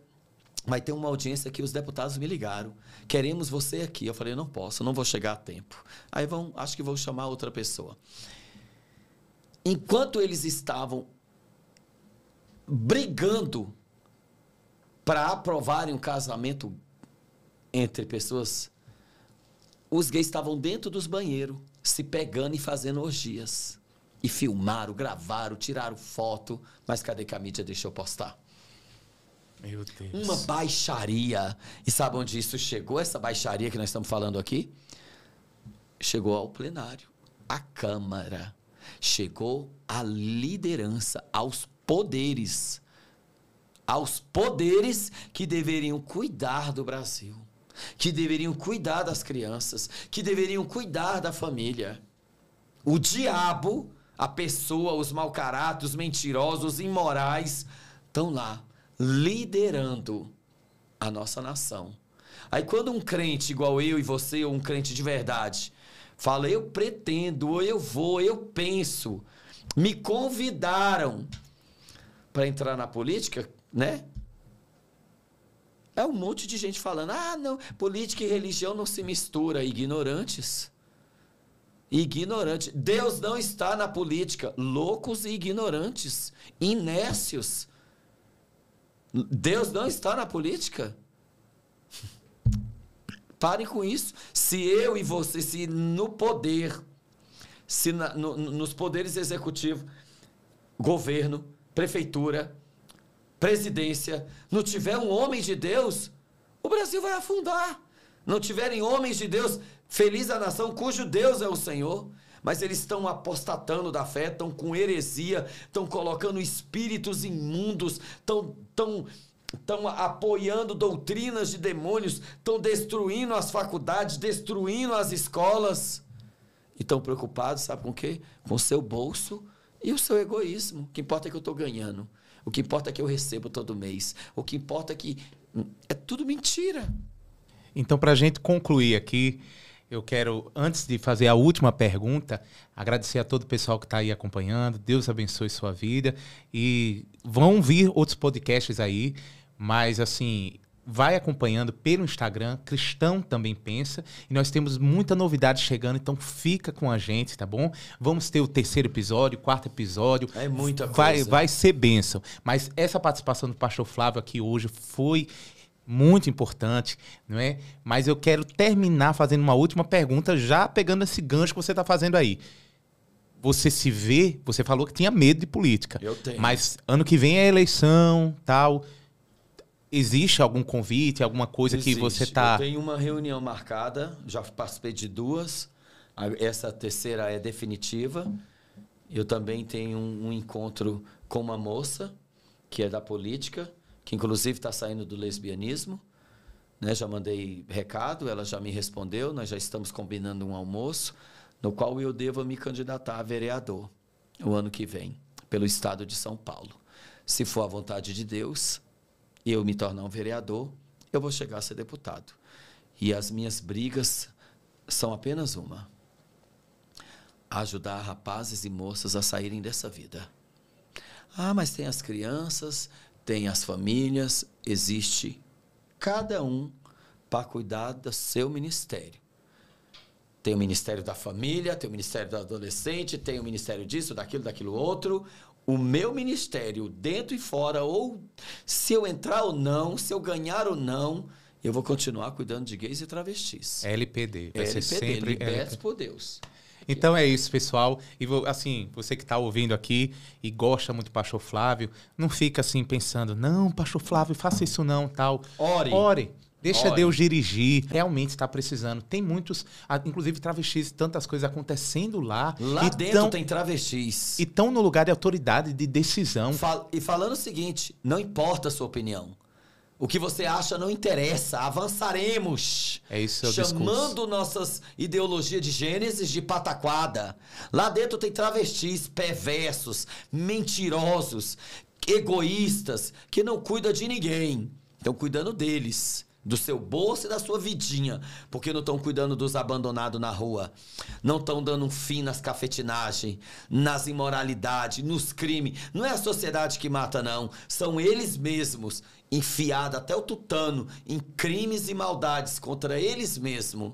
vai ter uma audiência que os deputados me ligaram. Queremos você aqui. Eu falei, não posso, não vou chegar a tempo. Aí vão, acho que vou chamar outra pessoa. Enquanto eles estavam brigando para aprovarem um casamento entre pessoas os gays estavam dentro dos banheiros, se pegando e fazendo orgias. E filmaram, gravaram, tiraram foto, mas cadê que a mídia deixou postar? Meu Deus. Uma baixaria. E sabe onde isso chegou? Essa baixaria que nós estamos falando aqui? Chegou ao plenário, à Câmara. Chegou à liderança, aos poderes. Aos poderes que deveriam cuidar do Brasil que deveriam cuidar das crianças, que deveriam cuidar da família. O diabo, a pessoa, os mau caráter, os mentirosos, os imorais, estão lá liderando a nossa nação. Aí quando um crente igual eu e você, ou um crente de verdade, fala eu pretendo, ou eu vou, eu penso, me convidaram para entrar na política, né? É um monte de gente falando: ah, não, política e religião não se mistura. Ignorantes. ignorantes Deus não está na política. Loucos e ignorantes. Inércios. Deus não está na política. Parem com isso. Se eu e você, se no poder, se na, no, nos poderes executivos, governo, prefeitura, presidência, não tiver um homem de Deus, o Brasil vai afundar. Não tiverem homens de Deus, feliz a nação cujo Deus é o Senhor. Mas eles estão apostatando da fé, estão com heresia, estão colocando espíritos imundos, estão tão, tão apoiando doutrinas de demônios, estão destruindo as faculdades, destruindo as escolas. E estão preocupados, sabe com o quê? Com o seu bolso e o seu egoísmo. O que importa é que eu estou ganhando. O que importa é que eu recebo todo mês. O que importa é que é tudo mentira. Então, para a gente concluir aqui, eu quero, antes de fazer a última pergunta, agradecer a todo o pessoal que está aí acompanhando. Deus abençoe sua vida. E vão vir outros podcasts aí, mas assim, vai acompanhando pelo Instagram, Cristão Também Pensa, e nós temos muita novidade chegando, então fica com a gente, tá bom? Vamos ter o terceiro episódio, o quarto episódio. É muita coisa. Vai, vai ser bênção. Mas essa participação do pastor Flávio aqui hoje foi muito importante, não é? Mas eu quero terminar fazendo uma última pergunta, já pegando esse gancho que você está fazendo aí. Você se vê, você falou que tinha medo de política. Eu tenho. Mas ano que vem é eleição, tal Existe algum convite, alguma coisa Existe. que você está? Eu tá tenho uma reunião marcada, já participei de duas. Essa terceira é definitiva. Eu também tenho um, um encontro com uma moça que é da política, que inclusive está saindo do lesbianismo. Né? Já mandei recado, ela já me respondeu. Nós já estamos combinando um almoço no qual eu devo me candidatar a vereador o ano que vem, pelo estado de São Paulo. Se for a vontade de Deus, eu me tornar um vereador, eu vou chegar a ser deputado. E as minhas brigas são apenas uma: ajudar rapazes e moças a saírem dessa vida. Ah, mas tem as crianças, tem as famílias, existe cada um para cuidar do seu ministério. Tem o ministério da família, tem o ministério do adolescente, tem o ministério disso, daquilo, daquilo outro o meu ministério, dentro e fora, ou se eu entrar ou não, se eu ganhar ou não, eu vou continuar cuidando de gays e travestis. LPD. Vai LPD, ser sempre libertos por Deus. Então é isso, pessoal. E assim, você que está ouvindo aqui e gosta muito do Pastor Flávio, não fica assim pensando, não, Pastor Flávio, faça isso não, tal. Ore. Ore. Deixa Olha. Deus dirigir. Realmente está precisando. Tem muitos, inclusive travestis, tantas coisas acontecendo lá. Lá dentro tão, tem travestis. E estão no lugar de autoridade, de decisão. Fal e falando o seguinte, não importa a sua opinião. O que você acha não interessa. Avançaremos. É isso, é Chamando discurso. nossas ideologias de Gênesis de pataquada. Lá dentro tem travestis perversos, mentirosos, egoístas, que não cuida de ninguém. Estão cuidando deles do seu bolso e da sua vidinha, porque não estão cuidando dos abandonados na rua, não estão dando um fim nas cafetinagens, nas imoralidades, nos crimes. Não é a sociedade que mata, não. São eles mesmos, enfiados até o tutano em crimes e maldades contra eles mesmos.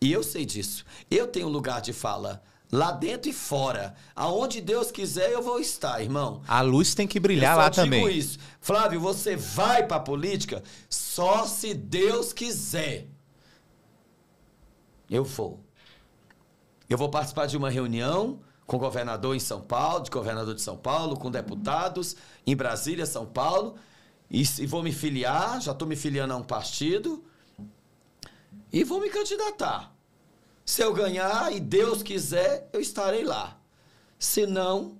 E eu sei disso. Eu tenho lugar de fala. Lá dentro e fora. Aonde Deus quiser, eu vou estar, irmão. A luz tem que brilhar eu lá digo também. isso. Flávio, você vai para a política só se Deus quiser. Eu vou. Eu vou participar de uma reunião com o governador em São Paulo, de governador de São Paulo, com deputados em Brasília, São Paulo, e vou me filiar, já estou me filiando a um partido, e vou me candidatar. Se eu ganhar e Deus quiser, eu estarei lá. Se não,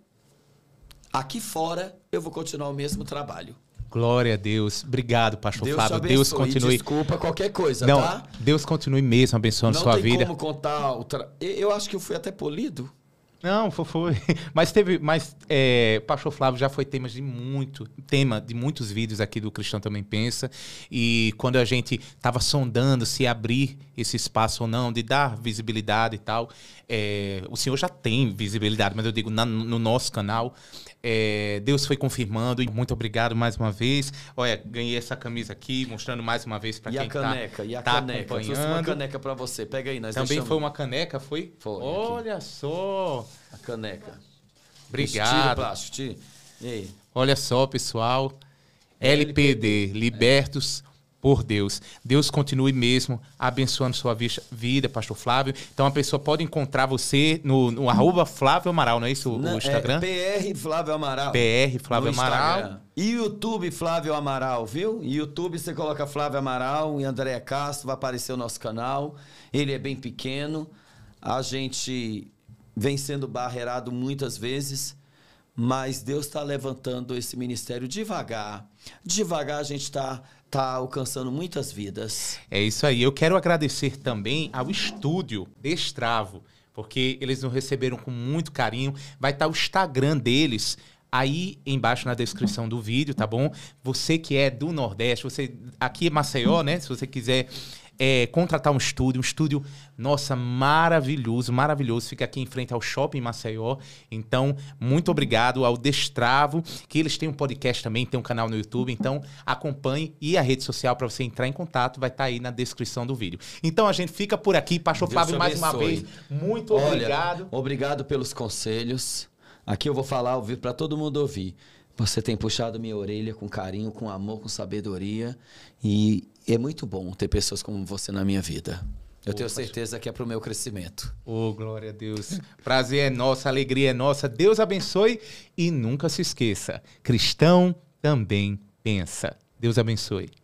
aqui fora eu vou continuar o mesmo trabalho. Glória a Deus. Obrigado, pastor Deus Fábio. Deus continue. Desculpa qualquer coisa, Não, tá? Deus continue mesmo abençoando Não sua vida. Não tem como contar. Outra... Eu acho que eu fui até polido. Não, foi. Mas teve. Mas é, Pastor Flávio já foi tema de muito. Tema de muitos vídeos aqui do Cristão Também Pensa. E quando a gente estava sondando se abrir esse espaço ou não, de dar visibilidade e tal, é, o senhor já tem visibilidade, mas eu digo na, no nosso canal. É, Deus foi confirmando. E muito obrigado mais uma vez. Olha, ganhei essa camisa aqui, mostrando mais uma vez para quem está caneca, e a tá caneca. acompanhando. Trouxe uma caneca para você. Pega aí, nós Também deixamos. foi uma caneca, foi? Foi. Olha aqui. só. A caneca. Obrigado. Tira, plástico, tira. E aí? Olha só, pessoal. LPD, LPD Libertos. É por Deus. Deus continue mesmo abençoando sua vida, pastor Flávio. Então a pessoa pode encontrar você no, no hum. arroba Flávio Amaral, não é isso não, o é Instagram? É PR Flávio Amaral. PR Flávio no Amaral. E YouTube Flávio Amaral, viu? YouTube você coloca Flávio Amaral e Andréa Castro, vai aparecer o nosso canal. Ele é bem pequeno. A gente vem sendo barreirado muitas vezes, mas Deus está levantando esse ministério devagar. Devagar a gente está está alcançando muitas vidas. É isso aí. Eu quero agradecer também ao estúdio Destravo, porque eles nos receberam com muito carinho. Vai estar tá o Instagram deles aí embaixo na descrição do vídeo, tá bom? Você que é do Nordeste, você aqui é Maceió, né? Se você quiser é, contratar um estúdio, um estúdio, nossa, maravilhoso, maravilhoso. Fica aqui em frente ao Shopping Maceió. Então, muito obrigado ao Destravo, que eles têm um podcast também, tem um canal no YouTube. Então, acompanhe e a rede social para você entrar em contato vai estar tá aí na descrição do vídeo. Então, a gente fica por aqui. Pastor Deus Fábio, mais uma vez, muito Olha, obrigado. Obrigado pelos conselhos. Aqui eu vou falar, ouvir para todo mundo ouvir. Você tem puxado minha orelha com carinho, com amor, com sabedoria. E e é muito bom ter pessoas como você na minha vida. Eu tenho certeza que é para o meu crescimento. Oh, glória a Deus. Prazer é nosso, alegria é nossa. Deus abençoe e nunca se esqueça: cristão também pensa. Deus abençoe.